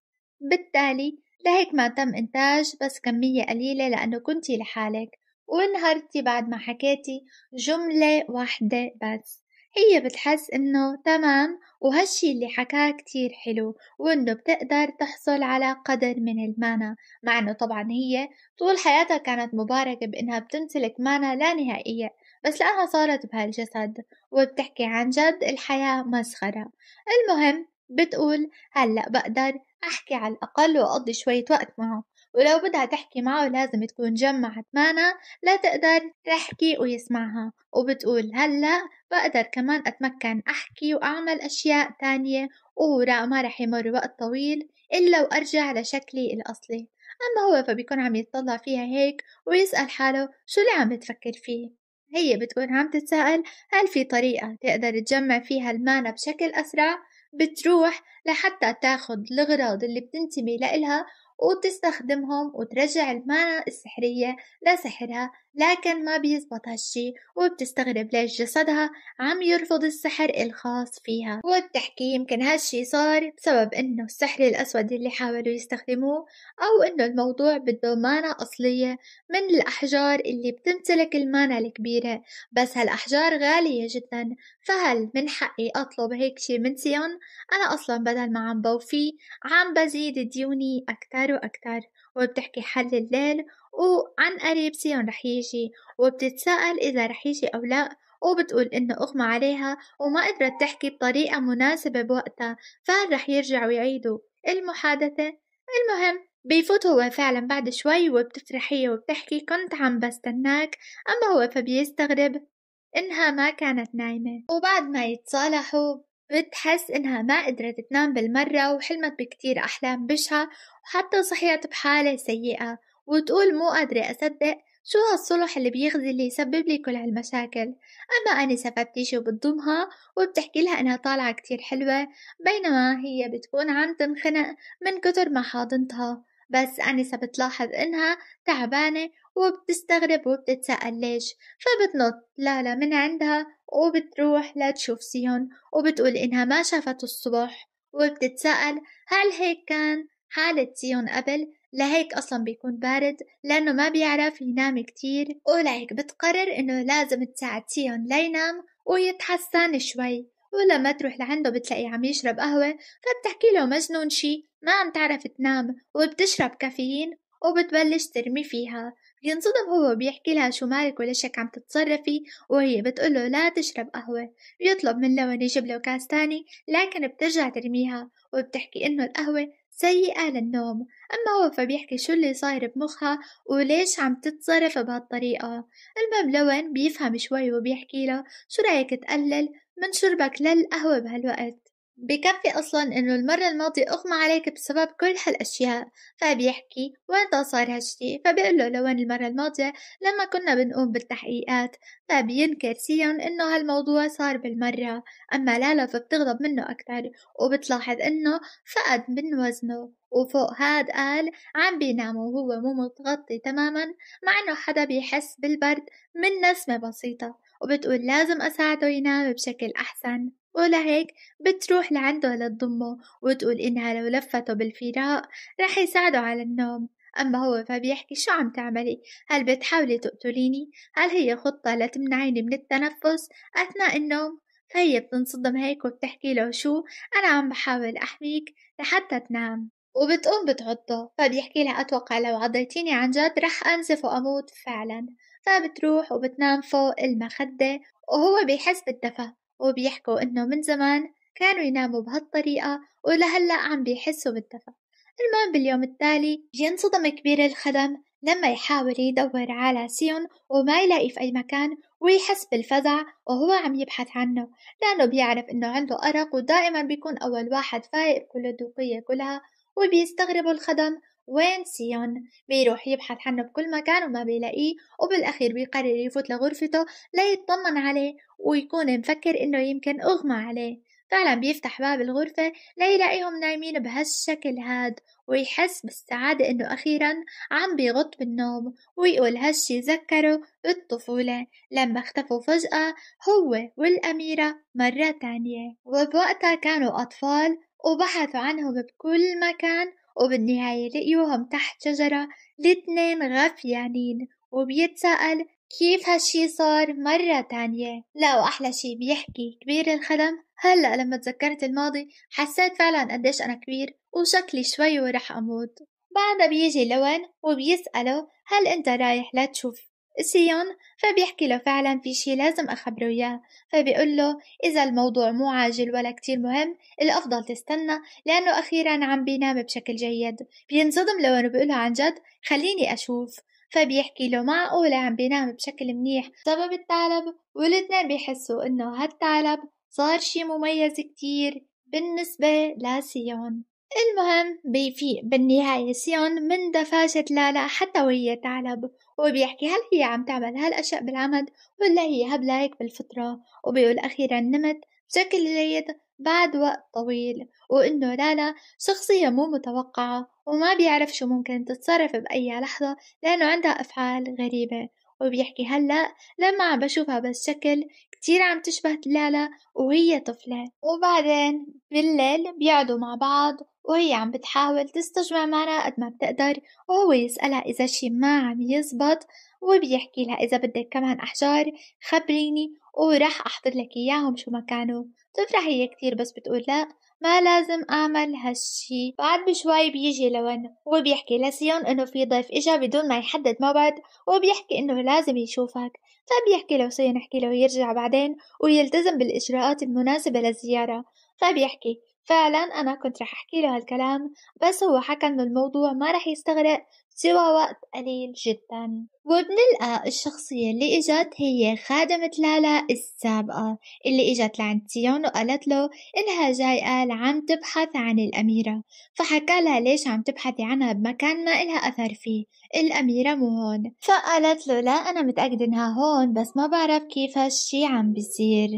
[SPEAKER 1] بالتالي لهيك ما تم إنتاج بس كمية قليلة لأنه كنتي لحالك وانهرتي بعد ما حكيتي جملة واحدة بس هي بتحس إنه تمام وهالشي اللي حكاه كتير حلو وإنه بتقدر تحصل على قدر من المانا مع إنه طبعا هي طول حياتها كانت مباركة بإنها بتمتلك مانا لا نهائية بس لأنها صارت بهالجسد وبتحكي عن جد الحياة مسخرة المهم بتقول هلأ بقدر أحكي على الأقل وأقضي شوية وقت معه ولو بدها تحكي معه لازم تكون جمعت مانا لا تقدر تحكي ويسمعها وبتقول هلأ بقدر كمان أتمكن أحكي وأعمل أشياء تانية وراء ما رح يمر وقت طويل إلا وأرجع لشكلي الأصلي أما هو فبيكون عم يتطلع فيها هيك ويسأل حاله شو اللي عم بتفكر فيه هي بتكون عم تتساءل هل في طريقة تقدر تجمع فيها المانا بشكل أسرع بتروح لحتى تاخد الغراض اللي بتنتمي لإلها وتستخدمهم وترجع المانا السحرية لسحرها لكن ما بيزبط هالشي وبتستغرب ليش جسدها عم يرفض السحر الخاص فيها وبتحكي يمكن هالشي صار بسبب انه السحر الاسود اللي حاولوا يستخدموه او انه الموضوع بده مانا اصلية من الاحجار اللي بتمتلك المانا الكبيرة بس هالاحجار غالية جدا فهل من حقي اطلب هيك شي من سيون انا اصلا بدل ما عم بوفي عم بزيد ديوني اكتر واكتر وبتحكي حل الليل وعن قريب سيون رح يجي وبتتساءل إذا رح يجي أو لأ وبتقول إنه أغمى عليها وما قدرت تحكي بطريقة مناسبة بوقتها فهل رح يرجعوا يعيدوا المحادثة؟ المهم بيفوت هو فعلا بعد شوي وبتفرحية وبتحكي كنت عم بستناك أما هو فبيستغرب إنها ما كانت نايمة وبعد ما يتصالحوا بتحس إنها ما قدرت تنام بالمرة وحلمت بكتير أحلام بشعة وحتى صحيت بحالة سيئة وتقول مو قادرة أصدق شو هالصلح اللي بيغزي اللي يسبب لي كل هالمشاكل أما أنا سفبتيشي وبتضمها وبتحكي لها إنها طالعة كتير حلوة بينما هي بتكون عم تنخنق من كتر ما حاضنتها بس أنسة بتلاحظ إنها تعبانة وبتستغرب وبتتسأل ليش فبتنط لالا من عندها وبتروح لتشوف سيون وبتقول إنها ما شافته الصبح وبتتسأل هل هيك كان حالة سيون قبل لهيك أصلا بيكون بارد لأنه ما بيعرف ينام كتير ولهيك بتقرر إنه لازم تساعديهم لينام ويتحسن شوي ولما تروح لعنده بتلاقيه عم يشرب قهوة فبتحكي له مجنون شي ما عم تعرف تنام وبتشرب كافيين وبتبلش ترمي فيها بينصدم هو بيحكي لها شو مالك ولا شك عم تتصرفي وهي له لا تشرب قهوة بيطلب من لون يجيب له كاس تاني لكن بترجع ترميها وبتحكي انه القهوة سيئة للنوم أما هو فبيحكي شو اللي صاير بمخها وليش عم تتصرف بهالطريقة المهم لون بيفهم شوي وبيحكي له شو رأيك تقلل من شربك للقهوة بهالوقت بكفي أصلا إنه المرة الماضية أغمى عليك بسبب كل هالأشياء فبيحكي وين صار هالشي له لوين المرة الماضية لما كنا بنقوم بالتحقيقات فبينكر سيون إنه هالموضوع صار بالمرة أما لالا فبتغضب منه أكتر وبتلاحظ إنه فقد من وزنه وفوق هاد قال عم بينام وهو مو متغطي تماما مع إنه حدا بيحس بالبرد من نسمة بسيطة وبتقول لازم أساعده ينام بشكل أحسن ولهيك بتروح لعنده لتضمه وتقول إنها لو لفته بالفراق رح يساعده على النوم أما هو فبيحكي شو عم تعملي؟ هل بتحاولي تقتليني؟ هل هي خطة لتمنعيني من التنفس أثناء النوم؟ فهي بتنصدم هيك وبتحكي له شو أنا عم بحاول أحميك لحتى تنام وبتقوم بتعضه فبيحكي لها أتوقع لو عضيتيني عن جد رح أنزف وأموت فعلا فبتروح وبتنام فوق المخدة وهو بيحس بالدفى وبيحكوا إنه من زمان كانوا يناموا بهالطريقة ولهلأ عم بيحسوا بالدفى المهم باليوم التالي ينصدم كبير الخدم لما يحاول يدور على سيون وما يلاقي في أي مكان ويحس بالفزع وهو عم يبحث عنه لأنه بيعرف إنه عنده أرق ودائما بيكون أول واحد فايق كل الدوقية كلها وبيستغربوا الخدم وين سيون بيروح يبحث عنه بكل مكان وما بيلاقيه وبالأخير بيقرر يفوت لغرفته ليطمن عليه ويكون مفكر إنه يمكن أغمى عليه فعلا بيفتح باب الغرفة ليلاقيهم نايمين بهالشكل هاد ويحس بالسعادة إنه أخيرا عم بيغط بالنوم ويقول هالشي ذكره بالطفولة لما اختفوا فجأة هو والأميرة مرة تانية وبوقتها كانوا أطفال وبحثوا عنهم بكل مكان وبالنهاية لقيوهم تحت شجرة الاتنين غفيانين وبيتسأل كيف هالشي صار مرة تانية لا وأحلى شي بيحكي كبير الخدم هلأ لما تذكرت الماضي حسيت فعلا قديش أنا كبير وشكلي شوي ورح أموت بعدها بيجي لون وبيسأله هل أنت رايح لتشوف سيون فبيحكي له فعلا في شي لازم أخبره إياه فبيقول له إذا الموضوع مو عاجل ولا كتير مهم الأفضل تستنى لأنه أخيرا عم بينام بشكل جيد بينصدم لو أنه بيقوله عن جد خليني أشوف فبيحكي له معقولة عم بينام بشكل منيح بسبب الثعلب والاتنين بيحسوا إنه هالثعلب صار شي مميز كتير بالنسبة لسيون المهم بيفيق بالنهاية سيون من دفاشة لالا حتى وهي تعلب وبيحكي هل هي عم تعمل هالأشياء بالعمد ولا هي هبلة هيك بالفطرة وبيقول أخيرا نمت بشكل جيد بعد وقت طويل وإنه لالا شخصية مو متوقعة وما بيعرف شو ممكن تتصرف بأي لحظة لأنه عندها أفعال غريبة وبيحكي هلأ لما عم بشوفها بالشكل كتير عم تشبه لالا وهي طفلة وبعدين بالليل بيقعدوا مع بعض وهي عم بتحاول تستجمع معنا قد ما بتقدر وهو يسألها إذا شي ما عم يزبط وبيحكي لها إذا بدك كمان أحجار خبريني وراح أحضر لك إياهم شو ما كانوا بتفرح طيب هي كتير بس بتقول لأ ما لازم أعمل هالشي بعد بشوي بيجي لون وبيحكي لسيون إنه في ضيف إجا بدون ما يحدد موعد وبيحكي إنه لازم يشوفك فبيحكي لو سيون يحكي له يرجع بعدين ويلتزم بالإجراءات المناسبة للزيارة فبيحكي فعلا أنا كنت رح أحكي له هالكلام بس هو حكى إنه الموضوع ما رح يستغرق سوى وقت قليل جدا وبنلقى الشخصية اللي إجت هي خادمة لالا السابقة اللي إجت لعند تيون وقالت له إنها جاية عم تبحث عن الأميرة فحكى لها ليش عم تبحثي عنها بمكان ما إلها أثر فيه الأميرة مو هون فقالت له لا أنا متأكدة إنها هون بس ما بعرف كيف هالشي عم بيصير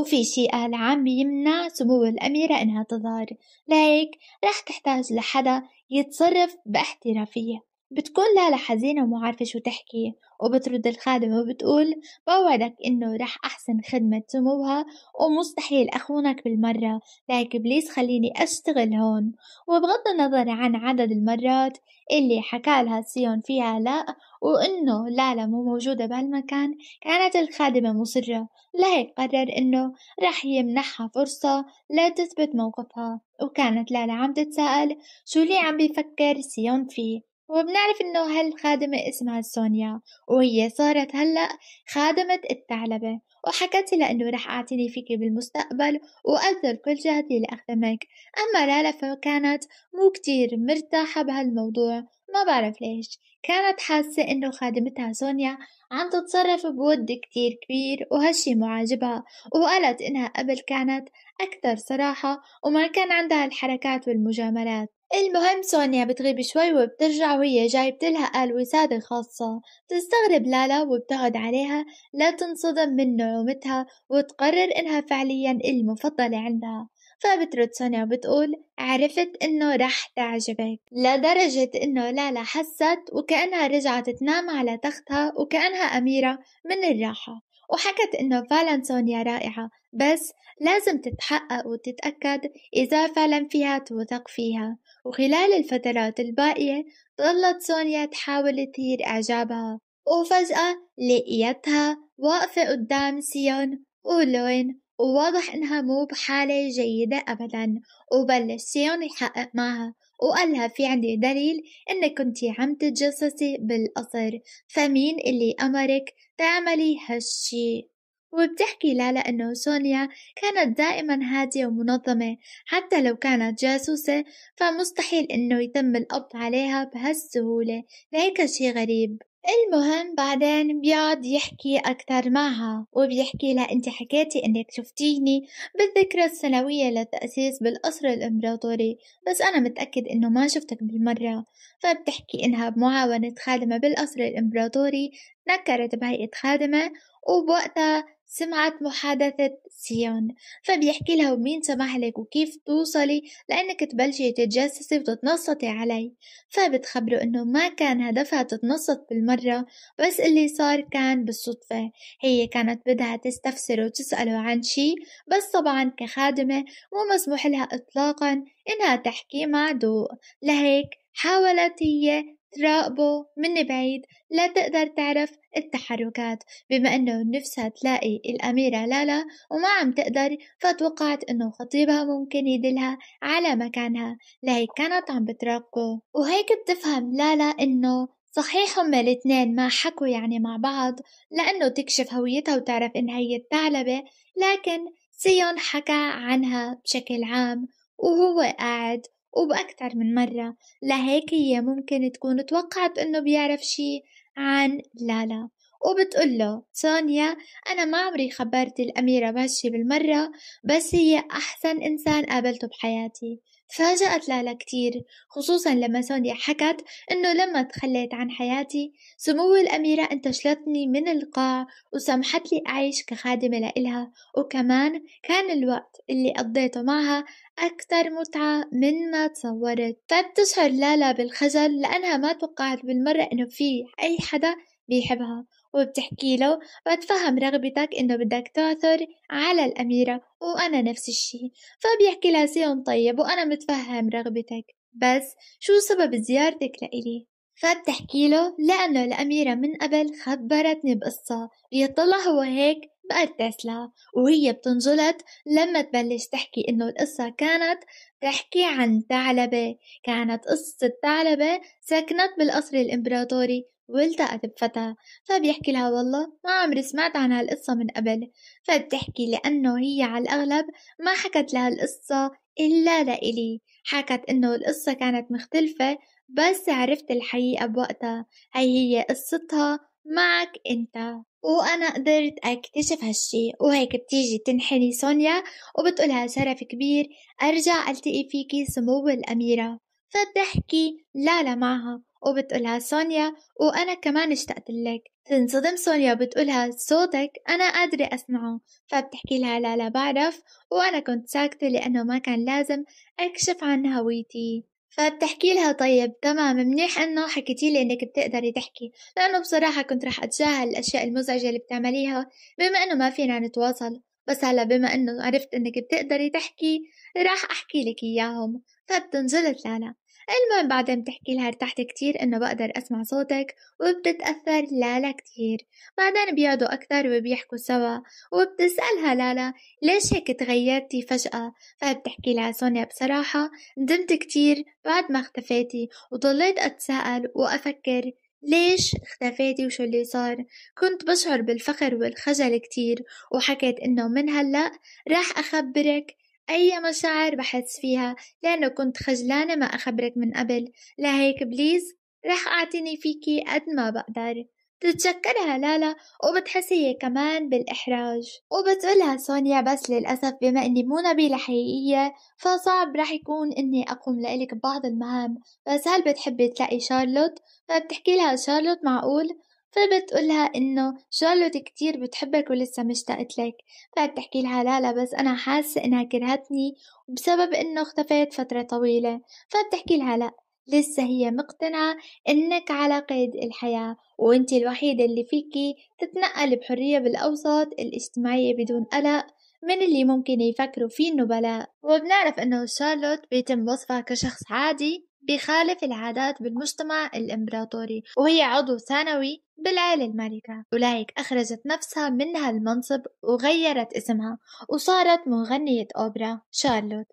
[SPEAKER 1] وفي شي قال عم يمنع سمو الأميرة إنها تظهر لهيك رح تحتاج لحدا يتصرف باحترافية بتكون لالا حزينة وما عارفة شو تحكي وبترد الخادمة وبتقول بوعدك إنه رح أحسن خدمة سموها ومستحيل أخونك بالمرة لك بليز خليني أشتغل هون وبغض النظر عن عدد المرات اللي حكالها سيون فيها لا وإنه لالا مو موجودة بهالمكان كانت الخادمة مصرة لهيك قرر إنه رح يمنحها فرصة لتثبت موقفها وكانت لالا عم تتساءل شو اللي عم بيفكر سيون فيه وبنعرف إنه هالخادمة اسمها سونيا وهي صارت هلأ خادمة الثعلبة وحكت لها إنه رح أعتني فيك بالمستقبل وأبذل كل جهدي لأخدمك أما لالا فكانت مو كتير مرتاحة بهالموضوع ما بعرف ليش كانت حاسة إنه خادمتها سونيا عم تتصرف بود كتير كبير وهالشي معاجبها وقالت إنها قبل كانت أكثر صراحة وما كان عندها الحركات والمجاملات المهم سونيا بتغيب شوي وبترجع وهي جايبة لها الوسادة الخاصة بتستغرب لالا وبتقعد عليها لا تنصدم من نعومتها وتقرر إنها فعليا المفضلة عندها فبترد سونيا وبتقول عرفت انه رح تعجبك لدرجة انه لالا حست وكأنها رجعت تنام على تختها وكأنها أميرة من الراحة وحكت انه فعلا سونيا رائعة بس لازم تتحقق وتتأكد إذا فعلا فيها توثق فيها وخلال الفترات الباقية ظلت سونيا تحاول تثير إعجابها وفجأة لقيتها واقفة قدام سيون ولوين وواضح إنها مو بحالة جيدة أبدا وبلش سيون يحقق معها وقالها في عندي دليل إنك كنتي عم تتجسسي بالقصر فمين اللي أمرك تعملي هالشي وبتحكي لالا إنه سونيا كانت دائما هادية ومنظمة حتى لو كانت جاسوسة فمستحيل إنه يتم القبض عليها بهالسهولة لهيك شي غريب المهم بعدين بيقعد يحكي أكتر معها وبيحكي لها أنت حكيتي أنك شفتيني بالذكرى السنوية للتأسيس بالقصر الإمبراطوري بس أنا متأكد أنه ما شفتك بالمرة فبتحكي إنها بمعاونة خادمة بالقصر الإمبراطوري نكرت بهيئة خادمة وبوقتها سمعت محادثة سيون فبيحكي لها مين لك وكيف توصلي لأنك تبلشي تتجسسي وتتنصتي علي فبتخبره إنه ما كان هدفها تتنصت بالمرة بس اللي صار كان بالصدفة هي كانت بدها تستفسره وتسأله عن شي بس طبعا كخادمة مو مسموح لها إطلاقا إنها تحكي مع دوق لهيك حاولت هي تراقبه من بعيد لا تقدر تعرف التحركات بما انه نفسها تلاقي الاميرة لالا وما عم تقدر فتوقعت انه خطيبها ممكن يدلها على مكانها لهيك كانت عم بتراقبه وهيك بتفهم لالا انه صحيح هما الاثنين ما حكوا يعني مع بعض لأنه تكشف هويتها وتعرف إنها هي الثعلبة لكن سيون حكى عنها بشكل عام وهو قاعد وبأكثر من مرة لهيك هي ممكن تكون توقعت إنه بيعرف شي عن لالا وبتقول له سونيا أنا ما عمري خبرت الأميرة بهالشي بالمرة بس هي أحسن إنسان قابلته بحياتي تفاجأت لالا كتير خصوصا لما سونيا حكت إنه لما تخليت عن حياتي سمو الأميرة انتشلتني من القاع وسمحت لي أعيش كخادمة لإلها وكمان كان الوقت اللي قضيته معها أكثر متعة من ما تصورت فبتشعر طيب، لالا بالخجل لأنها ما توقعت بالمرة إنه في أي حدا بيحبها وبتحكي له بتفهم رغبتك إنه بدك تعثر على الأميرة وأنا نفس الشي فبيحكي لها سيون طيب وأنا متفهم رغبتك بس شو سبب زيارتك لإلي؟ فبتحكي له لأنه الأميرة من قبل خبرتني بقصة بيطلع هو هيك بقدس لها وهي بتنجلط لما تبلش تحكي إنه القصة كانت تحكي عن ثعلبة كانت قصة الثعلبة سكنت بالقصر الإمبراطوري والتقت بفتى طيب فبيحكي لها والله ما عمري سمعت عن هالقصة من قبل فبتحكي طيب لأنه هي على الأغلب ما حكت لها القصة إلا لإلي حكت إنه القصة كانت مختلفة بس عرفت الحقيقة بوقتها هي هي قصتها معك انت وأنا قدرت أكتشف هالشي وهيك بتيجي تنحني سونيا وبتقولها شرف كبير أرجع ألتقي فيكي سمو الأميرة فبتحكي لا لا معها وبتقولها سونيا وأنا كمان اشتقت لك تنصدم سونيا بتقولها صوتك أنا قادرة أسمعه فبتحكي لها لا لا بعرف وأنا كنت ساكتة لأنه ما كان لازم أكشف عن هويتي فبتحكي لها طيب تمام منيح انه حكيتي لي انك بتقدري تحكي لانه بصراحة كنت رح اتجاهل الاشياء المزعجة اللي بتعمليها بما انه ما فينا نتواصل بس هلا بما انه عرفت انك بتقدري تحكي راح احكي لك اياهم فبتنجلط لالا المهم بعدين بتحكي لها ارتحت كتير انه بقدر اسمع صوتك وبتتأثر لالا كتير بعدين بيقعدوا اكتر وبيحكوا سوا وبتسألها لالا ليش هيك تغيرتي فجأة فبتحكي لها سونيا بصراحة ندمت كتير بعد ما اختفيتي وضليت اتساءل وافكر ليش اختفيتي وشو اللي صار كنت بشعر بالفخر والخجل كتير وحكيت انه من هلأ راح اخبرك أي مشاعر بحس فيها لأنه كنت خجلانة ما أخبرك من قبل لهيك بليز رح أعتني فيكي قد ما بقدر بتتشكرها لالا وبتحس هي كمان بالإحراج وبتقولها سونيا بس للأسف بما إني مو نبيلة حقيقية فصعب رح يكون إني أقوم لإلك ببعض المهام بس هل بتحبي تلاقي شارلوت؟ فبتحكي لها شارلوت معقول فبتقولها انه شارلوت كتير بتحبك ولسه مشتاقت لك بعد تحكي لها لا لا بس انا حاسة انها كرهتني بسبب انه اختفيت فترة طويلة فبتحكي لها لا لسه هي مقتنعة انك على قيد الحياة وانت الوحيدة اللي فيكي تتنقل بحرية بالاوساط الاجتماعية بدون قلق من اللي ممكن يفكروا فيه النبلاء وبنعرف انه شارلوت بيتم وصفها كشخص عادي بخالف العادات بالمجتمع الإمبراطوري وهي عضو ثانوي بالعيلة المالكة أولئك أخرجت نفسها من هالمنصب وغيرت اسمها وصارت مغنية أوبرا شارلوت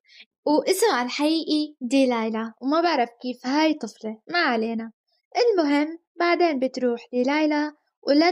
[SPEAKER 1] واسمها الحقيقي ديلايلا وما بعرف كيف هاي طفلة ما علينا المهم بعدين بتروح ديلايلا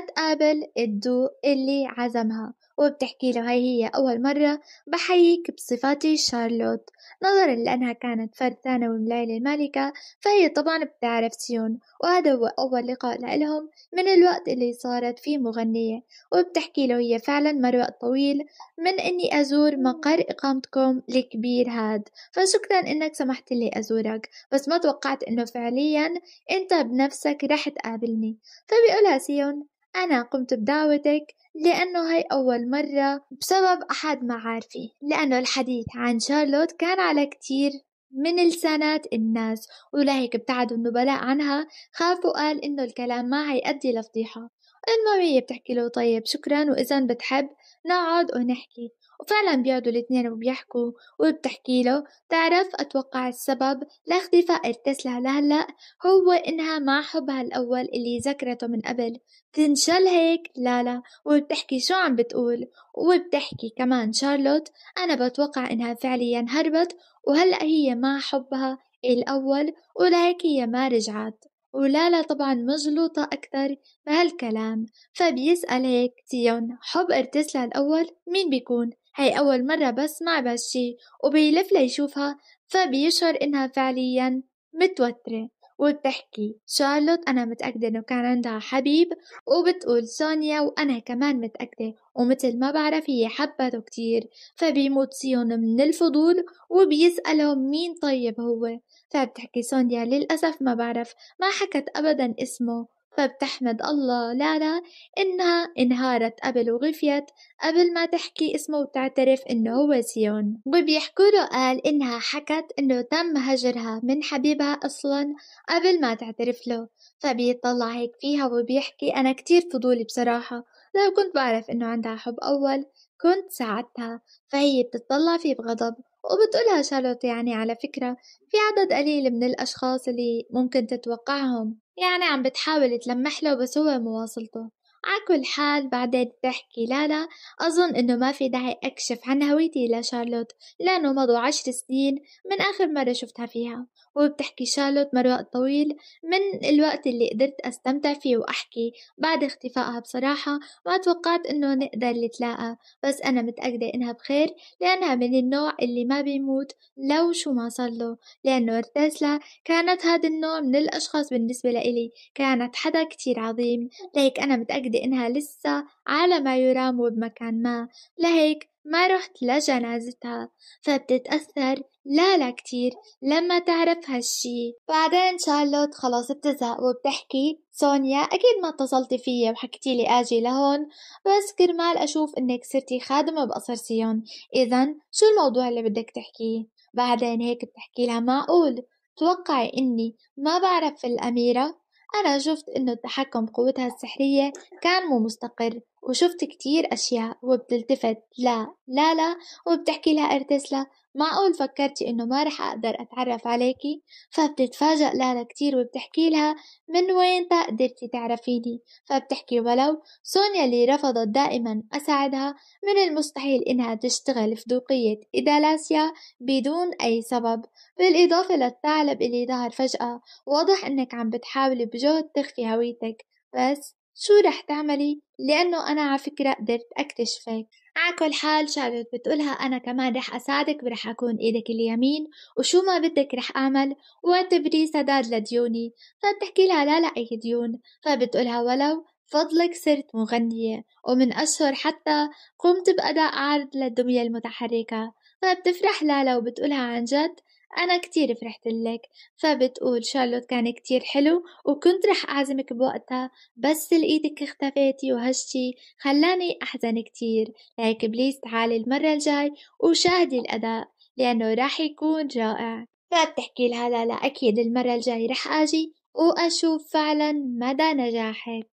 [SPEAKER 1] تقابل الضوء اللي عزمها وبتحكي له هاي هي أول مرة بحييك بصفتي شارلوت نظرا لأنها كانت فرد ثانوي من العيلة المالكة فهي طبعا بتعرف سيون وهذا هو أول لقاء لهم من الوقت اللي صارت فيه مغنية وبتحكي له هي فعلا مر وقت طويل من إني أزور مقر إقامتكم الكبير هاد فشكرا إنك سمحت لي أزورك بس ما توقعت إنه فعليا أنت بنفسك رح تقابلني فبيقولها سيون أنا قمت بدعوتك لأنه هاي أول مرة بسبب أحد معارفي لأنه الحديث عن شارلوت كان على كتير من لسانات الناس ولهيك ابتعدوا النبلاء عنها خاف وقال إنه الكلام ما حيأدي لفضيحة المهم هي بتحكي له طيب شكرا وإذا بتحب نقعد ونحكي وفعلا بيقعدوا الاتنين وبيحكوا وبتحكي له تعرف أتوقع السبب لاختفاء التسلا لهلأ هو إنها مع حبها الأول اللي ذكرته من قبل بتنشل هيك لالا وبتحكي شو عم بتقول وبتحكي كمان شارلوت أنا بتوقع إنها فعليا هربت وهلأ هي مع حبها الأول ولهيك هي ما رجعت ولالا طبعا مجلوطة أكثر بهالكلام فبيسأل هيك تيون حب ارتسلا الأول مين بيكون هاي أول مرة بسمع بهالشي وبيلف ليشوفها فبيشعر إنها فعليا متوترة وبتحكي شارلوت أنا متأكدة إنه كان عندها حبيب وبتقول سونيا وأنا كمان متأكدة ومثل ما بعرف هي حبته كتير فبيموت سيون من الفضول وبيسأله مين طيب هو فبتحكي سونيا للأسف ما بعرف ما حكت أبدا اسمه فبتحمد الله لالا إنها انهارت قبل وغفيت قبل ما تحكي اسمه وتعترف إنه هو سيون وبيحكوا له قال إنها حكت إنه تم هجرها من حبيبها أصلا قبل ما تعترف له فبيطلع هيك فيها وبيحكي أنا كتير فضولي بصراحة لو كنت بعرف إنه عندها حب أول كنت ساعدتها فهي بتطلع فيه بغضب وبتقولها شارلوت يعني على فكرة في عدد قليل من الأشخاص اللي ممكن تتوقعهم يعني عم بتحاول تلمحله بس هو مواصلته على كل حال بعدين بتحكي لالا أظن إنه ما في داعي أكشف عن هويتي لشارلوت لأنه مضوا عشر سنين من آخر مرة شفتها فيها وبتحكي شارلوت مر وقت طويل من الوقت اللي قدرت أستمتع فيه وأحكي بعد اختفائها بصراحة ما توقعت إنه نقدر نتلاقى بس أنا متأكدة إنها بخير لأنها من النوع اللي ما بيموت لو شو ما صار له لأنه تسلا كانت هذا النوع من الأشخاص بالنسبة لإلي كانت حدا كتير عظيم ليك أنا متأكدة متأكدة إنها لسه على ما يرام وبمكان ما لهيك ما رحت لجنازتها فبتتأثر لا لا كتير لما تعرف هالشي بعدين شارلوت خلاص بتزهق وبتحكي سونيا أكيد ما اتصلتي فيي وحكيتي لي آجي لهون بس كرمال أشوف إنك صرتي خادمة بقصر سيون إذا شو الموضوع اللي بدك تحكيه بعدين هيك بتحكي لها معقول توقعي إني ما بعرف الأميرة أنا شفت إنه التحكم بقوتها السحرية كان مو مستقر وشفت كتير أشياء وبتلتفت لا لا لا وبتحكي لها أرتسلا معقول فكرتي إنه ما رح أقدر أتعرف عليكي فبتتفاجأ لالا كتير وبتحكي لها من وين قدرتي تعرفيني فبتحكي ولو سونيا اللي رفضت دائما أساعدها من المستحيل إنها تشتغل في دوقية إدالاسيا بدون أي سبب بالإضافة للثعلب اللي ظهر فجأة واضح إنك عم بتحاولي بجهد تخفي هويتك بس شو رح تعملي؟ لأنه أنا على فكرة قدرت أكتشفك على كل حال شارلوت بتقولها أنا كمان رح أساعدك ورح أكون إيدك اليمين وشو ما بدك رح أعمل واعتبري سداد لديوني فبتحكي طيب لها لا لا أي ديون فبتقولها طيب ولو فضلك صرت مغنية ومن أشهر حتى قمت بأداء عرض للدمية المتحركة فبتفرح طيب لالا وبتقولها عن جد أنا كتير فرحت لك فبتقول شارلوت كان كتير حلو وكنت رح أعزمك بوقتها بس لقيتك اختفيتي وهالشي خلاني أحزن كتير لهيك بليز تعالي المرة الجاي وشاهدي الأداء لأنه راح يكون رائع فبتحكي لها لا لا أكيد المرة الجاي رح أجي وأشوف فعلا مدى نجاحك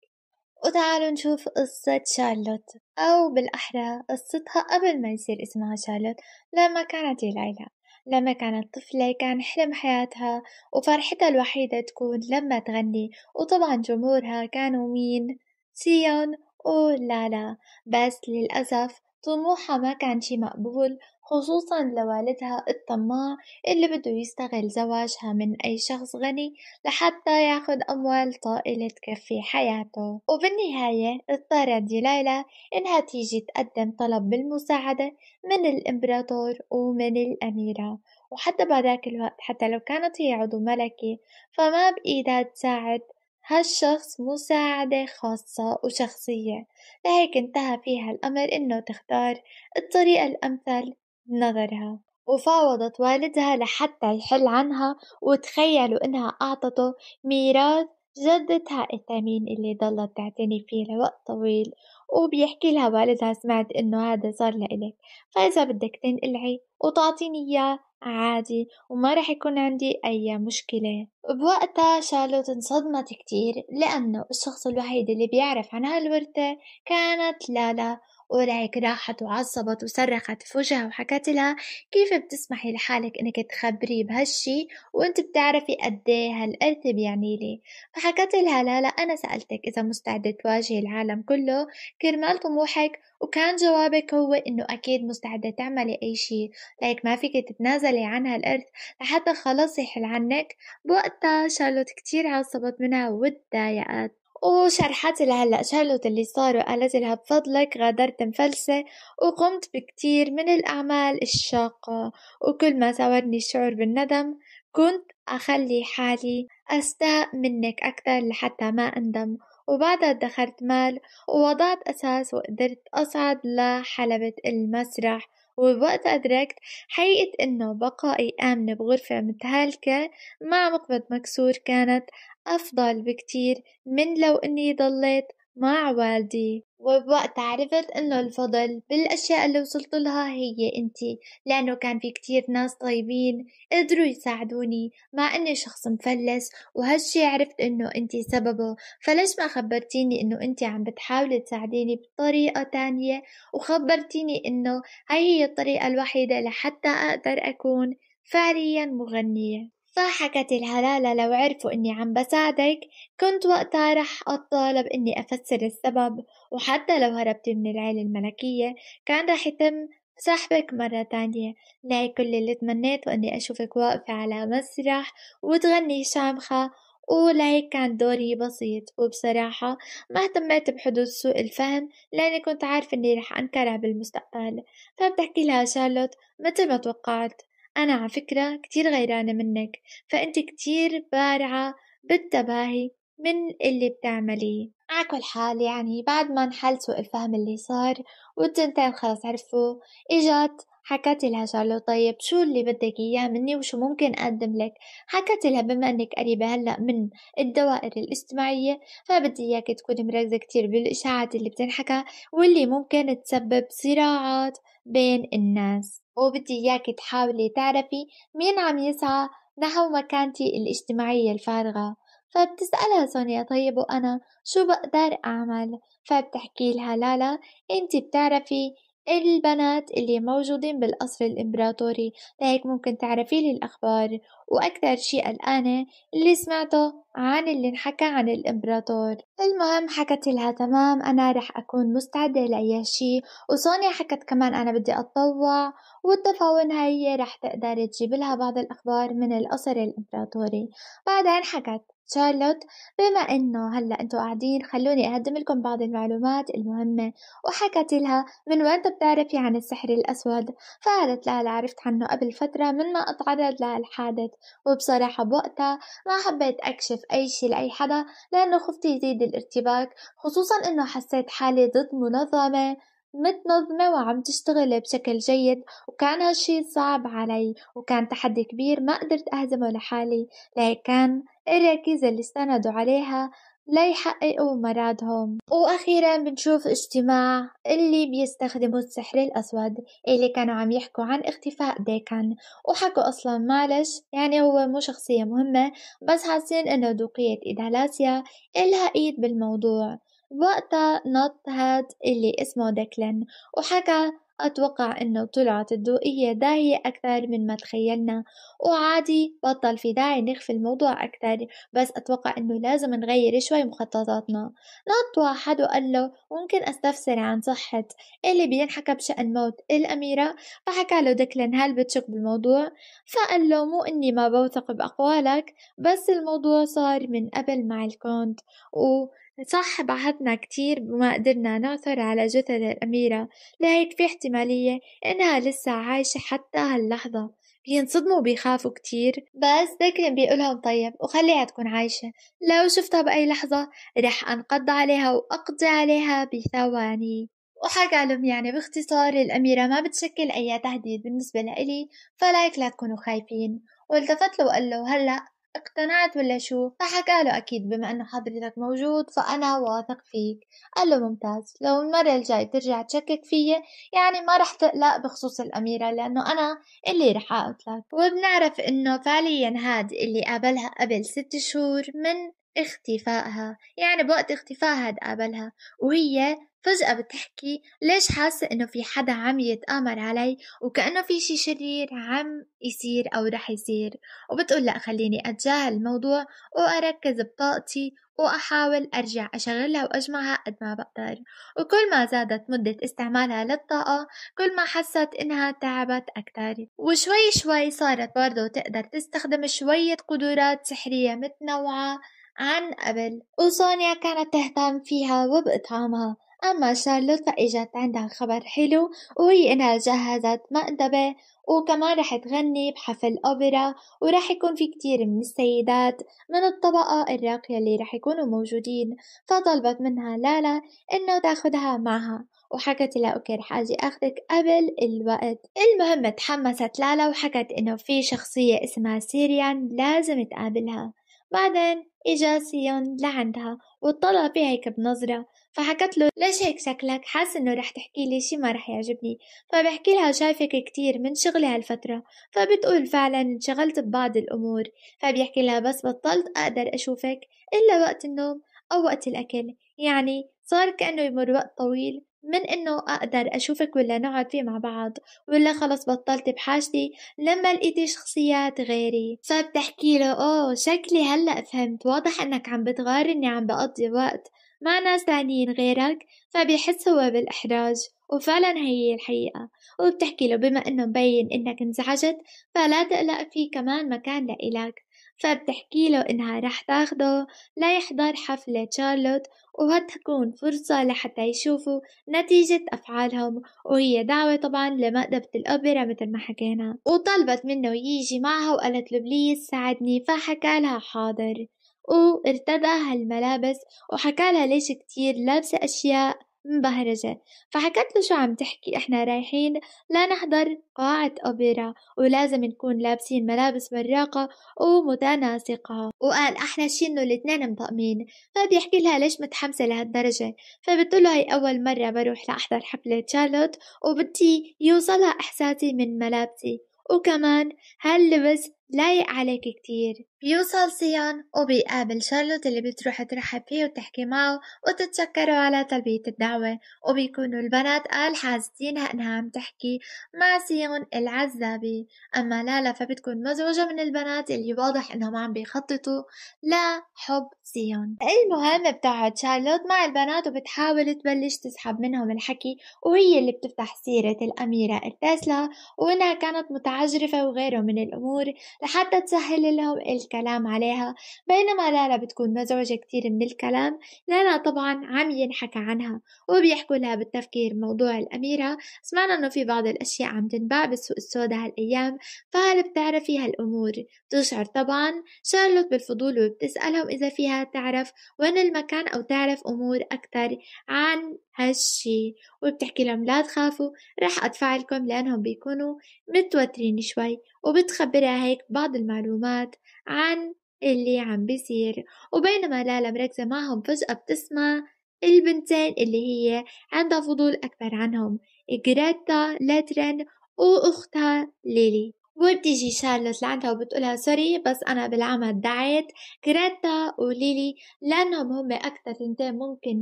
[SPEAKER 1] وتعالوا نشوف قصة شارلوت أو بالأحرى قصتها قبل ما يصير اسمها شارلوت لما كانت ليلى لما كانت طفلة كان حلم حياتها وفرحتها الوحيدة تكون لما تغني وطبعا جمهورها كانوا مين؟ سيون ولالا بس للأسف طموحها ما كان شي مقبول خصوصا لوالدها الطماع اللي بده يستغل زواجها من أي شخص غني لحتى ياخد أموال طائلة تكفي حياته وبالنهاية اضطرت ديلايلا إنها تيجي تقدم طلب بالمساعدة من الإمبراطور ومن الأميرة وحتى بهداك الوقت حتى لو كانت هي عضو ملكي فما بإيدها تساعد هالشخص مساعدة خاصة وشخصية لهيك انتهى فيها الأمر إنه تختار الطريقة الأمثل بنظرها وفاوضت والدها لحتى يحل عنها وتخيلوا إنها أعطته ميراث جدتها الثمين اللي ضلت تعتني فيه لوقت طويل وبيحكي لها والدها سمعت انه هذا صار لإلك فإذا بدك تنقلعي وتعطيني إياه عادي وما رح يكون عندي أي مشكلة بوقتها شارلوت انصدمت كتير لأنه الشخص الوحيد اللي بيعرف عن هالورثة كانت لالا ورايك راحت وعصبت وصرخت في وجهها وحكت لها كيف بتسمحي لحالك إنك تخبريه بهالشي وإنت بتعرفي ايه هالإرث بيعني لي فحكت لها لا لا أنا سألتك إذا مستعدة تواجهي العالم كله كرمال طموحك وكان جوابك هو إنه أكيد مستعدة تعملي أي شي لك ما فيك تتنازلي عن هالإرث لحتى خلص يحل عنك بوقتها شارلوت كتير عصبت منها وتضايقت وشرحت لها شارلوت اللي صار وقالت لها بفضلك غادرت مفلسة وقمت بكتير من الأعمال الشاقة وكل ما ثورني الشعور بالندم كنت أخلي حالي أستاء منك أكثر لحتى ما أندم وبعدها ادخرت مال ووضعت أساس وقدرت أصعد لحلبة المسرح وبوقتها أدركت حقيقة إنه بقائي آمنة بغرفة متهالكة مع مقبض مكسور كانت أفضل بكتير من لو إني ضليت مع والدي. وبوقت عرفت انه الفضل بالاشياء اللي وصلت لها هي انتي لانه كان في كتير ناس طيبين قدروا يساعدوني مع اني شخص مفلس وهالشي عرفت انه انتي سببه فليش ما خبرتيني انه انتي عم بتحاولي تساعديني بطريقة تانية وخبرتيني انه هاي هي الطريقة الوحيدة لحتى اقدر اكون فعليا مغنية ضحكت الهلالة لو عرفوا إني عم بساعدك كنت وقتها رح أطالب إني أفسر السبب وحتى لو هربتي من العيلة الملكية كان رح يتم سحبك مرة تانية لقي كل اللي تمنيته إني أشوفك واقفة على مسرح وتغني شامخة ولهيك كان دوري بسيط وبصراحة ما اهتميت بحدوث سوء الفهم لأني كنت عارفة إني رح أنكره بالمستقبل فبتحكي لها شارلوت متل ما توقعت أنا على فكرة كتير غيرانة منك فأنت كتير بارعة بالتباهي من اللي بتعمليه على كل حال يعني بعد ما انحل سوء الفهم اللي صار والتنتين خلص عرفوا اجت حكيت لها شارلو طيب شو اللي بدك إياه مني وشو ممكن أقدم لك حكيت لها بما أنك قريبة هلأ من الدوائر الاجتماعية فبدي إياك تكون مركزة كتير بالإشاعات اللي بتنحكى واللي ممكن تسبب صراعات بين الناس وبدي إياك تحاولي تعرفي مين عم يسعى نحو مكانتي الاجتماعية الفارغة فبتسألها سونيا طيب وأنا شو بقدر أعمل فبتحكي لها لالا أنت بتعرفي البنات اللي موجودين بالقصر الإمبراطوري لهيك ممكن تعرفي لي الأخبار وأكثر شي قلقانة اللي سمعته عن اللي انحكى عن الإمبراطور المهم حكت لها تمام أنا رح أكون مستعدة لأي شي وسونيا حكت كمان أنا بدي أتطوع واتفقوا هي رح تقدر تجيب لها بعض الأخبار من القصر الإمبراطوري بعدين حكت شارلوت بما انه هلا انتم قاعدين خلوني اقدم لكم بعض المعلومات المهمه وحكت لها من وين بتعرفي عن السحر الاسود فقالت لها عرفت عنه قبل فتره من ما اتعرض لهالحادث وبصراحه بوقتها ما حبيت اكشف اي شيء لاي حدا لانه خفت يزيد الارتباك خصوصا انه حسيت حالي ضد منظمه متنظمة وعم تشتغل بشكل جيد وكان هالشي صعب علي وكان تحدي كبير ما قدرت أهزمه لحالي لكن الركيزة اللي استندوا عليها ليحققوا مرادهم وأخيرا بنشوف اجتماع اللي بيستخدموا السحر الأسود اللي كانوا عم يحكوا عن اختفاء ديكان وحكوا أصلا معلش يعني هو مو شخصية مهمة بس حاسين إنه دوقية إيدالاسيا إلها إيد بالموضوع وقتها نط هاد اللي اسمه ديكلين وحكى أتوقع إنه طلعت الضوئية داهية أكثر من ما تخيلنا وعادي بطل في داعي نخفي الموضوع أكثر بس أتوقع إنه لازم نغير شوي مخططاتنا نط واحد وقال له ممكن أستفسر عن صحة اللي بينحكى بشأن موت الأميرة فحكى له دكلن هل بتشك بالموضوع فقال له مو إني ما بوثق بأقوالك بس الموضوع صار من قبل مع الكونت و صح بعدنا كتير وما قدرنا نعثر على جثث الأميرة لهيك في احتمالية إنها لسه عايشة حتى هاللحظة بينصدموا وبيخافوا كتير بس ذكرين بيقولهم طيب وخليها تكون عايشة لو شفتها بأي لحظة رح أنقض عليها وأقضي عليها بثواني وحكى لهم يعني باختصار الأميرة ما بتشكل أي تهديد بالنسبة لإلي فلايك لا تكونوا خايفين والتفت له وقال له هلأ اقتنعت ولا شو فحكى له أكيد بما أنه حضرتك موجود فأنا واثق فيك قال له ممتاز لو المرة الجاي ترجع تشكك فيي يعني ما رح تقلق بخصوص الأميرة لأنه أنا اللي رح أقتلك وبنعرف أنه فعليا هاد اللي قابلها قبل ست شهور من اختفائها يعني بوقت اختفائها تقابلها وهي فجأة بتحكي ليش حاسة انه في حدا عم يتآمر علي وكأنه في شي شرير عم يصير او رح يصير وبتقول لا خليني اتجاهل الموضوع واركز بطاقتي واحاول ارجع اشغلها واجمعها قد ما بقدر وكل ما زادت مدة استعمالها للطاقة كل ما حست انها تعبت اكتر وشوي شوي صارت برضه تقدر تستخدم شوية قدرات سحرية متنوعة عن قبل وسونيا كانت تهتم فيها وبإطعامها أما شارلوت فإجت عندها خبر حلو وهي إنها جهزت مأدبة وكمان رح تغني بحفل أوبرا ورح يكون في كتير من السيدات من الطبقة الراقية اللي رح يكونوا موجودين فطلبت منها لالا إنه تاخدها معها وحكت لها اوكي رح اجي اخذك قبل الوقت المهم تحمست لالا وحكت انه في شخصية اسمها سيريان لازم تقابلها بعدين إجا سيون لعندها وطلع بي هيك بنظرة فحكت له ليش هيك شكلك حاس انه رح تحكي لي شي ما رح يعجبني فبحكي لها شايفك كتير من شغلي هالفترة فبتقول فعلا انشغلت ببعض الأمور فبيحكي لها بس بطلت أقدر أشوفك إلا وقت النوم أو وقت الأكل يعني صار كأنه يمر وقت طويل من انه اقدر اشوفك ولا نقعد فيه مع بعض ولا خلص بطلت بحاجتي لما لقيتي شخصيات غيري فبتحكي له اوه شكلي هلا فهمت واضح انك عم بتغار اني عم بقضي وقت مع ناس تانيين غيرك فبيحس هو بالإحراج وفعلا هي الحقيقة وبتحكي له بما إنه مبين إنك انزعجت فلا تقلق في كمان مكان لإلك فبتحكي له إنها رح تاخده ليحضر حفلة شارلوت وهتكون فرصة لحتى يشوفوا نتيجة أفعالهم وهي دعوة طبعا لمأدبة الأوبرا مثل ما حكينا وطلبت منه يجي معها وقالت له بليز ساعدني فحكى لها حاضر وارتدى هالملابس وحكى لها ليش كتير لابسة أشياء مبهرجة فحكت له شو عم تحكي احنا رايحين لنحضر قاعة أوبرا ولازم نكون لابسين ملابس براقة ومتناسقة وقال أحلى شي إنه الاتنين مطقمين فبيحكي طيب لها ليش متحمسة لهالدرجة فبتقول له هي أول مرة بروح لأحضر حفلة شارلوت وبدي يوصلها إحساسي من ملابسي وكمان هاللبس لايق عليك كتير بيوصل سيان وبيقابل شارلوت اللي بتروح ترحب فيه وتحكي معه وتتشكره على تلبية الدعوة وبيكونوا البنات قال حاسدينها انها عم تحكي مع سيون العزابي اما لالا فبتكون مزعوجة من البنات اللي واضح انهم عم بيخططوا لحب سيون المهم بتقعد شارلوت مع البنات وبتحاول تبلش تسحب منهم الحكي وهي اللي بتفتح سيرة الأميرة التسلا وإنها كانت متعجرفة وغيره من الأمور لحتى تسهل لهم الكلام عليها بينما لالا بتكون مزعوجة كتير من الكلام لالا طبعا عم ينحكى عنها وبيحكوا لها بالتفكير موضوع الأميرة سمعنا أنه في بعض الأشياء عم تنباع بالسوق السوداء هالأيام فهل بتعرفي هالأمور بتشعر طبعا شارلوت بالفضول وبتسألهم إذا فيها تعرف وين المكان أو تعرف أمور أكثر عن هالشي وبتحكي لهم لا تخافوا رح أدفع لكم لأنهم بيكونوا متوترين شوي وبتخبرها هيك بعض المعلومات عن اللي عم بيصير وبينما لالا مركزة معهم فجأة بتسمع البنتين اللي هي عندها فضول أكبر عنهم جريتا لاترن وأختها ليلي وبتيجي شارلوت لعندها وبتقولها سوري بس أنا بالعمل دعيت كريتا وليلي لأنهم هم أكثر تنتين ممكن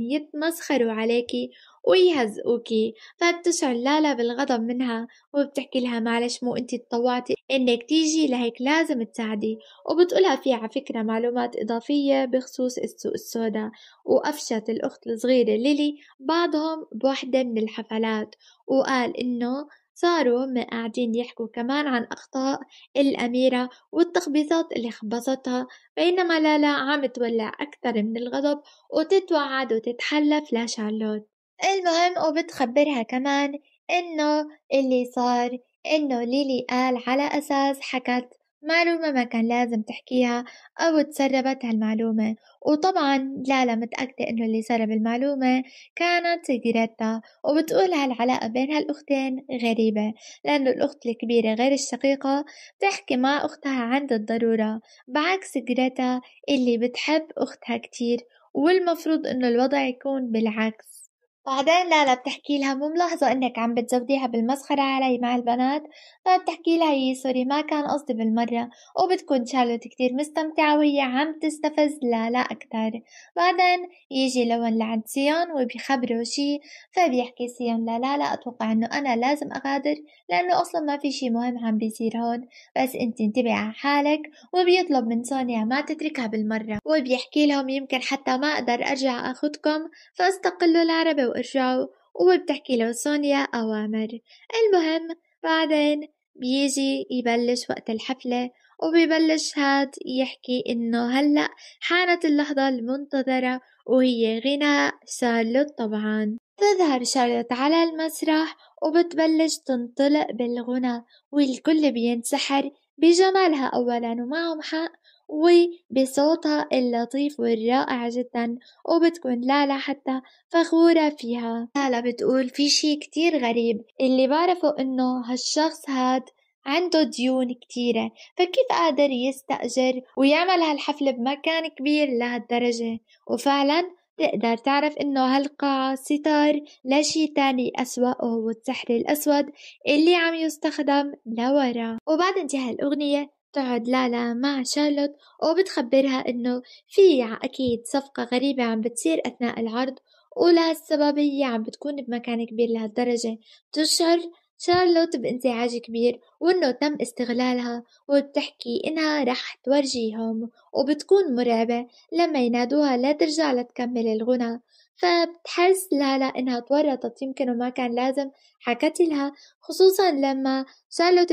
[SPEAKER 1] يتمسخروا عليكي ويهزقوكي فبتشعر لالا بالغضب منها وبتحكي لها معلش مو انتي تطوعتي انك تيجي لهيك لازم تساعدي وبتقولها في على فكرة معلومات إضافية بخصوص السوق السوداء وقفشت الأخت الصغيرة ليلي بعضهم بوحدة من الحفلات وقال إنه صاروا قاعدين يحكوا كمان عن أخطاء الأميرة والتخبيصات اللي خبصتها بينما لالا عم تولع أكثر من الغضب وتتوعد وتتحلف لشارلوت المهم وبتخبرها كمان إنه اللي صار إنه ليلي قال على أساس حكت معلومة ما كان لازم تحكيها أو تسربت هالمعلومة وطبعا لالا متأكدة إنه اللي سرب المعلومة كانت جريتا وبتقول هالعلاقة بين هالأختين غريبة لأنه الأخت الكبيرة غير الشقيقة بتحكي مع أختها عند الضرورة بعكس جريتا اللي بتحب أختها كتير والمفروض إنه الوضع يكون بالعكس بعدين لالا بتحكي لها مو ملاحظة انك عم بتزوديها بالمسخرة علي مع البنات فبتحكي لها يي إيه، سوري ما كان قصدي بالمرة وبتكون شارلوت كتير مستمتعة وهي عم تستفز لالا أكتر بعدين يجي لون لعند سيون وبيخبره شي فبيحكي سيون لا أتوقع انه أنا لازم أغادر لأنه أصلا ما في شي مهم عم بيصير هون بس انت انتبهي على حالك وبيطلب من سونيا ما تتركها بالمرة وبيحكي لهم يمكن حتى ما أقدر أرجع أخدكم فاستقلوا العربي وارجعوا وبتحكي له سونيا أوامر المهم بعدين بيجي يبلش وقت الحفلة وبيبلش هاد يحكي إنه هلأ حانت اللحظة المنتظرة وهي غناء شارلوت طبعا تظهر شارلوت على المسرح وبتبلش تنطلق بالغنى والكل بينسحر بجمالها أولا ومعهم حق وبصوتها اللطيف والرائع جدا وبتكون لالا حتى فخورة فيها لالا بتقول في شي كتير غريب اللي بعرفه انه هالشخص هاد عنده ديون كتيرة فكيف قادر يستأجر ويعمل هالحفلة بمكان كبير لهالدرجة وفعلا تقدر تعرف إنه هالقاعة ستار لشي تاني أسوأ وهو السحر الأسود اللي عم يستخدم لورا وبعد انتهاء الأغنية بتقعد لالا مع شارلوت وبتخبرها انه في اكيد صفقة غريبة عم بتصير اثناء العرض ولهالسبب هي عم بتكون بمكان كبير لهالدرجة تشعر شارلوت بانزعاج كبير وإنه تم استغلالها وبتحكي إنها رح تورجيهم وبتكون مرعبة لما ينادوها لا ترجع لتكمل الغنى فبتحس لالا إنها تورطت يمكن وما كان لازم حكت لها خصوصا لما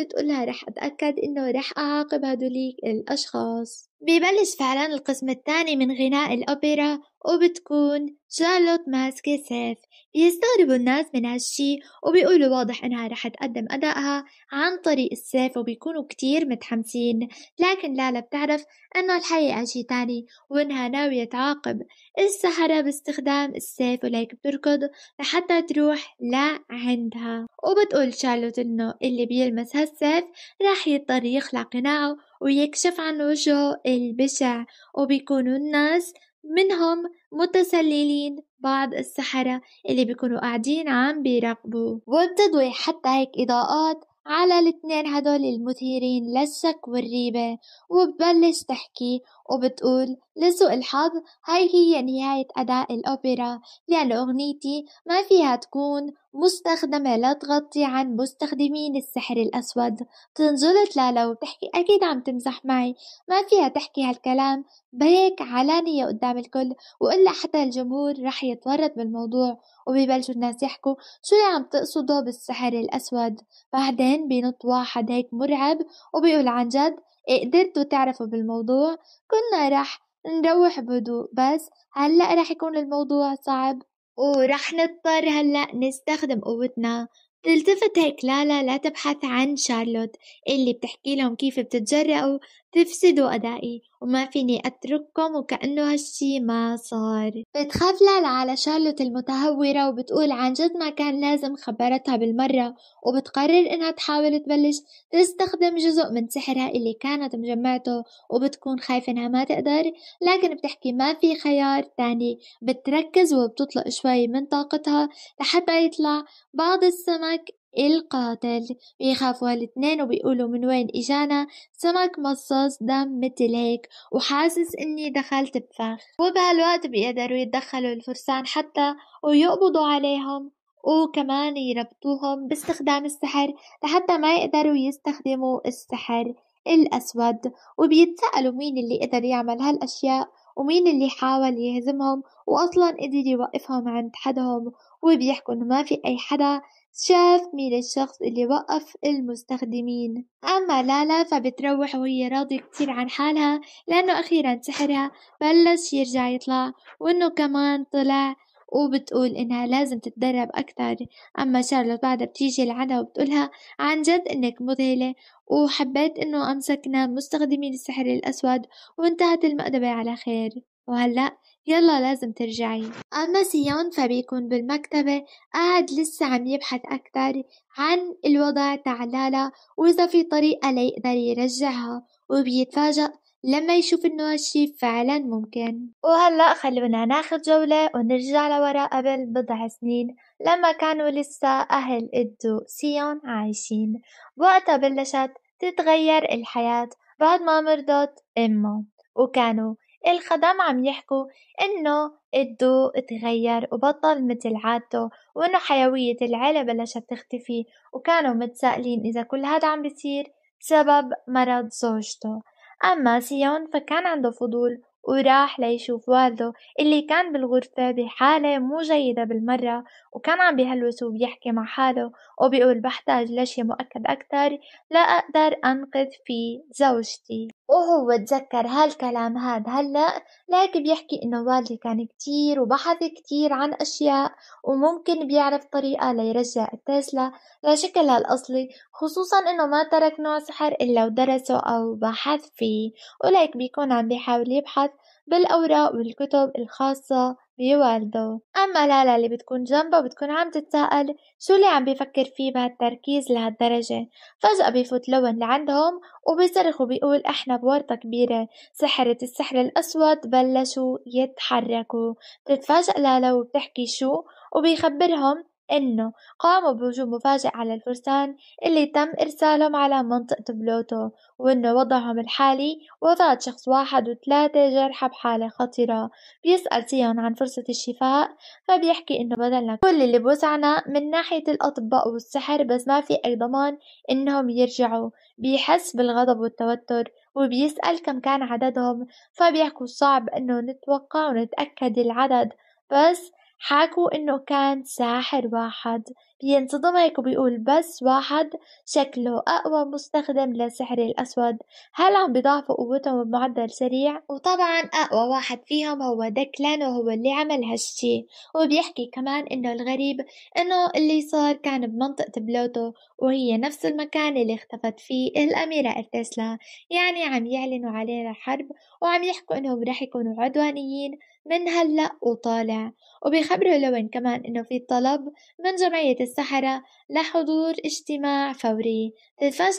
[SPEAKER 1] تقول لها رح أتأكد إنه رح أعاقب هدوليك الأشخاص ببلش فعلا القسم الثاني من غناء الأوبرا وبتكون شارلوت ماسكة سيف بيستغربوا الناس من هالشي وبيقولوا واضح إنها رح تقدم أدائها عن طريق السيف وبيكونوا كتير متحمسين لكن لالا بتعرف إنه الحقيقة شي تاني وإنها ناوية تعاقب السحرة باستخدام السيف وليك بتركض لحتى تروح لعندها وبتقول شارلوت إنه اللي بيلمس يلمس هالسيف راح يضطر يخلع قناعه ويكشف عن وجهه البشع وبيكونوا الناس منهم متسللين بعض السحرة اللي بيكونوا قاعدين عم بيراقبوا وبتضوي حتى هيك إضاءات على الاتنين هدول المثيرين للشك والريبة وببلش تحكي وبتقول لسوء الحظ هاي هي نهاية أداء الأوبرا لأن أغنيتي ما فيها تكون مستخدمة لتغطي عن مستخدمين السحر الأسود بتنجلط لالا وبتحكي أكيد عم تمزح معي ما فيها تحكي هالكلام بهيك علانية قدام الكل وإلا حتى الجمهور رح يتورط بالموضوع وبيبلشوا الناس يحكوا شو اللي عم تقصده بالسحر الأسود بعدين بينط واحد هيك مرعب وبيقول عن جد قدرتوا تعرفوا بالموضوع كنا رح نروح بهدوء بس هلأ رح يكون الموضوع صعب ورح نضطر هلأ نستخدم قوتنا تلتفت هيك لالا لا تبحث عن شارلوت اللي بتحكي لهم كيف بتتجرأوا تفسدوا أدائي وما فيني أترككم وكأنه هالشي ما صار بتخاف لالا على شارلوت المتهورة وبتقول عن جد ما كان لازم خبرتها بالمرة وبتقرر إنها تحاول تبلش تستخدم جزء من سحرها اللي كانت مجمعته وبتكون خايفة إنها ما تقدر لكن بتحكي ما في خيار تاني بتركز وبتطلق شوي من طاقتها لحتى يطلع بعض السمك القاتل بيخافوا هالاتنين وبيقولوا من وين اجانا سمك مصاص دم متل هيك وحاسس اني دخلت بفخ وبهالوقت بيقدروا يتدخلوا الفرسان حتى ويقبضوا عليهم وكمان يربطوهم باستخدام السحر لحتى ما يقدروا يستخدموا السحر الأسود وبيتسألوا مين اللي قدر يعمل هالأشياء ومين اللي حاول يهزمهم وأصلا قدر يوقفهم عند حدهم وبيحكوا إنه ما في أي حدا شاف مين الشخص اللي وقف المستخدمين أما لالا فبتروح وهي راضية كتير عن حالها لأنه أخيرا سحرها بلش يرجع يطلع وإنه كمان طلع وبتقول إنها لازم تتدرب أكثر أما شارلوت بعدها بتيجي لعندها وبتقولها عن جد إنك مذهلة وحبيت إنه أمسكنا مستخدمين السحر الأسود وانتهت المأدبة على خير وهلأ يلا لازم ترجعي أما سيون فبيكون بالمكتبة قاعد لسه عم يبحث أكثر عن الوضع تاع لالا وإذا في طريقة ليقدر يرجعها وبيتفاجأ لما يشوف انه هالشي فعلا ممكن وهلا خلونا ناخذ جولة ونرجع لورا قبل بضع سنين لما كانوا لسه أهل إدو سيون عايشين وقتها بلشت تتغير الحياة بعد ما مرضت أمه وكانوا الخدم عم يحكوا انه الضوء تغير وبطل مثل عادته وانه حيوية العيلة بلشت تختفي وكانوا متسائلين اذا كل هذا عم بيصير بسبب مرض زوجته اما سيون فكان عنده فضول وراح ليشوف والده اللي كان بالغرفة بحالة مو جيدة بالمرة وكان عم بهلوس وبيحكي مع حاله وبيقول بحتاج لشي مؤكد أكتر لأقدر أنقذ فيه زوجتي وهو تذكر هالكلام هاد هلأ لكن بيحكي إنه والدي كان كتير وبحث كتير عن أشياء وممكن بيعرف طريقة ليرجع التسلا لشكلها الأصلي خصوصا إنه ما ترك نوع سحر إلا ودرسه أو بحث فيه وليك بيكون عم بيحاول يبحث بالأوراق والكتب الخاصة بوالده أما لالا اللي بتكون جنبه بتكون عم تتساءل شو اللي عم بيفكر فيه بهالتركيز لهالدرجة فجأة بيفوت لون لعندهم وبيصرخ وبيقول احنا بورطة كبيرة سحرة السحر الأسود بلشوا يتحركوا بتتفاجأ لالا وبتحكي شو وبيخبرهم إنه قاموا بهجوم مفاجئ على الفرسان اللي تم إرسالهم على منطقة بلوتو وإنه وضعهم الحالي وفاة شخص واحد وثلاثة جرحى بحالة خطرة بيسأل سيون عن فرصة الشفاء فبيحكي إنه بدلنا كل اللي بوسعنا من ناحية الأطباء والسحر بس ما في أي ضمان إنهم يرجعوا بيحس بالغضب والتوتر وبيسأل كم كان عددهم فبيحكوا صعب إنه نتوقع ونتأكد العدد بس حاكوا إنه كان ساحر واحد بينصدم هيك وبيقول بس واحد شكله أقوى مستخدم للسحر الأسود هل عم بيضاعفوا قوتهم بمعدل سريع وطبعا أقوى واحد فيهم هو دكلان وهو اللي عمل هالشي وبيحكي كمان إنه الغريب إنه اللي صار كان بمنطقة بلوتو وهي نفس المكان اللي اختفت فيه الأميرة التسلا يعني عم يعلنوا علينا الحرب وعم يحكوا إنهم رح يكونوا عدوانيين من هلأ وطالع وبيخبره لوين كمان إنه في طلب من جمعية السحرة لحضور اجتماع فوري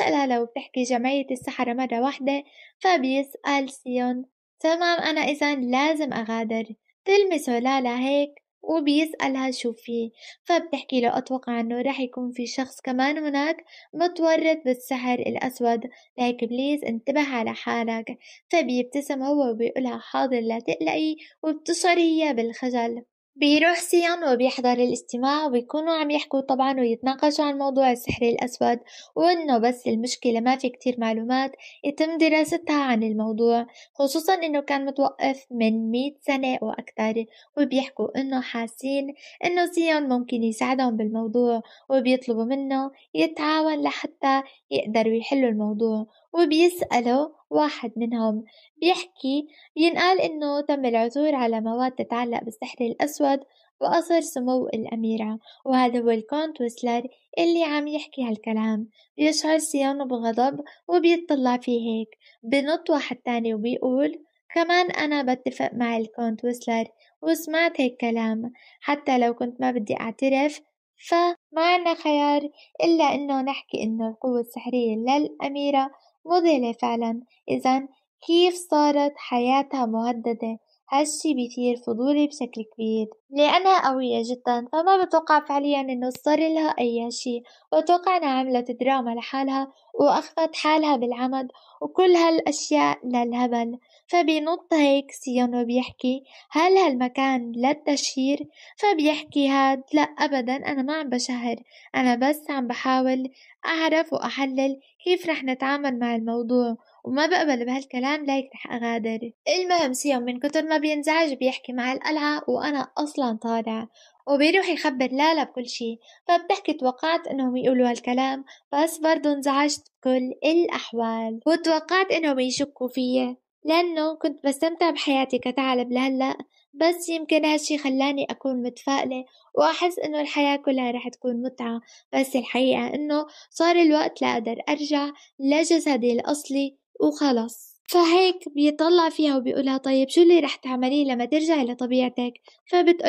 [SPEAKER 1] لها لو بتحكي جمعية السحرة مرة واحدة فبيسأل سيون تمام أنا إذا لازم أغادر تلمسه لالا هيك وبيسألها شو فيه فبتحكي له أتوقع أنه رح يكون في شخص كمان هناك متورط بالسحر الأسود لايك بليز انتبه على حالك فبيبتسم هو وبيقولها حاضر لا تقلقي وبتشعر هي بالخجل بيروح سيان وبيحضر الاستماع وبيكونوا عم يحكوا طبعا ويتناقشوا عن موضوع السحر الأسود وإنه بس المشكلة ما في كتير معلومات يتم دراستها عن الموضوع خصوصا إنه كان متوقف من مئة سنة وأكتر وبيحكوا إنه حاسين إنه سيان ممكن يساعدهم بالموضوع وبيطلبوا منه يتعاون لحتى يقدروا يحلوا الموضوع وبيسأله واحد منهم بيحكي بينقال إنه تم العثور على مواد تتعلق بالسحر الأسود وقصر سمو الأميرة وهذا هو الكونت ويسلر اللي عم يحكي هالكلام بيشعر سيان بغضب وبيطلع فيه هيك بنط واحد تاني وبيقول كمان أنا بتفق مع الكونت ويسلر وسمعت هيك كلام حتى لو كنت ما بدي أعترف فما عنا خيار إلا إنه نحكي إنه القوة السحرية للأميرة مذهلة فعلا إذا كيف صارت حياتها مهددة هالشي بيثير فضولي بشكل كبير لأنها قوية جدا فما بتوقع فعليا انه صار لها اي شي وتوقع انها عملت دراما لحالها واخفت حالها بالعمد وكل هالاشياء للهبل فبينط هيك سيون وبيحكي هل هالمكان للتشهير فبيحكي هاد لا أبدا أنا ما عم بشهر أنا بس عم بحاول أعرف وأحلل كيف رح نتعامل مع الموضوع وما بقبل بهالكلام لايك رح أغادر المهم سيوم من كتر ما بينزعج بيحكي مع القلعة وأنا أصلا طالع وبيروح يخبر لالا بكل شي فبتحكي توقعت انهم يقولوا هالكلام بس برضو انزعجت بكل الأحوال وتوقعت انهم يشكوا فيي لأنه كنت بستمتع بحياتي كثعلب لهلأ بس يمكن هالشي خلاني أكون متفائلة وأحس إنه الحياة كلها رح تكون متعة بس الحقيقة إنه صار الوقت لأقدر أرجع لجسدي الأصلي وخلص فهيك بيطلع فيها وبيقولها طيب شو اللي رح تعمليه لما ترجعي لطبيعتك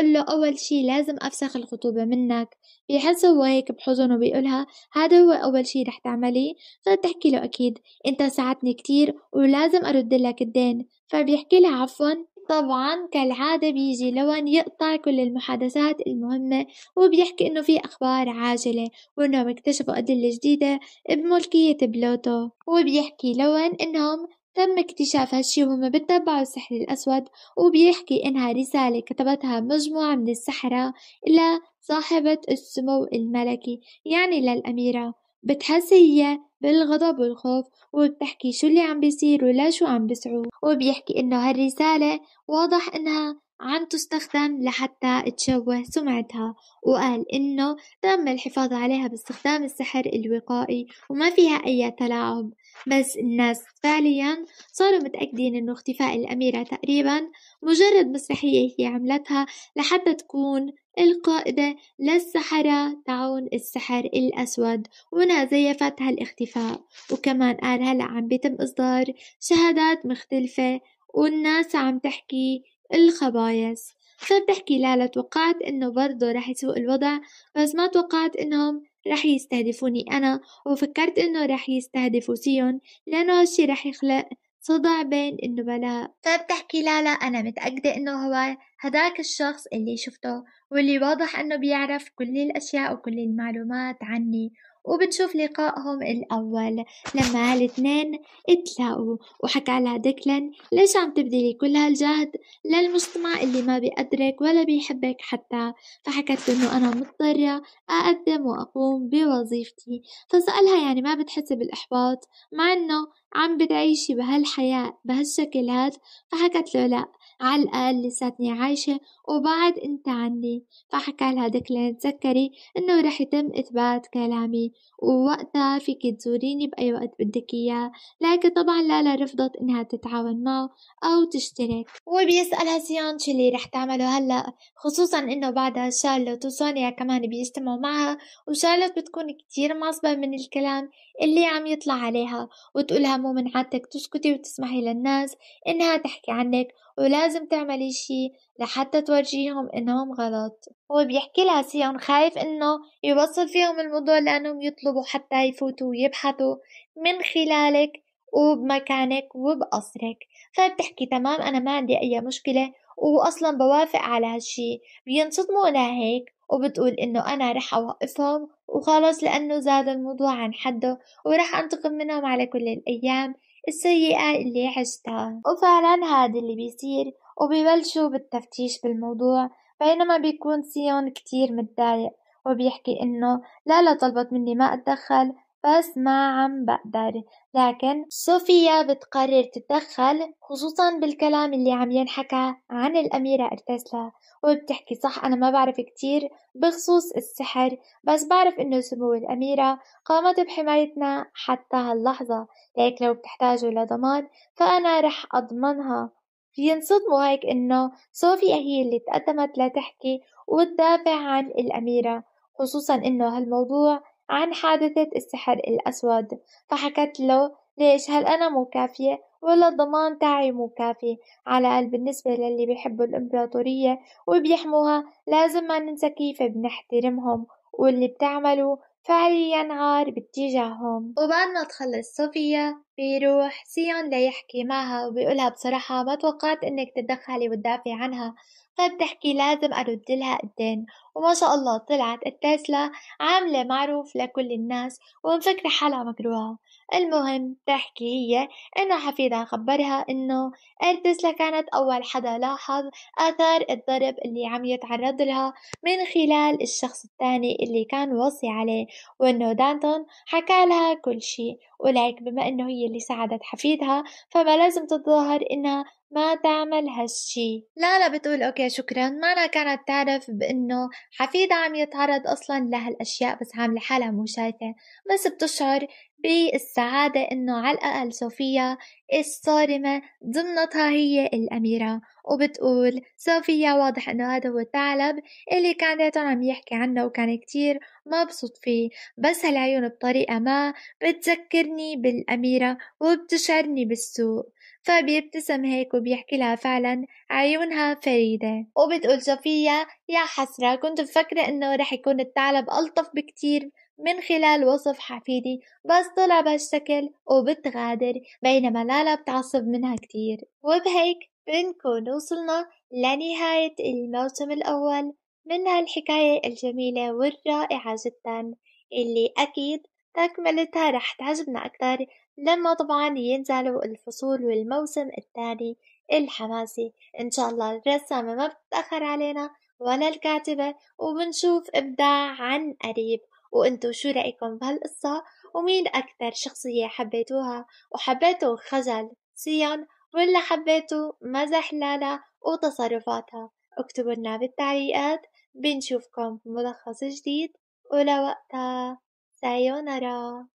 [SPEAKER 1] له أول شي لازم أفسخ الخطوبة منك بيحس هو هيك بحزن وبيقولها هذا هو أول شي رح تعمليه فبتحكي له أكيد أنت ساعدتني كتير ولازم أرد لك الدين فبيحكي لها عفوا طبعا كالعادة بيجي لون يقطع كل المحادثات المهمة وبيحكي إنه في أخبار عاجلة وإنهم اكتشفوا أدلة جديدة بملكية بلوتو وبيحكي لون إنهم تم اكتشاف هالشي وهم بتتبعوا السحر الأسود وبيحكي إنها رسالة كتبتها مجموعة من السحرة إلى صاحبة السمو الملكي يعني للأميرة بتحس هي بالغضب والخوف وبتحكي شو اللي عم بيصير ولا شو عم بيسعوا وبيحكي انه هالرسالة واضح انها عم تستخدم لحتى تشوه سمعتها وقال إنه تم الحفاظ عليها باستخدام السحر الوقائي وما فيها أي تلاعب بس الناس فعليا صاروا متأكدين إنه اختفاء الأميرة تقريبا مجرد مسرحية هي عملتها لحتى تكون القائدة للسحرة تعون السحر الأسود ومنى زيفت هالاختفاء وكمان قال هلأ عم بيتم إصدار شهادات مختلفة والناس عم تحكي الخبايص فبتحكي لالا توقعت انه برضه رح يسوء الوضع بس ما توقعت انهم رح يستهدفوني انا وفكرت انه رح يستهدفوا سيون لانه هالشي رح يخلق صدع بين انه بلا طيب تحكي لا لا انا متأكدة انه هو هداك الشخص اللي شفته واللي واضح انه بيعرف كل الاشياء وكل المعلومات عني وبنشوف لقائهم الأول لما هالاثنين اتلاقوا وحكى على ديكلان ليش عم تبذلي كل هالجهد للمجتمع اللي ما بيقدرك ولا بيحبك حتى فحكت له انه انا مضطرة اقدم واقوم بوظيفتي فسألها يعني ما بتحسي بالاحباط مع انه عم بتعيشي بهالحياة بهالشكل هاد فحكت له لأ على الأقل لساتني عايشة وبعد انت عني فحكى لها ديكلين تذكري انه رح يتم اثبات كلامي ووقتها فيك تزوريني بأي وقت بدك اياه لكن طبعا لالا رفضت انها تتعاون معه او تشترك وبيسألها سيان شو اللي رح تعمله هلأ خصوصا انه بعدها شارلوت وسونيا كمان بيجتمعوا معها وشارلوت بتكون كتير معصبة من الكلام اللي عم يطلع عليها وتقولها مو من عادتك تسكتي وتسمحي للناس إنها تحكي عنك ولازم تعملي شي لحتى تورجيهم إنهم غلط هو بيحكي لها سيون خايف إنه يوصل فيهم الموضوع لأنهم يطلبوا حتى يفوتوا ويبحثوا من خلالك وبمكانك وبقصرك فبتحكي تمام أنا ما عندي أي مشكلة وأصلا بوافق على هالشي بينصدموا لهيك وبتقول إنه أنا رح أوقفهم وخلص لأنه زاد الموضوع عن حده ورح أنتقم منهم على كل الأيام السيئة اللي عشتها وفعلا هذا اللي بيصير وبيبلشوا بالتفتيش بالموضوع بينما بيكون سيون كتير متضايق وبيحكي إنه لا لا طلبت مني ما أتدخل بس ما عم بقدر لكن صوفيا بتقرر تتدخل خصوصا بالكلام اللي عم ينحكى عن الأميرة أرتسلا وبتحكي صح أنا ما بعرف كتير بخصوص السحر بس بعرف إنه سمو الأميرة قامت بحمايتنا حتى هاللحظة ليك لو بتحتاجوا لضمان فأنا رح أضمنها بينصدموا هيك إنه صوفيا هي اللي تقدمت لتحكي وتدافع عن الأميرة خصوصا إنه هالموضوع عن حادثة السحر الأسود فحكت له ليش هل أنا مو كافية ولا الضمان تاعي مو كافي على الأقل بالنسبة للي بيحبوا الإمبراطورية وبيحموها لازم ما ننسى كيف بنحترمهم واللي بتعملوا فعليا عار باتجاههم وبعد ما تخلص صوفيا بيروح سيون ليحكي معها وبيقولها بصراحة ما توقعت انك تتدخلي وتدافعي عنها فبتحكي لازم أرد لها قدين وما شاء الله طلعت التسلا عاملة معروف لكل الناس ومفكرة حالها مكروهة المهم تحكي هي إنه حفيدها خبرها إنه أرتسلا كانت أول حدا لاحظ آثار الضرب اللي عم يتعرض لها من خلال الشخص الثاني اللي كان وصي عليه وإنه دانتون حكى لها كل شيء ولكن بما إنه هي اللي ساعدت حفيدها فما لازم تتظاهر إنها ما تعمل هالشي لا لا بتقول اوكي شكرا ما أنا كانت تعرف بانه حفيدة عم يتعرض اصلا لهالاشياء بس عاملة حالها مو شايفة بس بتشعر في السعادة إنه على الأقل صوفيا الصارمة ضمنتها هي الأميرة وبتقول صوفيا واضح إنه هذا هو الثعلب اللي كان دايتون عم يحكي عنه وكان كتير مبسوط فيه بس هالعيون بطريقة ما بتذكرني بالأميرة وبتشعرني بالسوق فبيبتسم هيك وبيحكي لها فعلا عيونها فريدة وبتقول صوفيا يا حسرة كنت مفكرة إنه رح يكون الثعلب ألطف بكتير من خلال وصف حفيدي بس طلع بهالشكل وبتغادر بينما لالا بتعصب منها كتير وبهيك بنكون وصلنا لنهاية الموسم الأول من هالحكاية الجميلة والرائعة جدا اللي أكيد تكملتها رح تعجبنا أكتر لما طبعا ينزلوا الفصول والموسم الثاني الحماسي إن شاء الله الرسامة ما بتتأخر علينا ولا الكاتبة وبنشوف إبداع عن قريب وانتو شو رأيكم بهالقصة ومين أكثر شخصية حبيتوها وحبيتوا خجل سيان ولا حبيتوا مزح لالا وتصرفاتها اكتبوا لنا بالتعليقات بنشوفكم بملخص جديد ولوقتها سايونارا